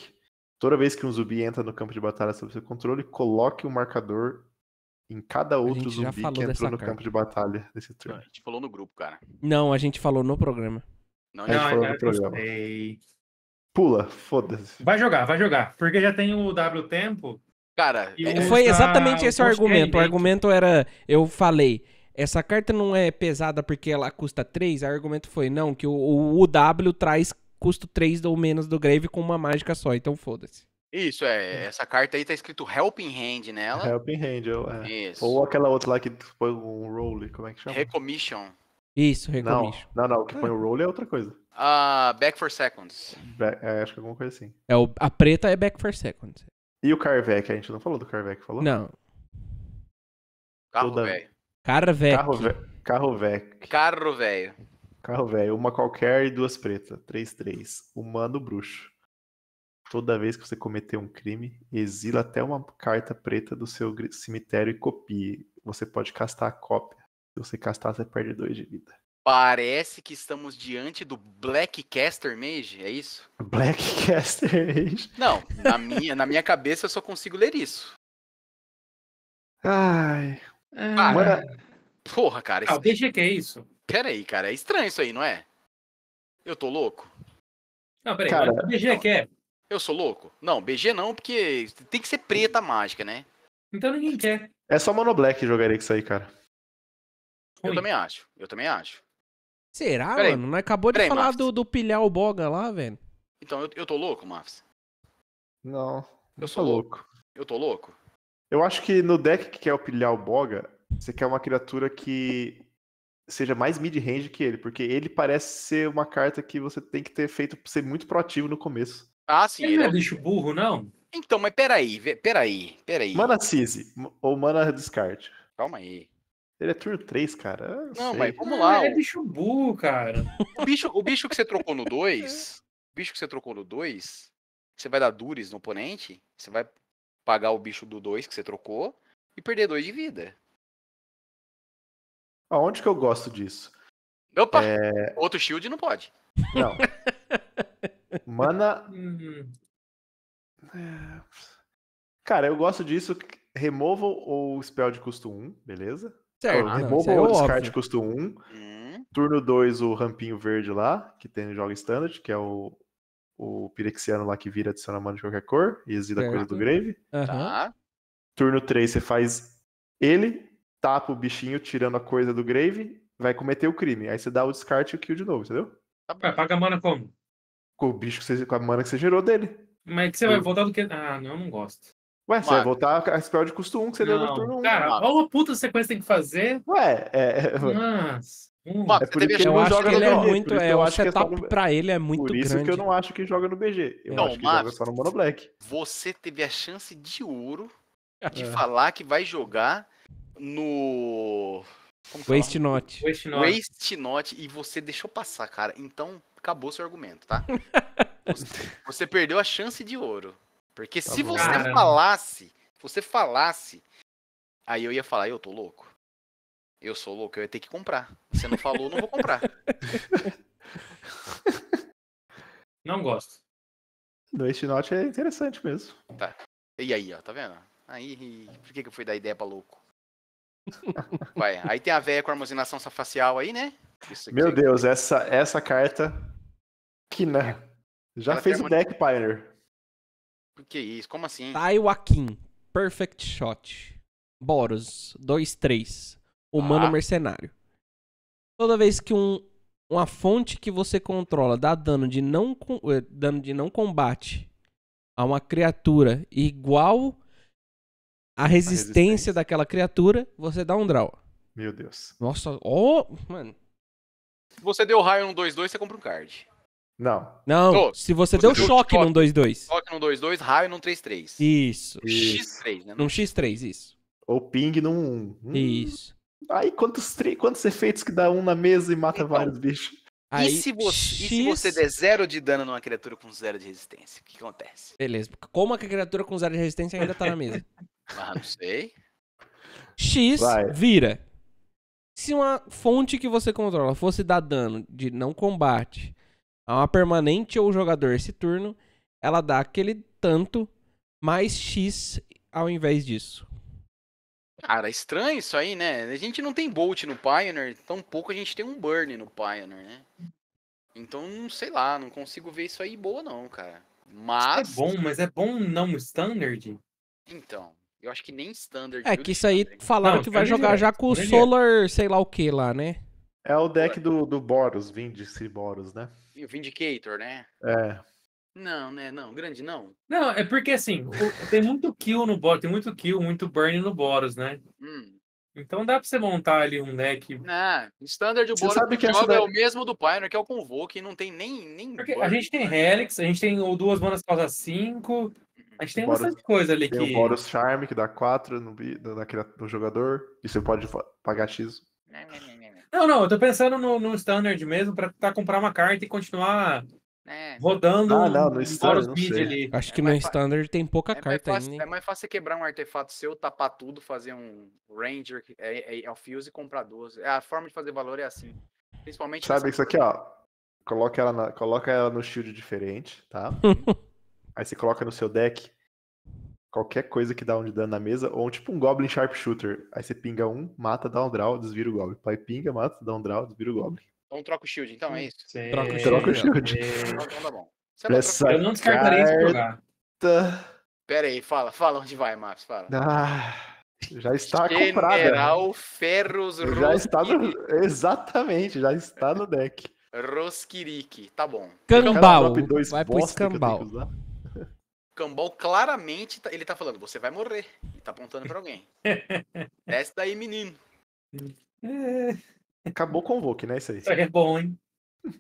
Toda vez que um zumbi entra no campo de batalha sob seu controle, coloque o um marcador em cada outro zumbi que entrou no carta. campo de batalha desse turno. a gente falou no grupo, cara. Não, a gente falou no programa. Não, a gente não, falou no programa. Sei. Pula, foda-se. Vai jogar, vai jogar. Porque já tem o W tempo Cara, é... foi exatamente esse o argumento. O argumento era, eu falei, essa carta não é pesada porque ela custa 3. O argumento foi, não, que o, o traz custo 3 ou menos do Grave com uma mágica só, então foda-se. Isso, é. Essa carta aí tá escrito Helping Hand nela. Helping Hand, é. Isso. Ou aquela outra lá que foi um role, como é que chama? Recommission. Isso, Recommission. Não, não, não o que põe o role é outra coisa. Ah, uh, Back for Seconds. Back, é, acho que é alguma coisa assim. É, o, a preta é Back for Seconds. E o Carvec? A gente não falou do Carvec, falou? Não. Carro velho. Carvec. Carro velho. Carro velho. Carro velho. Carro velho. Uma qualquer e duas pretas. 3-3. Humano bruxo. Toda vez que você cometer um crime, exila até uma carta preta do seu cemitério e copie. Você pode castar a cópia. Se você castar, você perde dois de vida. Parece que estamos diante do Black Caster Mage, é isso? Black Caster Mage? Não, na minha, na minha cabeça eu só consigo ler isso. Ai. Ah. Cara, porra, cara. Ah, isso... que é isso? Pera aí, cara, é estranho isso aí, não é? Eu tô louco? Não, peraí, cara, o BG é que é? Eu sou louco? Não, BG não, porque tem que ser preta uhum. mágica, né? Então ninguém quer. É só Mono Black jogaria isso aí, cara. Eu também acho, eu também acho. Será, mano? Não acabou de falar do, do pilhar o boga lá, velho. Então, eu, eu tô louco, Mafis. Não. Eu sou tá louco. louco. Eu tô louco? Eu acho que no deck que quer o pilhar o boga, você quer uma criatura que seja mais mid-range que ele, porque ele parece ser uma carta que você tem que ter feito ser muito proativo no começo. Ah, sim. Ele, ele não é, é bicho burro, não? Então, mas peraí, peraí, peraí. Mana Cise ou Mana Descarte. Calma aí. Ele é turno 3, cara. não, não mas vamos ah, lá. Ah, ele é bicho burro, cara. O bicho, o bicho que você trocou no 2. O bicho que você trocou no 2. Você vai dar dures no oponente. Você vai pagar o bicho do 2 que você trocou. E perder 2 de vida. Aonde que eu gosto disso? Opa! É... Outro shield não pode. Não. Mana. Uhum. É. Cara, eu gosto disso. Removal ou spell de custo 1, beleza? Certo. Ah, descarte custa 1. Hum. Turno 2, o rampinho verde lá, que tem no jogo standard, que é o, o pirexiano lá que vira adiciona mana de qualquer cor e exida a coisa do grave. Uhum. Tá. Turno 3, você faz ele, tapa o bichinho tirando a coisa do grave, vai cometer o crime. Aí você dá o descarte e o kill de novo, entendeu? Tá Paga a mana como? Com o bicho que você, com a mana que você gerou dele. Mas é que você vai hum. voltar do que. Ah, não, eu não gosto. Ué, você vai voltar a spell de custo 1 que você deu no turno 1. Cara, ah. olha uma puta sequência que tem que fazer. Ué, é. é Nossa. Hum. é por isso que eu acho que ele é muito. É, eu acho que a etapa no... pra ele é muito grande. Por isso grande. que eu não acho que joga no BG. Eu não, acho que Marcos, joga só no Mono Black. Você teve a chance de ouro ah. de é. falar que vai jogar no. Waste Not. Waste Not. Waste Not e você deixou passar, cara. Então acabou seu argumento, tá? você, você perdeu a chance de ouro. Porque tá se bom. você Caramba. falasse, você falasse, aí eu ia falar, eu tô louco. Eu sou louco, eu ia ter que comprar. Você não falou, não vou comprar. Não gosto. Dois Note é interessante mesmo. Tá. E aí, ó, tá vendo? Aí, por que, que eu fui dar ideia pra louco? Vai, aí tem a véia com a armazinação facial aí, né? Meu Deus, essa, essa carta. Que né? Já Ela fez o deck, Pioneer. Que isso? Como assim? Taiwakin, Perfect Shot. Boros, 2-3. Humano ah. Mercenário. Toda vez que um, uma fonte que você controla dá dano de não, eh, dano de não combate a uma criatura igual à resistência, resistência, daquela criatura, você dá um draw. Meu Deus. Nossa, oh, mano. Se você deu raio no 2-2, você compra um card. Não. Não, oh, se você, você deu, deu choque, choque num 2-2. Choque num 2-2, raio num 3-3. Isso. isso. X3, né? Num X3, isso. Ou ping num 1. Hum. Isso. Aí quantos, tri... quantos efeitos que dá um na mesa e mata então, vários bichos? Aí, e, se você, X... e se você der zero de dano numa criatura com zero de resistência? O que acontece? Beleza. Como a criatura com zero de resistência ainda tá na mesa? ah, não sei. X Vai. vira. Se uma fonte que você controla fosse dar dano de não combate a é uma permanente ou jogador esse turno, ela dá aquele tanto mais X ao invés disso. Cara, estranho isso aí, né? A gente não tem Bolt no Pioneer, tampouco a gente tem um Burn no Pioneer, né? Então, não sei lá, não consigo ver isso aí boa não, cara. É mas... É bom, mas é bom não standard? Então, eu acho que nem standard. É que isso aí falaram não, que vai jogar é, já com o Solar sei lá o que lá, né? É o deck do, do Boros, Vindice Boros, né? o Vindicator, né? É. Não, né? Não, grande não. Não, é porque assim, tem muito kill no Boros, tem muito kill, muito burn no Boros, né? Hum. Então dá pra você montar ali um deck. Ah, standard o Boros sabe que joga é o mesmo do Pioneer, que é o Convoke, e não tem nem. nem porque burn, a gente tem Helix, a gente tem duas manas causa 5. Uhum. A gente tem Boros, bastante coisa ali tem que. Tem o Boros Charm, que dá 4 no, no, no jogador, e você pode pagar X. Não, não, não. Não, não, eu tô pensando no, no standard mesmo, pra tentar comprar uma carta e continuar é. rodando ah, não, no standard, não ali. Acho que é no standard tem pouca é carta fácil, ainda. É mais fácil quebrar um artefato seu, tapar tudo, fazer um Ranger, é, é, é o Fuse e comprar 12. É, a forma de fazer valor é assim. Principalmente. Sabe isso aqui, ó. Coloca ela, na, coloca ela no shield diferente, tá? Aí você coloca no seu deck qualquer coisa que dá um de dano na mesa, ou tipo um Goblin Sharpshooter. Aí você pinga um, mata, dá um draw, desvira o Goblin. pai pinga, mata, dá um draw, desvira o Goblin. Então troca o shield, então, é isso? Sim. Troca o shield. Troca o shield. Então tá bom. eu não descartaria esse jogar. Pera aí, fala, fala onde vai, Max fala. Ah, já está General comprada. General Ferros Já está no... Exatamente, já está no deck. Roskirik, tá bom. Cambal. Vai pro Cambal. Cambol claramente tá, ele tá falando, você vai morrer. E tá apontando para alguém. Desce daí, menino. É... Acabou o convoque, né? Isso aí. É bom, hein?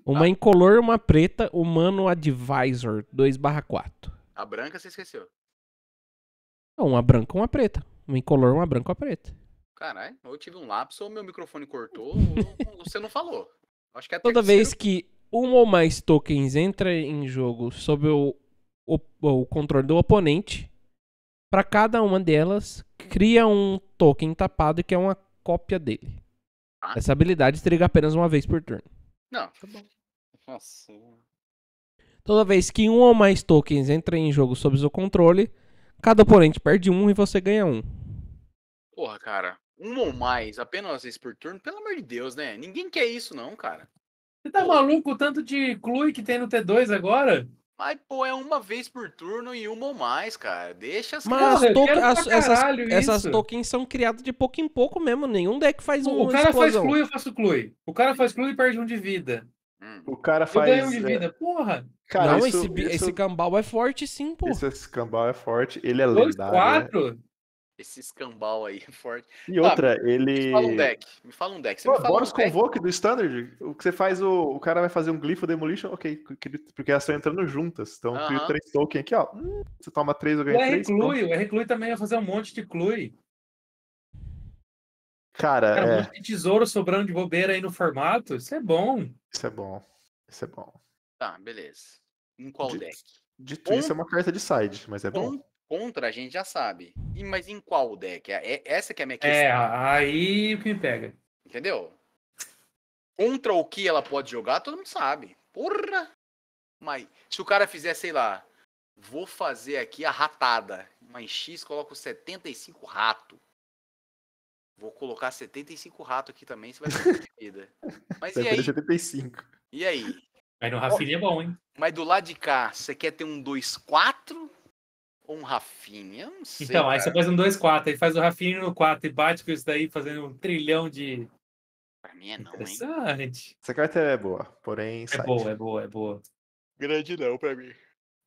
Uma ah. incolor, uma preta, humano advisor 2/4. A branca você esqueceu. Não, uma branca, uma preta. Uma incolor, uma branca, uma preta. Caralho, ou eu tive um lápis ou meu microfone cortou, ou você não falou. Acho que é Toda terceiro... vez que um ou mais tokens entra em jogo sob o o, o controle do oponente. Para cada uma delas, cria um token tapado que é uma cópia dele. Ah. Essa habilidade triga apenas uma vez por turno. Não, tá bom. Nossa. Toda vez que um ou mais tokens entrem em jogo sob seu controle, cada oponente perde um e você ganha um. Porra, cara. Um ou mais, apenas uma vez por turno, pelo amor de Deus, né? Ninguém quer isso, não, cara. Você tá maluco o tanto de clue que tem no T2 agora? Mas, pô, é uma vez por turno e uma ou mais, cara. Deixa as Mas as to as, essas, essas tokens são criadas de pouco em pouco mesmo. Nenhum deck faz um. O cara explosão. faz clue, eu faço clue. O cara faz clue e perde um de vida. Hum. O cara faz. Eu ganho um de é, vida, porra. Cara, não, isso, esse, isso... esse cambal é forte sim, pô. Esse, esse cambal é forte, ele é lendário. 2, é. 4? Esse escambau aí forte. E tá, outra, me, ele. Me fala um deck. Me fala um deck. Você Pô, Boros um Convoke do Standard. O que você faz, o, o cara vai fazer um Glifo Demolition, ok. Porque elas estão entrando juntas. Então, uh -huh. três tokens aqui, ó. Hum, você toma três, eu ganho o três. Reclui, o Reclui também vai fazer um monte de Clui. Cara, cara é... um monte de tesouro sobrando de bobeira aí no formato. Isso é bom. Isso é bom. Isso é bom. Tá, beleza. Em qual de, deck? Dito isso, é uma carta de side, mas é bom. Contra a gente já sabe. E, mas em qual deck? É, é essa que é a minha é, questão. É, aí que me pega. Entendeu? Contra o que ela pode jogar, todo mundo sabe. Porra! Mas se o cara fizer, sei lá, vou fazer aqui a ratada. Mas X coloco 75 rato. Vou colocar 75 rato aqui também, você vai ter vida. Mas e aí? 75. E aí? Aí no Rafinha é bom, hein? Mas do lado de cá, você quer ter um 2-4 ou um Rafinha? não sei. Então, cara. aí você faz um 2-4, aí faz o Rafinha no 4 e bate com isso daí, fazendo um trilhão de. Pra mim é não, Interessante. hein? Essa carta é boa, porém. É site. boa, é boa, é boa. Grande não pra mim.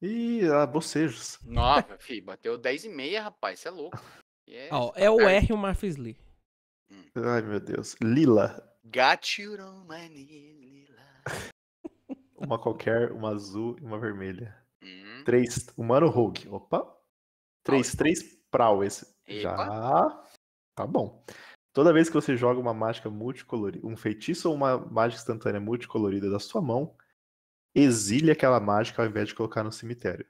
Ih, ah, bocejos. Nossa, fi, bateu 10,5, rapaz, você é louco. Yeah. Oh, é, é o R e o Marfis Lee. Hum. Ai, meu Deus. Lila. Got you on my knee, Lila. uma qualquer, uma azul e uma vermelha. 3, humano rogue. Opa. 3, 3 prowess. Já. Tá bom. Toda vez que você joga uma mágica multicolorida, um feitiço ou uma mágica instantânea multicolorida da sua mão, exile aquela mágica ao invés de colocar no cemitério.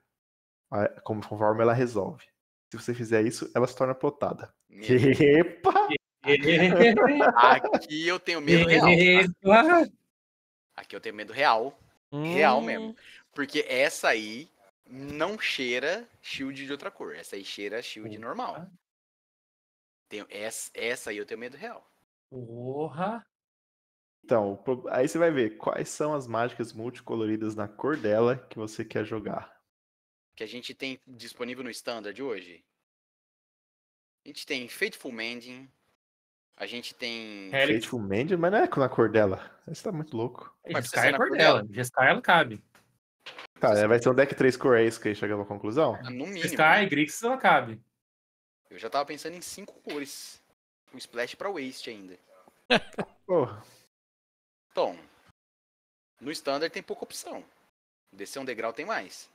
Como, conforme ela resolve. Se você fizer isso, ela se torna plotada. Epa! Aqui eu tenho medo real. Aqui eu tenho medo real. Hum. Real mesmo. Hum. Porque essa aí não cheira shield de outra cor. Essa aí cheira shield Porra. normal. Tenho, essa, essa aí eu tenho medo real. Porra! Então, aí você vai ver quais são as mágicas multicoloridas na cor dela que você quer jogar. Que a gente tem disponível no standard hoje. A gente tem Fateful Mending. A gente tem. Faithful Fateful Mending, mas não é na cor dela. Você tá muito louco. Mas Sky é a cor dela. dela. Sky ela cabe. Cara, tá, né? vai ser um deck 3 cores ace que aí chega a uma conclusão? Ah, no mínimo. Sky, Grix, não cabe. Eu já tava pensando em 5 cores. Um splash pra waste ainda. Porra. Bom, no standard tem pouca opção. Descer um degrau tem mais.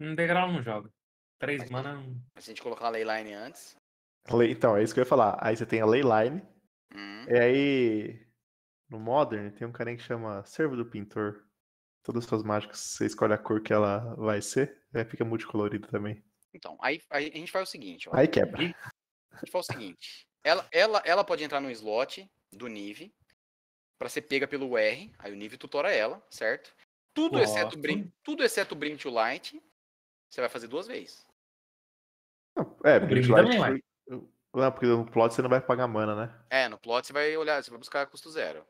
Um degrau não joga. Três mas, mana. Mas se a gente colocar a leyline antes. Então, é isso que eu ia falar. Aí você tem a leyline. Hum. E aí. No Modern tem um cara que chama Servo do Pintor todas as suas mágicas, você escolhe a cor que ela vai ser, aí né? fica multicolorido também. Então, aí, aí a gente faz o seguinte. Ó. Aí quebra. A gente faz o seguinte. Ela, ela, ela pode entrar no slot do Nive para ser pega pelo R, aí o Nive tutora ela, certo? Tudo, exceto, brin tudo exceto o to Light, você vai fazer duas vezes. é, o to Light... Também, não, porque no plot você não vai pagar mana, né? É, no plot você vai olhar, você vai buscar custo zero.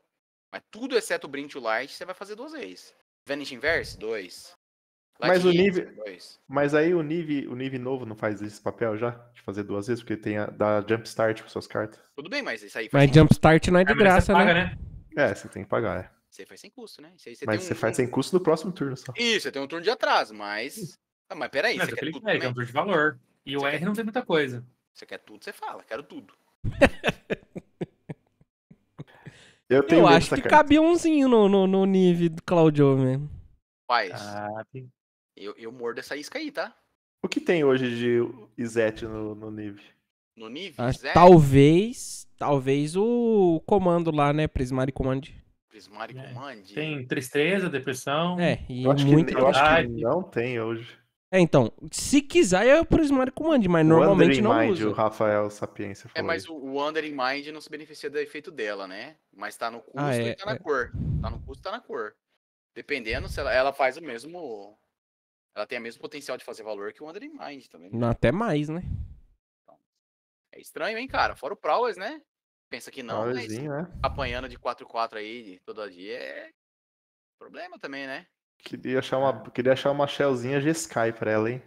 Mas tudo exceto o Brint Light, você vai fazer duas vezes. Vanishing Verse? Dois. mas o Nive, mas aí o Nive, o Nive novo não faz esse papel já? De fazer duas vezes, porque tem a, dá jumpstart com suas cartas. Tudo bem, mas isso aí Mas jump jumpstart não é de é, graça, né? Paga, né? É, você tem que pagar, é. Você faz sem custo, né? Você mas você um... faz sem custo no próximo turno só. Isso, você tem um turno de atraso, mas. Ah, mas peraí, mas você quer tudo. É, é um turno de valor. E você o R quer... não tem muita coisa. Você quer tudo, você fala, quero tudo. Eu tenho Eu acho que carta. cabia umzinho no, no, no nível do Claudio mesmo. Mas. Ah, eu, eu mordo essa isca aí, tá? O que tem hoje de Izete no, no Nive? No Nive? Ah, talvez. Talvez o comando lá, né? Prismari Command. Prismari é. Tem tristeza, depressão. É, e eu acho muito. Que, eu acho que não tem hoje. É, então, se quiser é o Smart Command, mas o normalmente não mind, usa. O Rafael Sapiência é, falou. É, mas o Wander in Mind não se beneficia do efeito dela, né? Mas tá no ah, custo ah, é, e tá na é. cor. Tá no custo e tá na cor. Dependendo, se ela, ela faz o mesmo... Ela tem o mesmo potencial de fazer valor que o Wander in Mind também. Né? Até mais, né? Então, é estranho, hein, cara? Fora o Prowess, né? Pensa que não, mas né? apanhando de 4x4 aí todo dia é problema também, né? Queria achar uma, queria achar uma Shellzinha G-Sky pra ela, hein?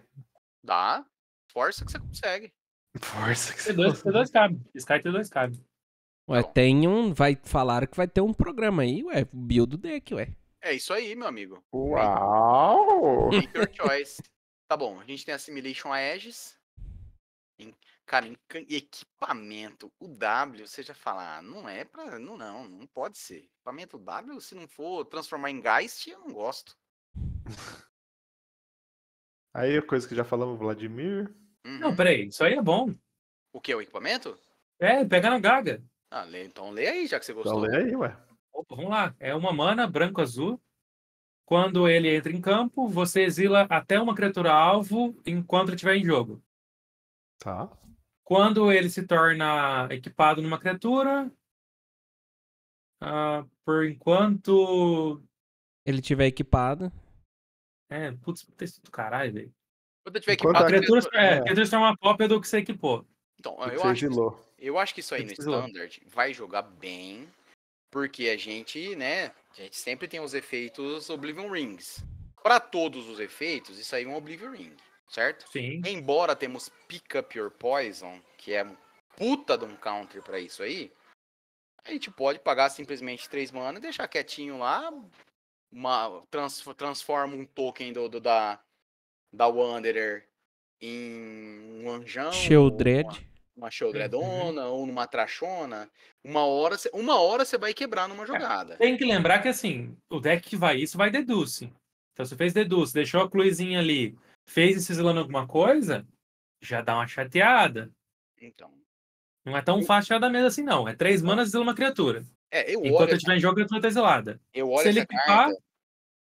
Dá. Força que você consegue. Força que você t dois, consegue. t dois cabos. Sky t dois cabos. Ué, tem um. Vai falar que vai ter um programa aí, ué. Build deck, ué. É isso aí, meu amigo. Uau! Make your choice. tá bom, a gente tem Assimilation a Aegis. Cara, em equipamento, o W, você já fala, ah, não é pra. Não, não, não pode ser. Equipamento W, se não for transformar em Geist, eu não gosto. Aí a coisa que já falamos, Vladimir. Uhum. Não, peraí, isso aí é bom. O que? O equipamento? É, pega na gaga. Ah, lê, então lê aí, já que você então gostou. Então lê aí, ué. Opa, vamos lá. É uma mana branco-azul. Quando ele entra em campo, você exila até uma criatura alvo enquanto estiver em jogo. Tá. Quando ele se torna equipado numa criatura, uh, por enquanto. Ele tiver equipado. É, putz, texto do caralho, velho. Quando tiver equipado. A criatura, criatura, é, é. A criatura uma cópia do que você equipou. Então, eu, acho que, eu acho que isso aí no Standard vai jogar bem, porque a gente, né, a gente sempre tem os efeitos Oblivion Rings. Para todos os efeitos, isso aí é um Oblivion Ring certo? Sim. Embora temos Pick Up Your Poison, que é puta de um counter para isso aí, a gente pode pagar simplesmente 3 mana, deixar quietinho lá, uma, trans, transforma um token do, do da, da Wanderer em um anjão. Sheldred. Uma, Sheldredona uhum. ou numa trachona. Uma hora, uma hora você vai quebrar numa é, jogada. É, tem que lembrar que assim, o deck que vai isso vai deduce. Então você fez deduce, deixou a cluizinha ali fez esse Zelândia alguma coisa, já dá uma chateada. Então. Não é tão hum. fácil tirar da mesa assim, não. É três então. manas e uma criatura. É, eu Enquanto olho, eu tiver em jogo, a criatura tá zelada. Eu olho Se ele pipar, carta...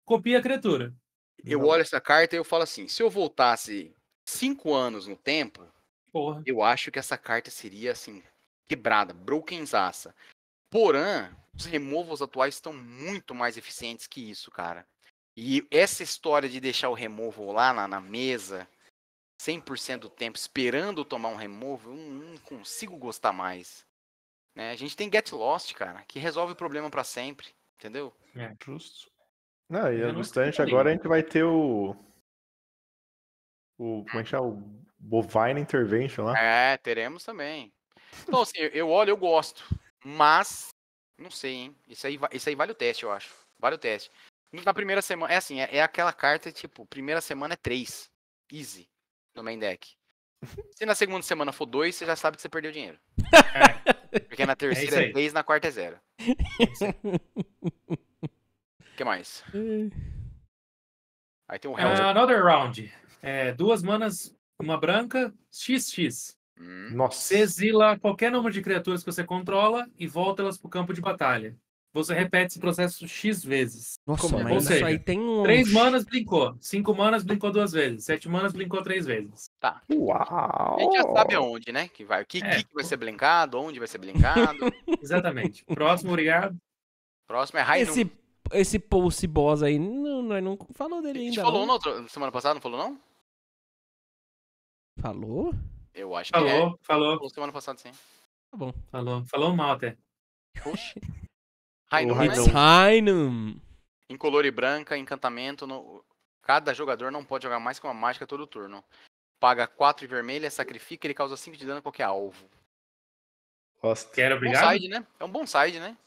copia a criatura. Eu não. olho essa carta e eu falo assim: se eu voltasse cinco anos no tempo, Porra. eu acho que essa carta seria assim, quebrada, brokenzaça. Porã, os removos atuais estão muito mais eficientes que isso, cara. E essa história de deixar o removal lá na, na mesa 100% do tempo esperando tomar um removal, eu não consigo gostar mais. Né? A gente tem Get Lost, cara, que resolve o problema para sempre, entendeu? É, justo. Não, e é obstante, agora a gente vai ter o. O. Como é que é. chama? O Bovine Intervention lá. É, teremos também. Então, assim, eu olho, eu gosto. Mas. Não sei, hein? Isso aí, isso aí vale o teste, eu acho. Vale o teste. Na primeira semana, é assim, é, é aquela carta, tipo, primeira semana é três Easy. No main deck. Se na segunda semana for dois você já sabe que você perdeu dinheiro. É. Porque na é terceira é três, na quarta é zero O que mais? Aí tem um round. Uh, another round. É, duas manas, uma branca, XX. Hum. Nossa. Exila qualquer número de criaturas que você controla e volta elas pro campo de batalha você repete esse processo X vezes. Nossa, Como, é mas Ou seja, aí tem um... três manas brincou, cinco manas brincou duas vezes, sete manas brincou três vezes. Tá. Uau! A gente já sabe aonde, né? Que vai, o que, é. que vai ser blinkado, onde vai ser blinkado. Exatamente. Próximo, obrigado. Próximo é Rainum. Esse, esse Pulse Boss aí, não, não, não falou dele ainda. A gente falou no Outro, semana passada, não falou não? Falou? Eu acho falou, que é. Falou, falou. Semana passada, sim. Tá bom. Falou, falou mal até. Poxa. Rainum. Rainum. Em color e branca, encantamento. No... Cada jogador não pode jogar mais que uma mágica todo turno. Paga 4 e vermelha, sacrifica, ele causa 5 de dano a qualquer alvo. Nossa, quero obrigado. É um bom side, né? É um bom side, né?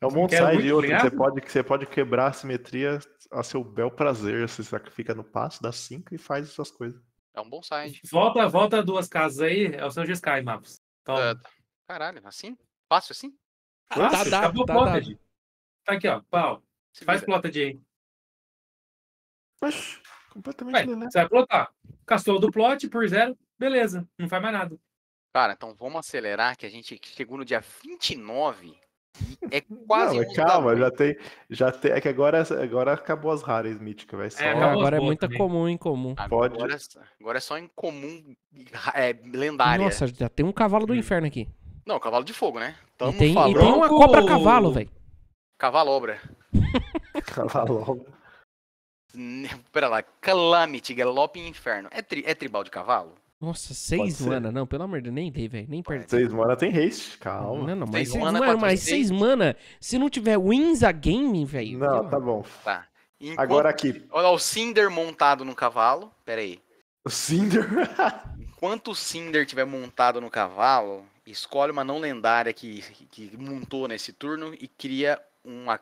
É um bom side Você pode, você pode quebrar a simetria a seu bel prazer. Você sacrifica no passo, dá 5 e faz essas coisas. É um bom side. Volta, volta duas casas aí, é o seu G-Sky, Maps. Uh, é, caralho, assim? Fácil assim? Nossa, ah, tá dado, tá dado. Tá aqui, ó, pau. Se Faz plot de aí. completamente Ué, né? Você vai plotar. Castou do plot por zero, beleza. Não faz mais nada. Cara, então vamos acelerar que a gente chegou no dia 29 é quase. Não, calma, já tem, já tem. É que agora, agora acabou as raras míticas, vai é, só. É, agora é muita também. comum em comum. Agora, é agora, é só em comum é, lendária. Nossa, já tem um cavalo do hum. inferno aqui. Não, cavalo de fogo, né? Tamo e tem, e tem uma cobra cavalo, velho. Cavalo obra. cavalo obra. Pera lá, Calamity, Galope e Inferno. É, tri, é tribal de cavalo? Nossa, seis mana, não, pelo amor de Deus, nem dei, velho, nem perdi. Seis mana tem haste, calma. Não, não, mas seis, seis mana, mas seis, mana, se não tiver wins a game, velho. Não, tá bom. Tá. Enquanto... Agora aqui. Olha o Cinder montado no cavalo, pera aí. O Cinder? Enquanto o Cinder tiver montado no cavalo, escolhe uma não lendária que, que montou nesse turno e cria uma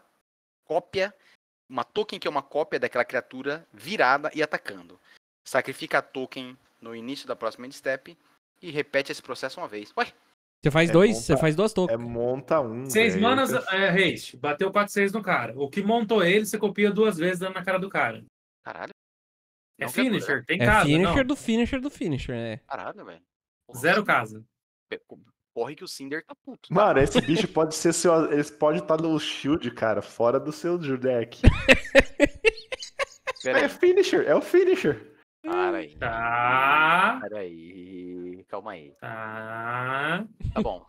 cópia, uma token que é uma cópia daquela criatura virada e atacando. Sacrifica a token no início da próxima step e repete esse processo uma vez. Ué, você faz é dois, monta, você faz duas tokens. É monta um. Seis é, manas, é, Reis, bateu 4 6 no cara. O que montou ele, você copia duas vezes dando na cara do cara. Caralho. É não finisher, tem é casa. Finisher não. do finisher do finisher, né? Caralho, velho. Zero casa corre que o Cinder tá puto. Tá? Mano, esse bicho pode ser seu. Ele pode estar tá no shield, cara, fora do seu deck. É finisher, é o finisher. Para aí. Tá. Para aí. Calma aí. Tá. Tá bom.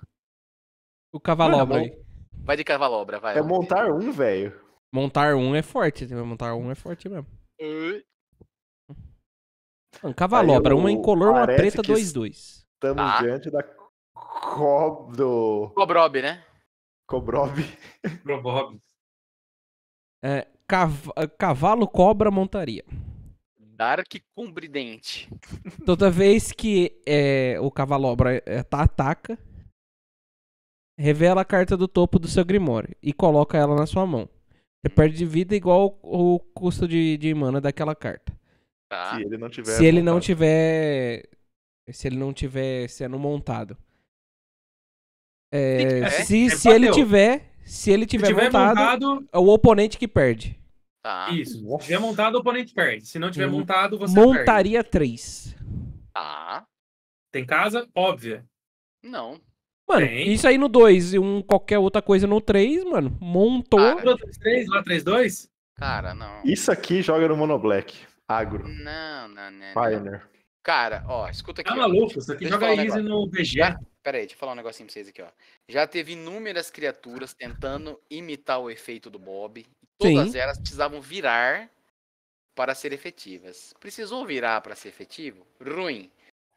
O cavalobra aí. Vai de cavalobra, vai. É montar um, velho. Montar um é forte. Montar um é forte mesmo. Um cavalobra, aí, eu... uma incolor, uma preta, 2-2. Estamos ah. diante da Cob do. Cobrob, né? Cobrob. Cobrob. É, cav... É, cavalo cobra montaria. Dark Cumbridente. Toda vez que é, o Cavalobra é, tá, ataca, revela a carta do topo do seu Grimório e coloca ela na sua mão. Você hum. perde vida igual o, o custo de, de mana daquela carta. Tá. Se ele não tiver. Se ele montado. não tiver. Se ele não tiver sendo montado. É, é, se, ele se, ele tiver, se ele tiver, se tiver montado, montado, é o oponente que perde. Tá. Isso. Nossa. Se tiver montado, o oponente perde. Se não tiver hum. montado, você Montaria perde. três. Tá. Tem casa? Óbvia. Não. Mano, Tem. isso aí no 2 e um qualquer outra coisa no 3, mano. Montou. Cara, 3, lá 3, 2? Cara, não. Isso aqui joga no Monoblack. Agro. Não, não, não. Pioneer. Cara, ó, escuta aqui. Tá maluco, isso aqui joga easy no VG. Pera aí, deixa eu falar um negocinho pra vocês aqui, ó. Já teve inúmeras criaturas tentando imitar o efeito do Bob. Todas Sim. elas precisavam virar para ser efetivas. Precisou virar para ser efetivo? Ruim.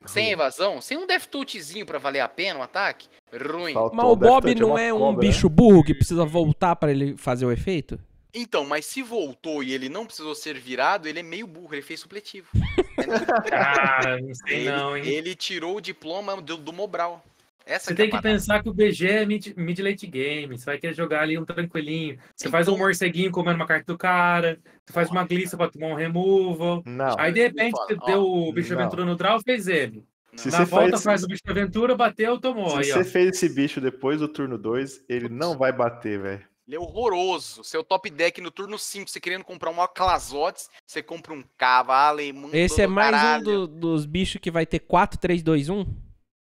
Sem evasão? Sem um deftutezinho para valer a pena o um ataque? Ruim. Faltou mas o Bob é não é um cobra, né? bicho né? burro que precisa voltar para ele fazer o efeito? Então, mas se voltou e ele não precisou ser virado, ele é meio burro, ele fez supletivo. Cara, não sei ele, não, hein? Ele tirou o diploma do, do Mobral. Essa você que é tem é que parada. pensar que o BG é mid, mid late game. Você vai querer jogar ali um tranquilinho. Você faz um morceguinho comendo uma carta do cara. Você faz uma glissa pra tomar um removal. Não. Aí de repente você deu o bicho aventura no draw, fez ele. Se Na volta faz, faz o bicho aventura, bateu, tomou. Se aí, você ó. fez esse bicho depois do turno 2, ele Putz. não vai bater, velho. Ele é horroroso. Seu top deck no turno 5, você querendo comprar um Clazotes, você compra um cavalo e Esse é mais caralho. um do, dos bichos que vai ter 4, 3, 2, 1?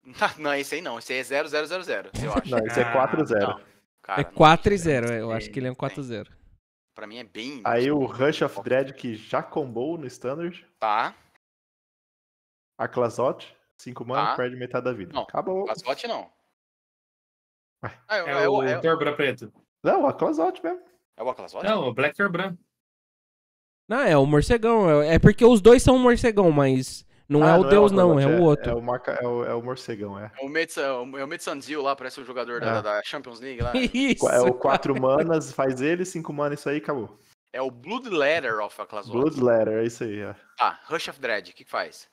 Não, esse aí não. Esse aí é 0000, eu acho. Não, esse é 4, ah, 0. Então. É Cara, é 4 e 0, eu acho que ele é um 4 0. Pra mim é bem... Aí o Rush of Dread, que já combou no Standard. Tá. A Clazote, 5 mana, tá. perde metade da vida. Não, Acabou. Clazote não. Ah, eu, é, eu, é o é, Torbran preto. Não, é o Aclazote mesmo. É o Aclazote? Não, o Black Torbran. Não, é o morcegão. É porque os dois são um morcegão, mas não ah, é o não Deus, é o não, é o é. outro. É, o, marca, é, o, é o morcegão, é. É, é o Metsanzil é lá, parece o um jogador da, é. da, Champions League lá. Isso, é o quatro manas, faz ele, cinco manas, isso aí, acabou. É o Blood Letter of Aklazoth. Blood Letter, é isso aí, é. Ah, Rush of Dread, o que, que faz?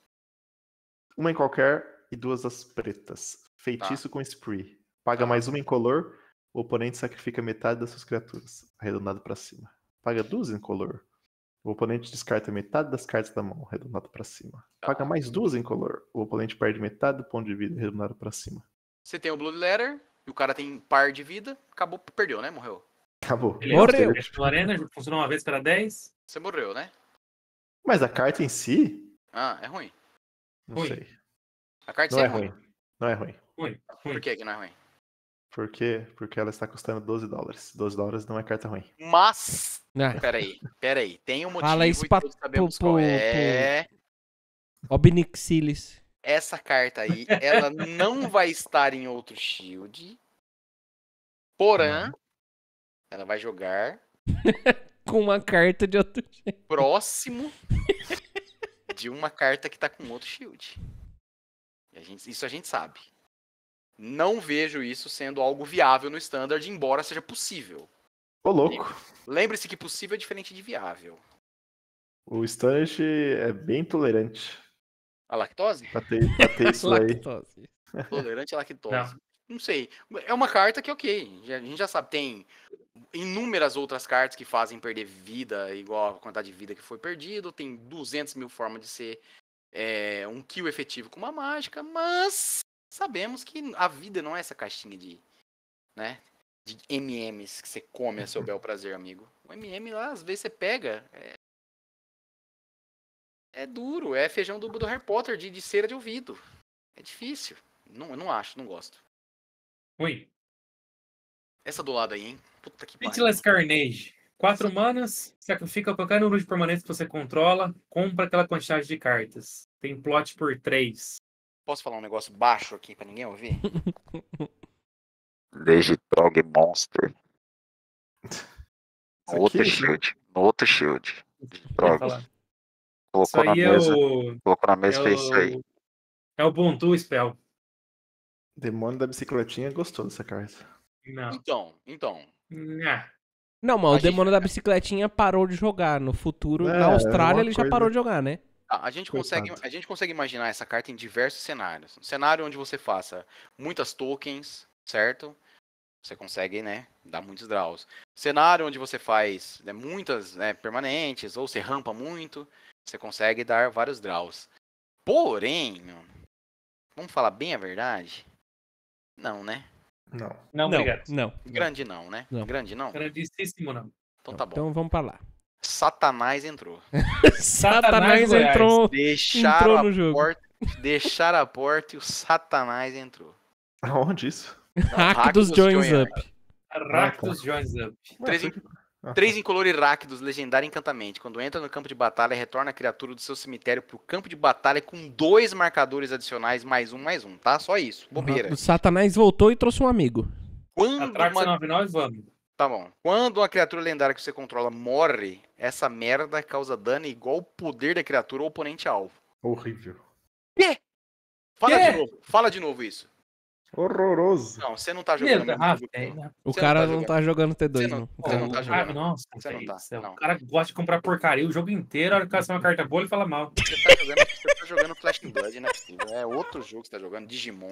Uma em qualquer e duas as pretas. Feitiço tá. com Spree. Paga tá. mais uma em color, o oponente sacrifica metade das suas criaturas, arredondado para cima. Paga duas em color, o oponente descarta metade das cartas da mão, arredondado para cima. Paga ah, mais duas em color. O oponente perde metade do ponto de vida, arredondado para cima. Você tem o Blood Letter, e o cara tem par de vida, acabou, perdeu, né? Morreu. Acabou. Ele é morreu. morreu. Arena funcionou uma vez para 10. Você morreu, né? Mas a carta em si. Ah, é ruim. Não ruim. sei. A carta não é, é, ruim. ruim. Não é ruim. ruim. Por que, que não é ruim? Por quê? Porque ela está custando 12 dólares. 12 dólares não é carta ruim. Mas. É. Peraí, peraí. Tem um motivo Fala isso pra, sabemos pro, qual é. Obnixilis. Essa carta aí, ela não vai estar em outro shield. porã ela vai jogar. com uma carta de outro shield. Próximo de uma carta que tá com outro shield. A gente, isso a gente sabe. Não vejo isso sendo algo viável no standard, embora seja possível. Ô, louco. Lembre-se que possível é diferente de viável. O standard é bem tolerante. A lactose? Pra ter, pra ter isso aí. Tolerante à lactose. Não. Não sei. É uma carta que, ok, a gente já sabe, tem inúmeras outras cartas que fazem perder vida, igual a quantidade de vida que foi perdido, tem 200 mil formas de ser é, um kill efetivo com uma mágica, mas sabemos que a vida não é essa caixinha de, né, de MMs que você come a seu bel prazer, amigo. O MM lá, às vezes você pega, é, é duro, é feijão do, do Harry Potter de, de cera de ouvido. É difícil. Não, não acho, não gosto. Ruim. Essa do lado aí, hein? Puta que pariu. Carnage. Quatro manas, sacrifica qualquer número de permanentes que você controla, compra aquela quantidade de cartas. Tem plot por três. Posso falar um negócio baixo aqui pra ninguém ouvir? Legitog Monster. No outro aqui? shield. No outro shield. Droga. Colocou na, é mesa, o... colocou na mesa. É fez isso aí. É o Buntu Spell. Demônio da bicicletinha é gostou dessa carta. Não. Então, então. Não, mas o demônio da bicicletinha parou de jogar. No futuro, é, na é Austrália, ele já parou de jogar, né? A gente, consegue, a gente consegue imaginar essa carta em diversos cenários. Um cenário onde você faça muitas tokens, certo? Você consegue, né, dar muitos draws. Cenário onde você faz né, muitas né, permanentes, ou você rampa muito, você consegue dar vários draws. Porém, vamos falar bem a verdade? Não, né? Não. Não, obrigado. Não. Grande não, né? Não. Grande não? Grandíssimo não. Então tá bom. Então vamos para lá. Satanás entrou. Satanás, entrou. Deixaram entrou no a porta, jogo. Deixaram a porta e o Satanás entrou. Aonde isso? Rakdos dos Joins Up. Rakdos dos Joins Up. Três, ah, Três incolor tá. dos legendário encantamento. Quando entra no campo de batalha, retorna a criatura do seu cemitério pro campo de batalha com dois marcadores adicionais, mais um, mais um, tá? Só isso. Bobeira. O Satanás voltou e trouxe um amigo. Quando Atrax uma... 99, vamos. Tá bom. Quando uma criatura lendária que você controla morre, essa merda causa dano igual o poder da criatura ou oponente alvo. Horrível. Quê? Fala Quê? de novo. Fala de novo isso. Horroroso. Não, você não tá jogando. Ah, não. Tá o cara não tá jogando, tá jogando T2, você não. Você não, não tá ah, jogando. Ah, nossa, você não tá. Não. O cara gosta de comprar porcaria o jogo inteiro, a hora que o cara uma carta boa, ele fala mal. Você tá jogando, você tá jogando Flash and Blood, né? é É outro jogo que você tá jogando, Digimon.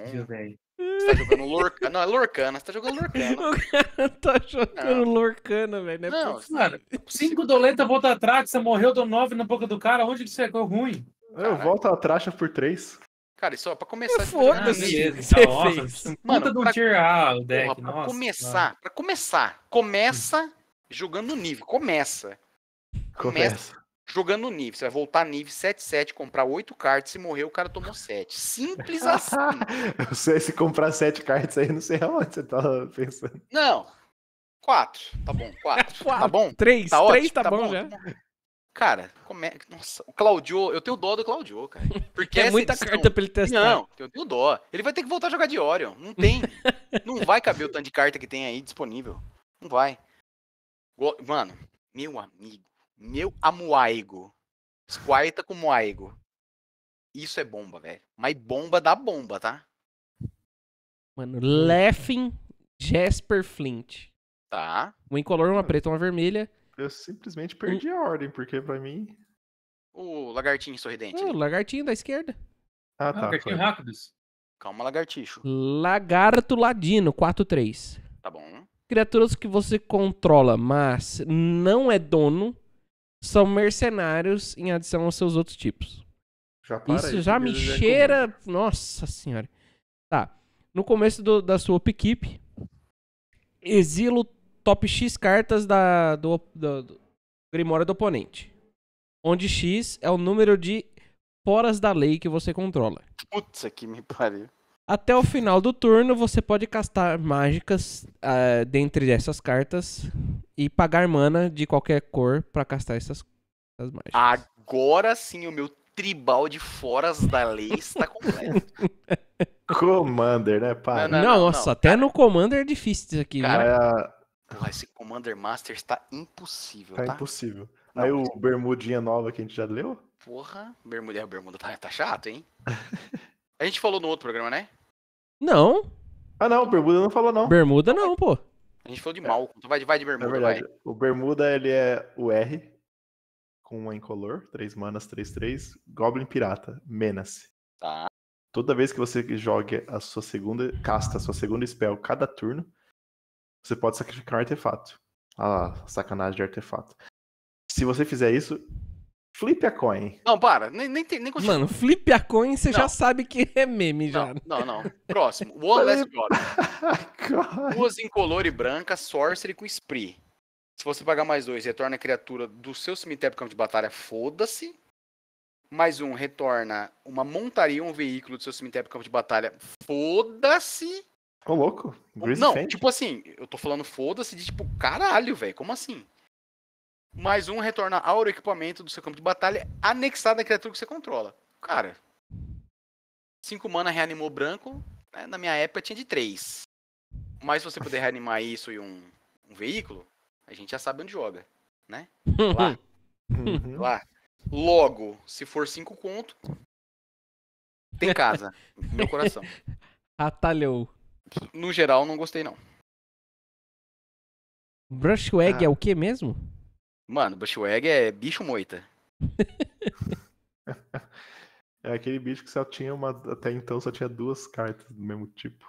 Você tá jogando Lorcana. Não, é Lorcana, você tá jogando Lorcana. O cara tá jogando não. Lorcana, velho. Não, é não, cara, cinco dolenta, volta atrás, você morreu, do nove na boca do cara, onde que você ficou ruim? É, eu volto a por três. Cara, isso só pra é começar... Foda-se, você ah, fez. Então, é nossa, Mano, tier A, o deck, porra, nossa, pra começar, mano. pra começar, começa jogando no nível, começa. Começa. começa jogando nível. Você vai voltar nível 7-7, comprar 8 cartas, se morrer, o cara tomou 7. Simples assim. eu sei, se comprar 7 cartas aí, não sei aonde você tava tá pensando. Não. 4. Tá bom, 4. tá bom? 3. Tá 3 tá, tá, bom, bom já. Cara, como é... Nossa, o Claudio, eu tenho dó do Claudio, cara. Porque é muita edição... carta pra ele testar. Não, eu tenho dó. Ele vai ter que voltar a jogar de Orion. Não tem. não vai caber o tanto de carta que tem aí disponível. Não vai. Mano, meu amigo. Meu amuaigo. squaita com moaigo. Isso é bomba, velho. Mas bomba da bomba, tá? Mano, Laughing Jasper Flint. Tá. Um incolor, uma ah. preta, uma vermelha. Eu simplesmente perdi um... a ordem, porque pra mim. O lagartinho sorridente. O lagartinho da esquerda. Ah, ah tá. lagartinho foi. rápidos. Calma, lagartixo. Lagarto ladino, 4-3. Tá bom. Criaturas que você controla, mas não é dono, são mercenários em adição aos seus outros tipos. Já para Isso aí, já me é cheira. Nossa senhora. Tá. No começo do, da sua upkeep, exilo top X cartas da, do, do, do Grimório do oponente. Onde X é o número de foras da lei que você controla. Putz, aqui me pariu. Até o final do turno, você pode castar mágicas uh, dentre essas cartas e pagar mana de qualquer cor para castar essas, essas mágicas. Agora sim, o meu tribal de foras da lei está completo. Commander, né, pai? Não, não, não, nossa, não, até cara... no Commander é difícil isso aqui, cara, né? esse Commander Master está impossível, tá? Tá impossível. Aí o Bermudinha nova que a gente já leu? Porra, bermuda, é, bermuda tá, tá chato, hein? A gente falou no outro programa, né? Não. Ah, não, Bermuda não falou, não. Bermuda não, pô. A gente falou de mal. então vai, vai de Bermuda, é Vai. O Bermuda, ele é o R, com uma incolor, 3 manas, 3, 3, Goblin Pirata, Menace. Tá. Toda vez que você joga a sua segunda, casta a sua segunda spell cada turno, você pode sacrificar um artefato. Ah, sacanagem de artefato. Se você fizer isso, Flip a coin. Não, para. Nem, nem, tem, nem Mano, flip a coin, você já sabe que é meme já. Não, não. Próximo. One Last God. Duas incolor e branca, sorcery com spree. Se você pagar mais dois, retorna a criatura do seu cemitério de campo de batalha, foda-se. Mais um, retorna uma montaria, um veículo do seu cemitério de campo de batalha, foda-se. Ô, louco. não, tipo assim, eu tô falando foda-se de tipo, caralho, velho, como assim? mais um retorna aura equipamento do seu campo de batalha anexado à criatura que você controla. Cara, 5 mana reanimou branco, né? na minha época tinha de 3. Mas se você puder reanimar isso e um, um veículo, a gente já sabe onde joga, né? Lá. Uhum. Lá. Logo, se for 5 conto, tem casa. meu coração. Atalhou. No geral, não gostei não. Brushwag ah. é o que mesmo? Mano, Bushwag é bicho moita. é aquele bicho que só tinha uma. Até então só tinha duas cartas do mesmo tipo.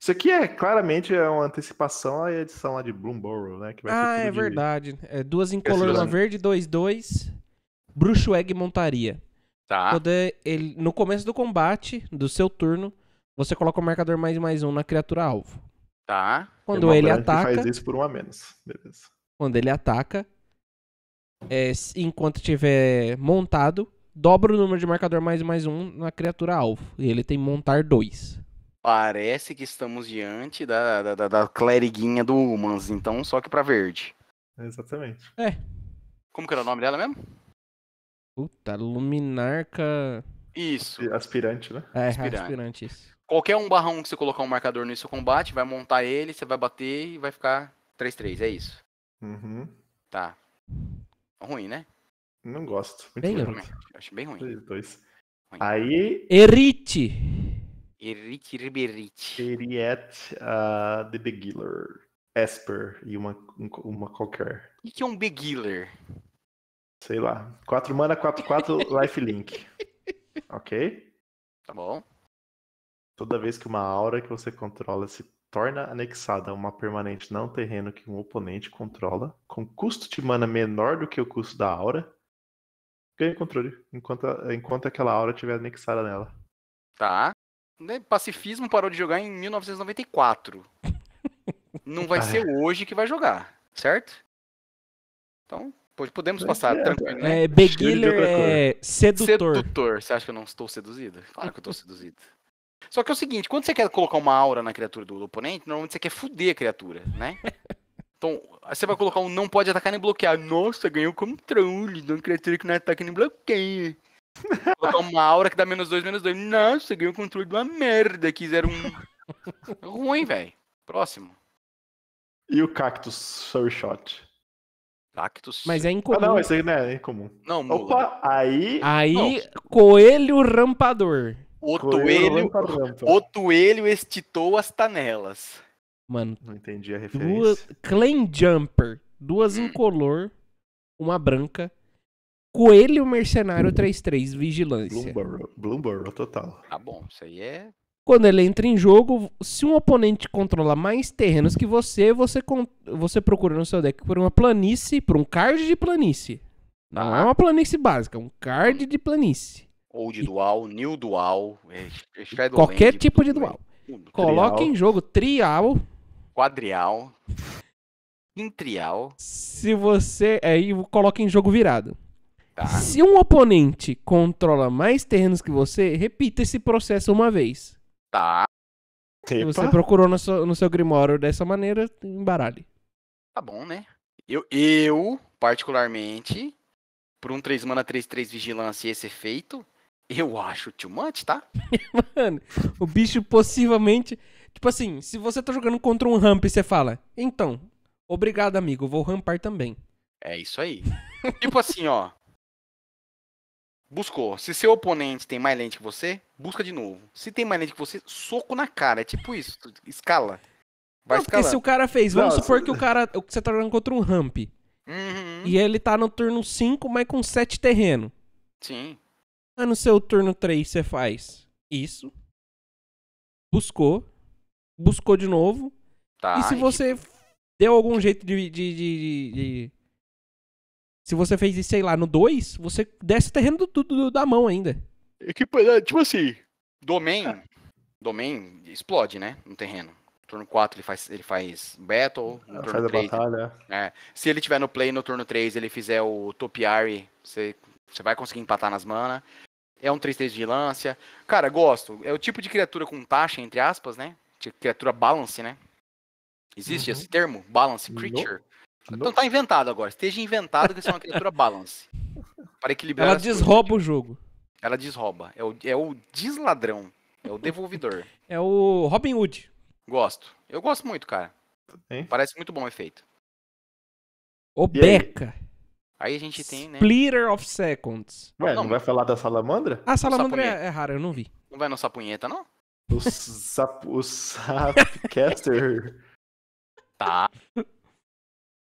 Isso aqui é claramente é uma antecipação à edição lá de Bloomborough, né? Que vai ah, é de... verdade. É, duas em na verde, 2-2. Bruxo Egg montaria. Tá. Poder, é ele, no começo do combate, do seu turno, você coloca o marcador mais mais um na criatura alvo. Tá. Quando ele ataca. faz isso por um a menos. Beleza. Quando ele ataca, é, enquanto tiver montado, dobra o número de marcador mais mais um na criatura alvo. E ele tem montar dois. Parece que estamos diante da, da, da, da cleriguinha do Humans, então só que pra verde. Exatamente. É. Como que era o nome dela mesmo? Puta, Luminarca. Isso. Aspirante, né? É, aspirante, aspirante isso. Qualquer um barra um que você colocar um marcador no seu combate, vai montar ele, você vai bater e vai ficar 3-3, é isso. Uhum. Tá. Ruim, né? Não gosto. Muito bem ruim. Acho bem ruim. Os dois. Ruim. Aí. Erite. Eric Riberite. Eriette uh, The Beguiler. Esper e uma, uma qualquer. O que é um Beguiler? Sei lá. 4 mana, 4, 4, lifelink. ok? Tá bom. Toda vez que uma aura que você controla se torna anexada uma permanente não terreno que um oponente controla, com custo de mana menor do que o custo da aura, ganha controle enquanto, enquanto aquela aura estiver anexada nela. Tá. Né, pacifismo parou de jogar em 1994. não vai ser hoje que vai jogar, certo? Então, podemos passar é, tranquilo, é, né? É, Beguiler é sedutor. Sedutor. Você acha que eu não estou seduzido? Claro que eu estou seduzido. Só que é o seguinte, quando você quer colocar uma aura na criatura do, do oponente, normalmente você quer fuder a criatura, né? Então, você vai colocar um não pode atacar nem bloquear. Nossa, ganhou controle de uma criatura que não ataca nem bloqueia. Colocar uma aura que dá menos dois, menos dois. Nossa, ganhou controle de uma merda. que Quiseram um... Ruim, velho. Próximo. E o Cactus Surshot? Cactus. Mas é incomum. Ah, não, esse aí não né, é incomum. Não, mula. Opa, aí. Aí, não. coelho rampador. O coelho, o toelho estitou as tanelas. Mano. Não entendi a referência. Duas, Clan Jumper. Duas incolor, uma branca. Coelho Mercenário 33, Vigilância. Bloomberg total. Tá bom, isso aí é. Quando ele entra em jogo, se um oponente controla mais terrenos que você, você, você procura no seu deck por uma planície, por um card de planície. Não é ah. é uma planície básica, é um card de planície ou de Dual, New Dual, é, é Shadowland, qualquer tipo de dual. Coloque trial. em jogo trial, quadrial, quintrial. Se você aí é, coloque em jogo virado. Tá. Se um oponente controla mais terrenos que você, repita esse processo uma vez. Tá. Se você procurou no seu, no seu Grimório dessa maneira, embaralhe. Tá bom, né? Eu, eu particularmente, por um 3 mana 3-3 vigilância e esse efeito, eu acho too much, tá? Mano, o bicho possivelmente. Tipo assim, se você tá jogando contra um ramp e você fala, então, obrigado, amigo, vou rampar também. É isso aí. tipo assim, ó. Buscou. Se seu oponente tem mais lente que você, busca de novo. Se tem mais lente que você, soco na cara. É tipo isso. Escala. Vai não, porque se o cara fez, vamos supor que o cara. Você tá jogando contra um ramp. Uhum. E ele tá no turno 5, mas com 7 terreno. Sim. Aí ah, no seu turno 3 você faz isso. Buscou. Buscou de novo. Tá, e se tipo você deu algum jeito de, de, de, de, Se você fez isso, sei lá, no 2, você desce o terreno do, do, do, da mão ainda. É que, tipo assim, Domain. Domain explode, né? No terreno. turno 4 ele faz, ele faz Battle. No turno faz 3, a batalha. É. é. Se ele tiver no play no turno 3, ele fizer o Topiary, você, você vai conseguir empatar nas mana. É um 3-3 de vigilância. Cara, gosto. É o tipo de criatura com taxa, entre aspas, né? criatura balance, né? Existe uhum. esse termo? Balance creature? Não. Então tá inventado agora. Esteja inventado que é uma criatura balance. Para equilibrar. Ela desrouba coisas. o jogo. Ela desrouba. É o, é o desladrão. É o devolvedor. É o Robin Hood. Gosto. Eu gosto muito, cara. Hein? Parece muito bom o efeito. O Beca. Aí a gente tem, né? Splitter of Seconds. Ué, não, não vai falar da salamandra? A salamandra é, é rara, eu não vi. Não vai nossa punheta, não? O, sap, o Sapcaster. tá.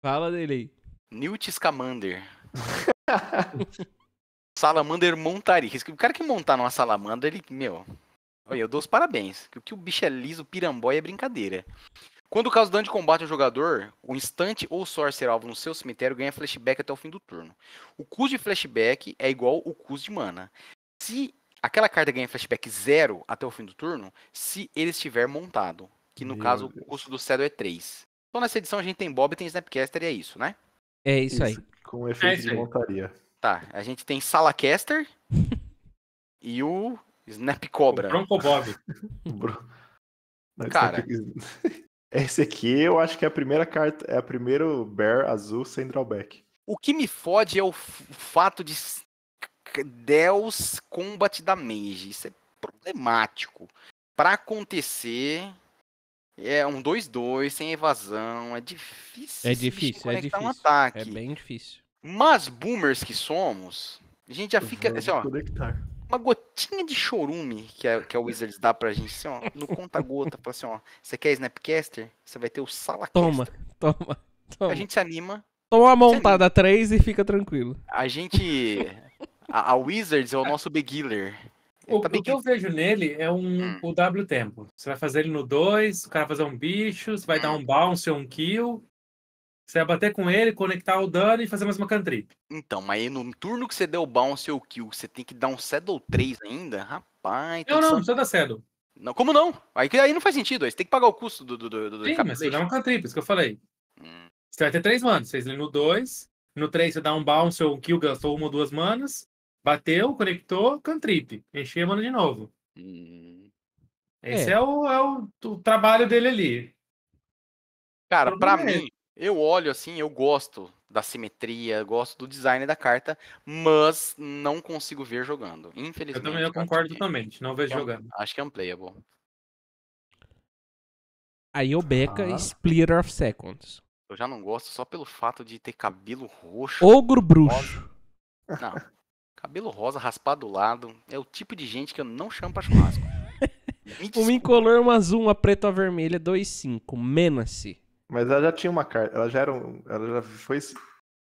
Fala dele aí. Newt Scamander. salamander montaria. O cara que montar numa salamandra, ele, meu... Olha, eu dou os parabéns. O que o bicho é liso, pirambóia, é brincadeira. Quando o caso dano de combate ao jogador, o instante ou sorcerer alvo no seu cemitério ganha flashback até o fim do turno. O custo de flashback é igual o custo de mana. Se aquela carta ganha flashback zero até o fim do turno, se ele estiver montado, que no Meu caso Deus. o custo do cedo é 3. Então nessa edição a gente tem Bob, tem Snapcaster e é isso, né? É isso, isso aí. Com efeito é de montaria. Tá, a gente tem Salacaster e o Snap Cobra. O Bronco Bob. É Cara, esse aqui eu acho que é a primeira carta, é a primeiro Bear azul sem drawback. O que me fode é o fato de Deus Combat Mage. Isso é problemático. Para acontecer, é um 2-2, sem evasão, é difícil. É difícil, é difícil. Um ataque. É bem difícil. Mas boomers que somos, a gente já fica. Assim, ó, conectar uma gotinha de chorume que a, é, que a é Wizards dá pra gente, assim, ó, no conta-gota, fala assim, ó, você quer Snapcaster? Você vai ter o Salacaster. Toma, toma, toma. A gente se anima. Toma a montada 3 e fica tranquilo. A gente... A, a Wizards é o nosso beginner. O, tá o, que eu vejo nele é um, hum. o W tempo. Você vai fazer ele no 2, o cara vai fazer um bicho, você vai dar hum. um bounce ou um kill, você ia bater com ele, conectar o dano e fazer mais uma cantrip. Então, mas aí no turno que você deu o bounce ou kill, você tem que dar um Saddle 3 ainda? Rapaz. Não, então não, não precisa dar Saddle. Não, como não? Aí, aí não faz sentido, aí você tem que pagar o custo do. do, do, do Sim, mas você dá uma cantrip, isso que eu falei. Hum. Você vai ter três manos. Vocês no 2, no 3 você dá um bounce ou um kill, gastou uma ou duas manas, bateu, conectou, cantrip. Enchei a mana de novo. Hum. Esse é. é, o, é o, o trabalho dele ali. Cara, então, pra é. mim, eu olho assim, eu gosto da simetria, gosto do design da carta, mas não consigo ver jogando. Infelizmente. Eu também eu concordo totalmente, não vejo é jogando. Acho que é um playable. Aí o Beca ah. Splitter of Seconds. Eu já não gosto só pelo fato de ter cabelo roxo. Ogro bruxo. Rosa. Não. Cabelo rosa raspado do lado. É o tipo de gente que eu não chamo pra churrasco. uma incolor, uma azul, uma preta, uma vermelha, cinco 5 se. Mas ela já tinha uma carta. Ela já era um... Ela já foi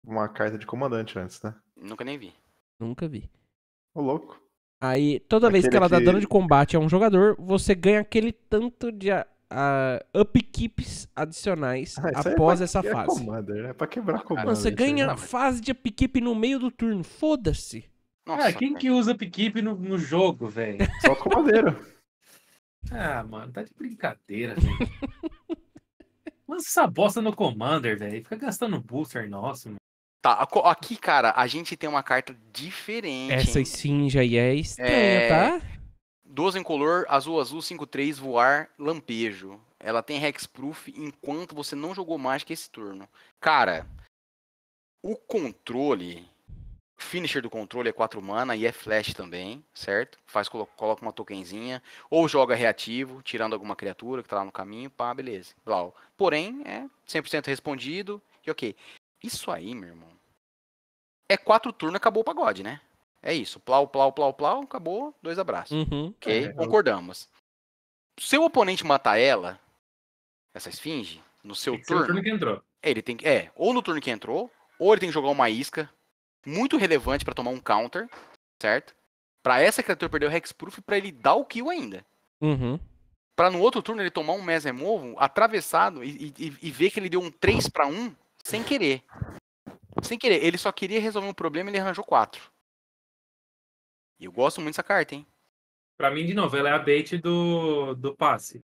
uma carta de comandante antes, né? Nunca nem vi. Nunca vi. Ô, louco. Aí, toda aquele vez que ela dá dano de combate a um jogador, você ganha aquele tanto de ah, a, upkeeps adicionais ah, é após é essa fase. Commander, né? é pra quebrar commander. Mano, você ganha fase de upkeep no meio do turno. Foda-se. Nossa, ah, quem cara. que usa upkeep no, no jogo, velho? Só comandeiro. ah, mano, tá de brincadeira, velho. Lança essa bosta no Commander, velho. Fica gastando booster nosso, mano. Tá, aqui, cara, a gente tem uma carta diferente. Essa hein? sim já é estranha, é... tá? 12 em color, azul, azul, 5-3, voar, lampejo. Ela tem hexproof enquanto você não jogou mágica esse turno. Cara, o controle Finisher do controle é 4 mana e é flash também, certo? Faz Coloca uma tokenzinha. Ou joga reativo, tirando alguma criatura que tá lá no caminho. Pá, beleza. Blau. Porém, é 100% respondido. E ok. Isso aí, meu irmão. É quatro turnos, acabou o pagode, né? É isso. Plau, plau, plau, plau, acabou, dois abraços. Uhum. Ok, é, é. concordamos. Seu oponente matar ela, essa esfinge, no seu turno. No turno que entrou. Ele tem que. É, ou no turno que entrou, ou ele tem que jogar uma isca muito relevante para tomar um counter, certo? Para essa criatura perder o Hexproof para ele dar o kill ainda. Uhum. Para no outro turno ele tomar um Mass Removal atravessado e, e, e, ver que ele deu um 3 para 1 sem querer. Sem querer, ele só queria resolver um problema e ele arranjou 4. E eu gosto muito dessa carta, hein? Pra mim, de novela, é a bait do, do passe.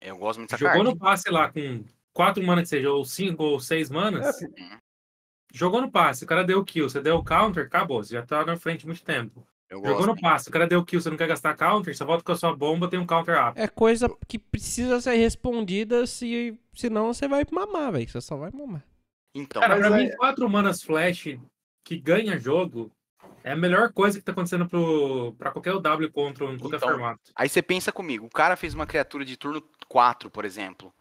Eu gosto muito dessa Jogou carta. Jogou no passe lá com 4 manas que seja, ou 5 ou 6 manas. É, Jogou no passe, o cara deu kill, você deu counter, acabou, você já tá na frente muito tempo. Eu Jogou gosto. no passe, o cara deu kill, você não quer gastar counter, você volta com a sua bomba, tem um counter up. É coisa que precisa ser respondida, se, senão você vai mamar, velho, você só vai mamar. Então, cara, pra é... mim, quatro manas flash que ganha jogo é a melhor coisa que tá acontecendo pro, pra qualquer W contra em qualquer então, formato. Aí você pensa comigo, o cara fez uma criatura de turno 4, por exemplo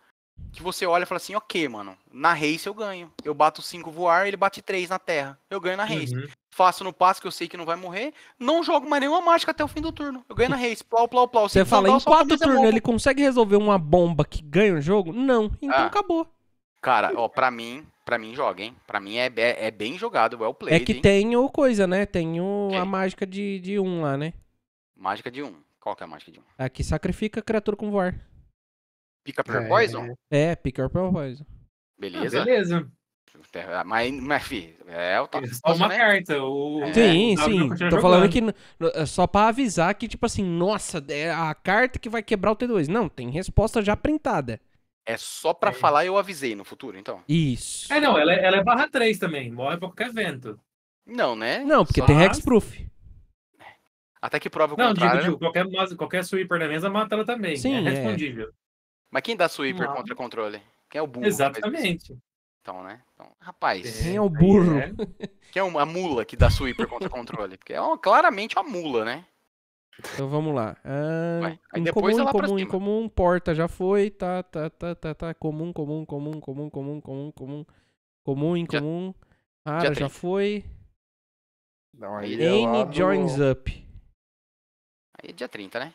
que você olha e fala assim, ok, mano, na race eu ganho. Eu bato 5 voar, ele bate 3 na terra. Eu ganho na race. Uhum. Faço no passo que eu sei que não vai morrer, não jogo mais nenhuma mágica até o fim do turno. Eu ganho na race, plau, plau, plau. Você fala, em 4 turnos ele consegue resolver uma bomba que ganha o jogo? Não, então ah. acabou. Cara, ó, pra mim, pra mim joga, hein? Pra mim é, é, é bem jogado, well é é played. É que hein? tem o coisa, né? Tem o, a mágica de 1 um lá, né? Mágica de 1. Um. Qual que é a mágica de 1? Um? É que sacrifica a criatura com voar. Pick Up Your é. Poison? É, Pick Up Your Poison. Beleza. Ah, beleza. Ah, mas, mas fi, é o top. É só uma né? carta. O... É. Sim, é, sim. Tô falando que é só pra avisar que, tipo assim, nossa, é a carta que vai quebrar o T2. Não, tem resposta já printada. É só pra é. falar eu avisei no futuro, então. Isso. É, não, ela, ela é barra 3 também. Morre pra qualquer evento. Não, né? Não, porque só... tem Hexproof. Até que prova o não, contrário. Não, né? digo, digo, qualquer, qualquer sweeper na mesa mata ela também. Sim, é respondível. Mas quem dá sweeper não. contra controle? Quem é o burro? Exatamente. Então, né? Então, rapaz. Quem é o é. burro? É. Quem é uma mula que dá sweeper contra controle? Porque é uma, claramente uma mula, né? Então vamos lá. Ah, em comum, depois comum, comum, comum, porta já foi, tá, tá, tá, tá, tá. Comum, comum, comum, comum, comum, comum, comum. Comum, comum, Rara já, já foi. Não, aí N é do... joins up. Aí é dia 30, né?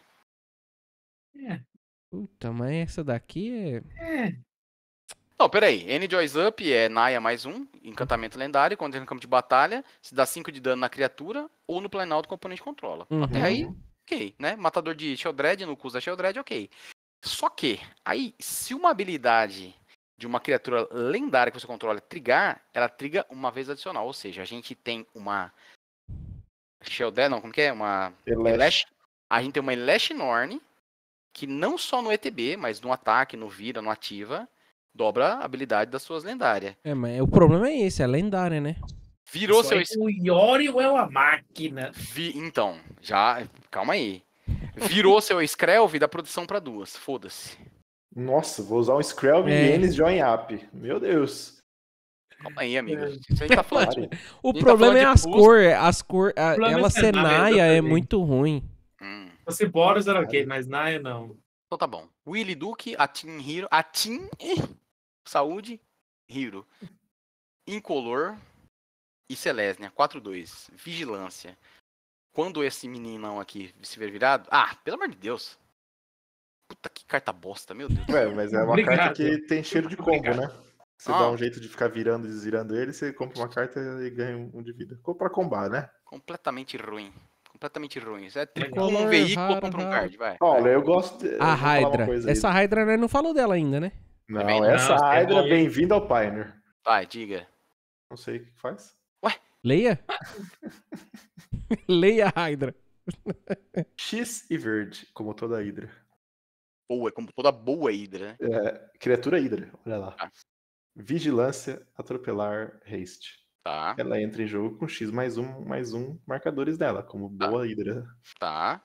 É, Puta, mas essa daqui é. é. Não, peraí. N Joys Up é Naya mais um, hum. encantamento lendário, quando entra no campo de batalha, se dá 5 de dano na criatura ou no planalto o componente controla. Uhum. Até aí, uhum. ok, né? Matador de Sheldred, no custo da Sheldred, ok. Só que, aí, se uma habilidade de uma criatura lendária que você controla trigar, ela triga uma vez adicional. Ou seja, a gente tem uma. Sheldred, não, como que é? Uma. Elash. A gente tem uma Elash Norn, que não só no ETB, mas no ataque, no vira, no ativa, dobra a habilidade das suas lendárias. É, mas o problema é esse, é lendária, né? Virou Isso seu. É o Yorio é uma máquina. Vi... Então, já. Calma aí. Virou seu Screlve da produção para duas. Foda-se. Nossa, vou usar um Screlv é. e eles Join Up. Meu Deus. Calma aí, amigo. É. Isso aí tá falando. Tá é o problema tá falando é as cores. As cor, ela é cenária é muito ruim fosse bora era ok, mas Naya não. Então tá bom. Willy Duke, Atin Hiro. Atin. Saúde. Hiro. Incolor. E Celesnia. 4-2. Vigilância. Quando esse meninão aqui se ver virado. Ah, pelo amor de Deus. Puta que carta bosta, meu Deus. Ué, mas é uma Obrigado. carta que tem cheiro de combo, Obrigado. né? Você ah. dá um jeito de ficar virando e desvirando ele, você compra uma carta e ganha um de vida. Compra pra combar, né? Completamente ruim completamente ruins. É tricolor, um né? veículo ou compra um card, vai. Olha, eu gosto. De, a Hydra. Essa Hydra né, não falou dela ainda, né? Não, essa não, Hydra, é é bem-vinda ao Pioneer. Vai, diga. Não sei o que faz. Ué? Leia? Leia a Hydra. X e verde, como toda Hydra. Boa, como toda boa Hydra. Né? É, criatura Hydra, olha lá. Ah. Vigilância, atropelar, haste. Tá. Ela entra em jogo com X mais um, mais um marcadores dela, como tá. boa Hydra. Tá.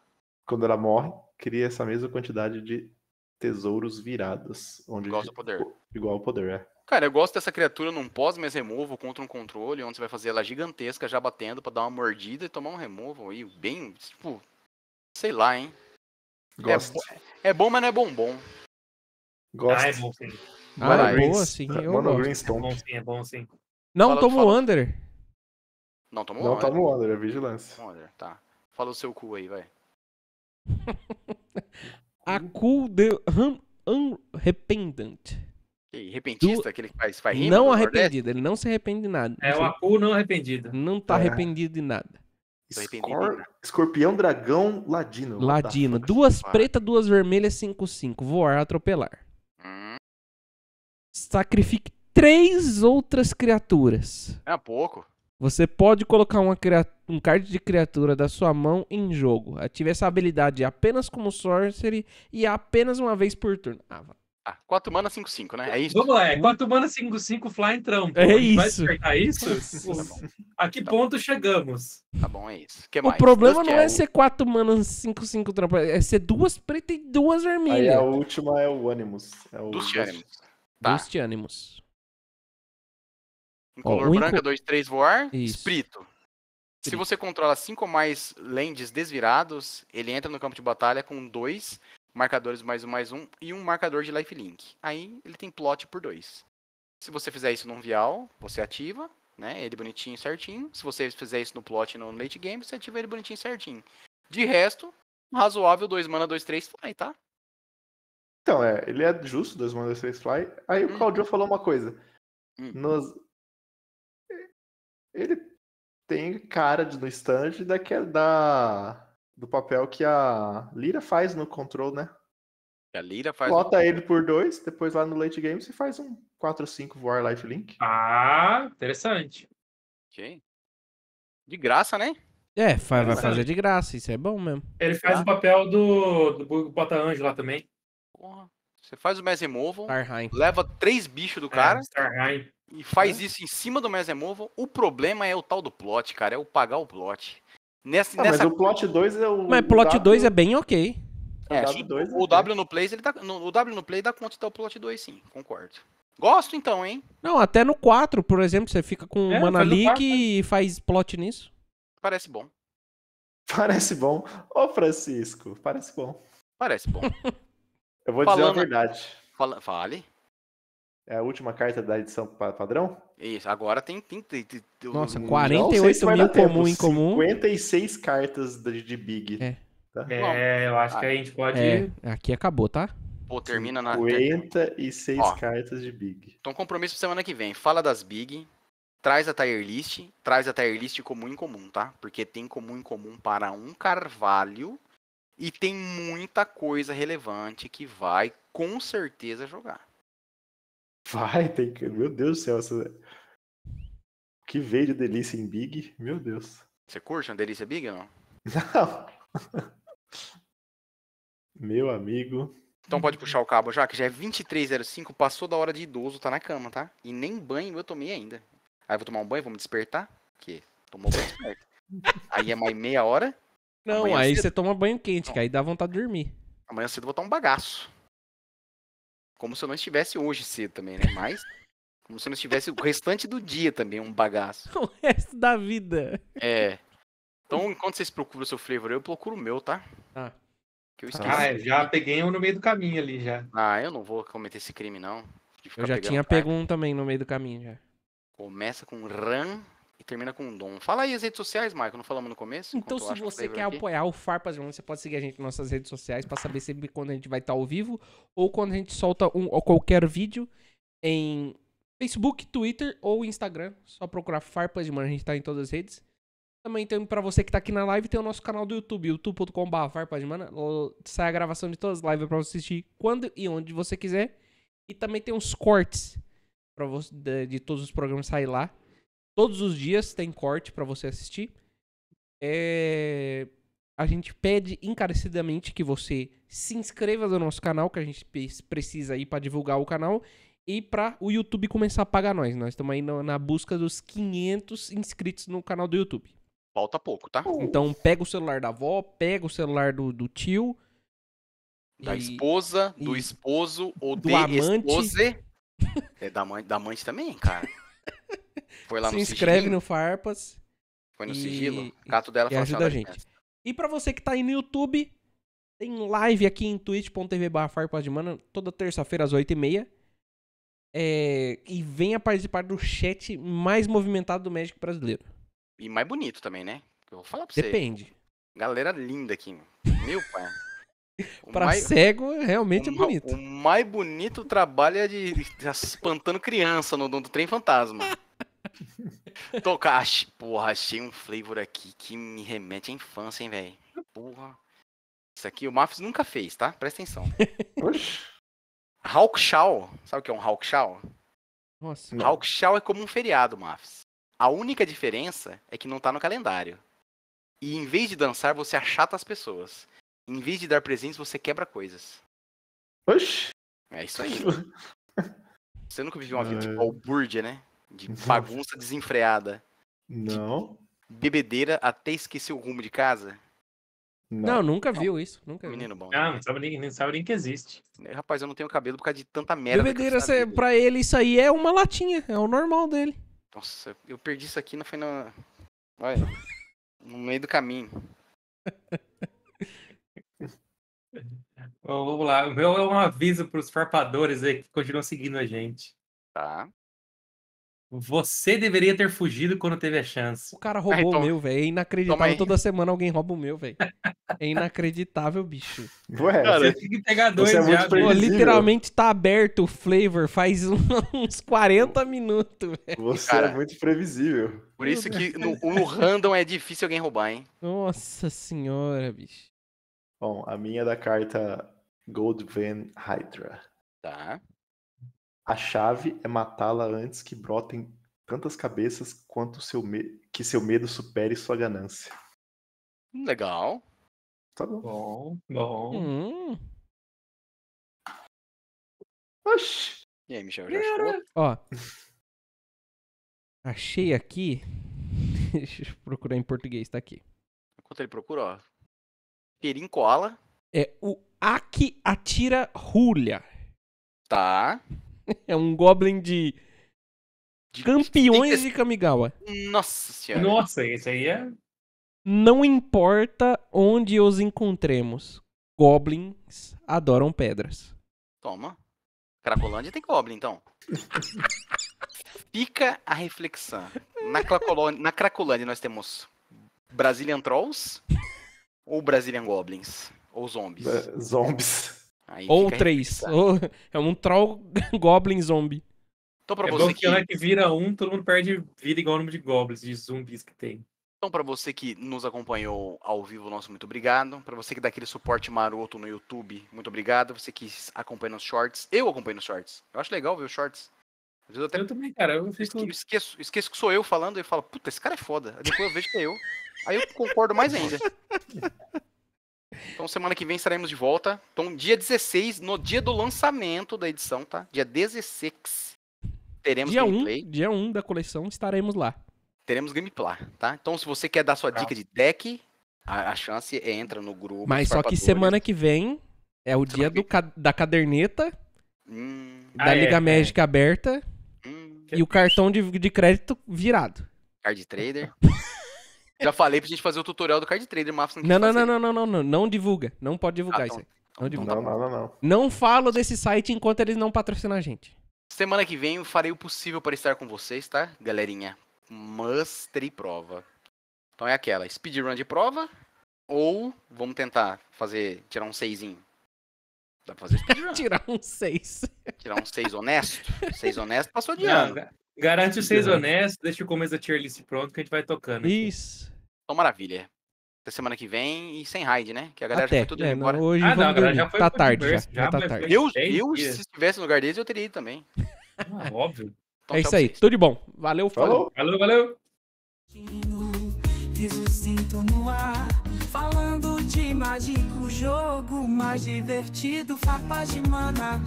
Quando ela morre, cria essa mesma quantidade de tesouros virados. Onde igual ao poder. Igual ao poder, é. Cara, eu gosto dessa criatura num pós, mas removal contra um controle, onde você vai fazer ela gigantesca já batendo para dar uma mordida e tomar um removal. aí bem, tipo, sei lá, hein. É gosto. É, é bom, mas não é bombom. Gosto. Ah, é bom sim. Ah, é boa, sim. Eu Mono gosto. Green Stomp. É bom sim, é bom sim. Não toma o under. Não toma o under. Não é toma o under, é vigilância. Under, tá. Fala o seu cu aí, vai. a cu de hum, hum, repentista, Do... aquele que faz, faz Não arrependido, Nordeste? ele não se arrepende de nada. É o Acu não arrependido. Não tá é. arrependido de nada. Escor... Né? Escorpião, dragão, ladino. Ladino. Duas pretas, duas vermelhas, 5-5. Voar, atropelar. Hum. Sacrific três outras criaturas. É pouco. Você pode colocar uma um card de criatura da sua mão em jogo. Ative ah, essa habilidade apenas como sorcery e apenas uma vez por turno. Ah, vai. Ah, 4 mana 5-5, né? É isso? Vamos lá, é 4 mana 5-5, fly entrão. É isso. Vai isso? tá a que tá ponto bom. chegamos? Tá bom, é isso. Que o problema Deus não é, é ser 4 mana 5-5 trampo, é ser duas pretas e duas vermelhas. Aí a última é o Animus. É o... Dust Animus. Tá. Dust Animus em oh, branca, 2, inco... 3, voar, esprito espírito. Se você controla 5 ou mais lands desvirados, ele entra no campo de batalha com dois marcadores mais um mais um e um marcador de lifelink. Aí ele tem plot por dois. Se você fizer isso num vial, você ativa, né? Ele bonitinho certinho. Se você fizer isso no plot no late game, você ativa ele bonitinho certinho. De resto, razoável 2 mana 2 3 fly, tá? Então, é, ele é justo 2 mana 2 3 fly. Aí hum. o Claudio falou uma coisa. Hum. Nos, ele tem cara de, no stand daquela da, do papel que a Lira faz no control, né? A Lira faz. Bota um... ele por dois, depois lá no late game você faz um 4-5 War Life Link. Ah, interessante. Ok. De graça, né? É, vai, vai fazer de graça, isso é bom mesmo. Ele faz ah. o papel do, do Bota Anjo lá também. Porra. Você faz o Mass Removal, leva três bichos do é, cara. É, Starheim e faz é. isso em cima do Mesemoval, o problema é o tal do plot, cara. É o pagar o plot. Nessa, ah, nessa... Mas o plot 2 é o. Mas o plot 2 w... é bem ok. É, é o, é W, no play, ele dá, o W no play dá conta do plot 2, sim, concordo. Gosto então, hein? Não, até no 4, por exemplo, você fica com é, mana leak né? e faz plot nisso. Parece bom. Parece bom. Ô, Francisco, parece bom. Parece bom. Eu vou Falando... dizer a verdade. Fala... Fale. É a última carta da edição padrão? Isso, agora tem. tem, tem, tem Nossa, 48 mil comum em comum. 56 cartas de, de Big. É. Tá? é eu acho ah, que a ah, gente pode. É, aqui acabou, tá? Pô, termina na. 56 Ó, cartas de Big. Então, compromisso pra semana que vem. Fala das Big, traz a tier list, traz a tier list comum em comum, tá? Porque tem comum em comum para um carvalho e tem muita coisa relevante que vai com certeza jogar. Vai, tem que. Meu Deus do céu, essa... que veio de delícia em Big, meu Deus. Você curte uma delícia Big ou não? Não. meu amigo. Então pode puxar o cabo já, que já é 23:05, passou da hora de idoso, tá na cama, tá? E nem banho eu tomei ainda. Aí eu vou tomar um banho, vou me despertar, que tomou banho aí é mais meia hora. Não, aí cedo... você toma banho quente, Não. que aí dá vontade de dormir. Amanhã cedo eu vou botar um bagaço. Como se eu não estivesse hoje cedo também, né? Mas. Como se eu não estivesse o restante do dia também, um bagaço. O resto da vida. É. Então, enquanto vocês procuram o seu flavor, eu procuro o meu, tá? Tá. tá. Ah. eu já peguei um no meio do caminho ali já. Ah, eu não vou cometer esse crime, não. Eu já tinha pego um também no meio do caminho já. Começa com RAM e termina com um dom. Fala aí as redes sociais, Michael. Não falamos no começo? Então, se você quer aqui. apoiar o Farpas Mano você pode seguir a gente nas nossas redes sociais para saber sempre quando a gente vai estar tá ao vivo ou quando a gente solta um ou qualquer vídeo em Facebook, Twitter ou Instagram. Só procurar Farpas, mano. A gente tá em todas as redes. Também tem para você que tá aqui na live, tem o nosso canal do YouTube, youtube.com.br farpadmana. Sai a gravação de todas as lives para você assistir quando e onde você quiser. E também tem uns cortes para você de, de todos os programas sair lá. Todos os dias tem corte para você assistir. É... A gente pede encarecidamente que você se inscreva no nosso canal, que a gente precisa aí para divulgar o canal e para o YouTube começar a pagar nós. Nós estamos aí na busca dos 500 inscritos no canal do YouTube. Falta pouco, tá? Então pega o celular da avó, pega o celular do, do tio. Da e... esposa, do esposo ou do amante. Esposa. É da mãe, da mãe também, cara. Foi lá se no inscreve sigilo. no Farpas. Foi no e... sigilo. Cato dela e ajuda a gente. Né? E para você que tá aí no YouTube, tem live aqui em twitch.tv farpas de mana toda terça-feira às 8h30. É... E venha participar do chat mais movimentado do México brasileiro. E mais bonito também, né? Eu vou falar pra Depende. você. Depende. Galera linda aqui, meu pai. pra mais, cego, realmente é bonito. O mais bonito trabalho é de, de espantando criança no, no, trem fantasma. Tokashi, porra, achei um flavor aqui que me remete à infância, hein, velho. Porra. Isso aqui o Mafis nunca fez, tá? Presta atenção. Hawkshaw. Sabe o que é um Hawkshaw? Nossa. Hawkshaw é como um feriado, Mafis. A única diferença é que não tá no calendário. E em vez de dançar, você achata as pessoas. Em vez de dar presentes, você quebra coisas. Oxi. É isso aí. você nunca viveu uma vida tipo Alburdia, né? de bagunça desenfreada. Não. De bebedeira até esquecer o rumo de casa. Não, não nunca viu isso. Nunca Menino bom. Ah, não sabe nem, sabe nem que existe. É, rapaz, eu não tenho cabelo por causa de tanta merda. Bebedeira, cê, pra ele, isso aí é uma latinha. É o normal dele. Nossa, eu perdi isso aqui, não foi na. Olha. no meio do caminho. Bom, vamos lá. O meu é um aviso pros farpadores aí que continuam seguindo a gente. Tá. Você deveria ter fugido quando teve a chance. O cara ah, roubou o então meu, velho. É inacreditável. Toda semana alguém rouba o meu, velho. É inacreditável, bicho. Ué, cara, você tem que pegar dois é já. Pô, literalmente tá aberto o flavor faz uns 40 minutos, velho. Você cara, é muito previsível. Por isso que no, no random é difícil alguém roubar, hein? Nossa senhora, bicho. Bom, a minha é da carta Gold Van Hydra. Tá. A chave é matá-la antes que brotem tantas cabeças quanto seu me... que seu medo supere sua ganância. Legal. Tá bom. Bom, bom. Hum. Oxi. E aí, Michel, já achou? Ó. Achei aqui. Deixa eu procurar em português, tá aqui. Enquanto ele procura, ó. Perim É o Aki Atira Hulha. Tá. É um Goblin de. de campeões de, de Kamigawa. Nossa senhora. Nossa, esse aí é. Não importa onde os encontremos, goblins adoram pedras. Toma. Cracolândia tem goblin, então. Fica a reflexão. Na, Cracolândia, na Cracolândia nós temos Brazilian Trolls ou Brazilian Goblins? Ou zombies? zombies. Aí Ou três. Ou... É um troll goblin zombie. Então pra é você bom que... que vira um, todo mundo perde vida igual o número de goblins, de zumbis que tem. Então, para você que nos acompanhou ao vivo, nosso muito obrigado. Para você que dá aquele suporte maroto no YouTube, muito obrigado. Você que acompanha nos shorts, eu acompanho nos shorts. Eu acho legal ver os shorts. Às vezes eu, até... eu também, cara. Eu esqueço, esqueço que sou eu falando e falo, puta, esse cara é foda. Aí depois eu vejo que é eu. Aí eu concordo mais ainda. Então semana que vem estaremos de volta. Então dia 16, no dia do lançamento da edição, tá? Dia 16. Teremos dia gameplay. Um, dia 1 da coleção estaremos lá. Teremos gameplay, tá? Então se você quer dar sua dica tá. de deck, a, a chance é entra no grupo. Mas só que semana que vem é o dia do, ca da caderneta, hum. da ah, é, Liga é, Médica é. aberta hum, e o cartão de, de crédito virado. Card Trader. Já falei pra gente fazer o tutorial do card trader, mas não, não, não, não, não, não, não, não divulga, não pode ah, divulgar ah, isso aí. Não, divulga. não, não, não, não. Não falo desse site enquanto eles não patrocinam a gente. Semana que vem eu farei o possível para estar com vocês, tá, galerinha? Mas terei prova. Então é aquela, speedrun de prova ou vamos tentar fazer tirar um seisinho. Dá pra fazer speedrun. tirar um seis. Tirar um seis honesto. Seis honesto passou de não, ano. Né? Garante os seis né? honestos, deixa o começo da tier list pronto que a gente vai tocando. aqui. Isso. Então, maravilha. Até semana que vem e sem raid, né? Que a galera Até. já foi tudo indo é, embora. Não, hoje ah, não, galera, já foi tá tarde. Já, já, já tá tarde. Eu, eu se estivesse no lugar deles, eu teria ido também. Ah, óbvio. Então, é isso aí. Tudo de bom. Valeu, falou. Valeu, valeu. Riso sinto no ar. Falando de mágico, jogo mais divertido, farpas de mana.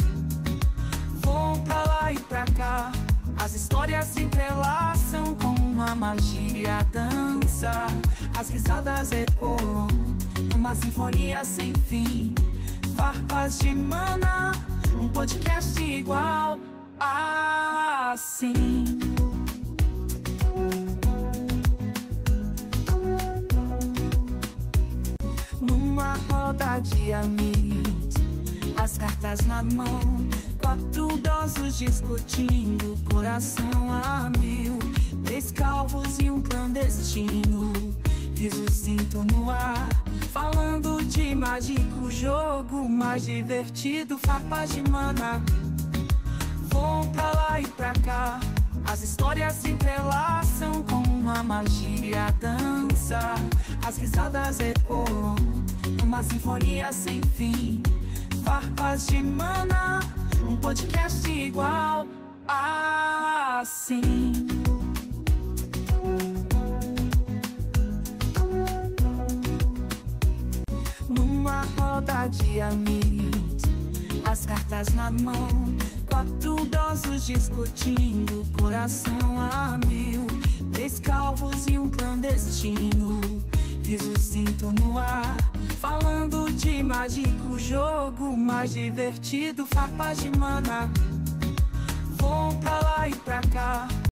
Vão pra lá e pra cá. As histórias se entrelaçam com uma magia dança. As risadas ecoam numa sinfonia sem fim. Farpas de mana, um podcast igual assim. Numa roda de amigos, as cartas na mão. Quatro idosos discutindo, coração a mil Três calvos e um clandestino Riso sinto no ar Falando de mágico jogo mais divertido Farpas de mana Vão pra lá e pra cá As histórias se entrelaçam com uma magia dança As risadas ecoam Uma sinfonia sem fim Farpas de mana um podcast igual assim. Numa roda de amigos, as cartas na mão, quatro idosos discutindo, coração a mil, três calvos e um clandestino, o cinto no ar. Falando de mágico, jogo mais divertido, farpas de mana Vão pra lá e pra cá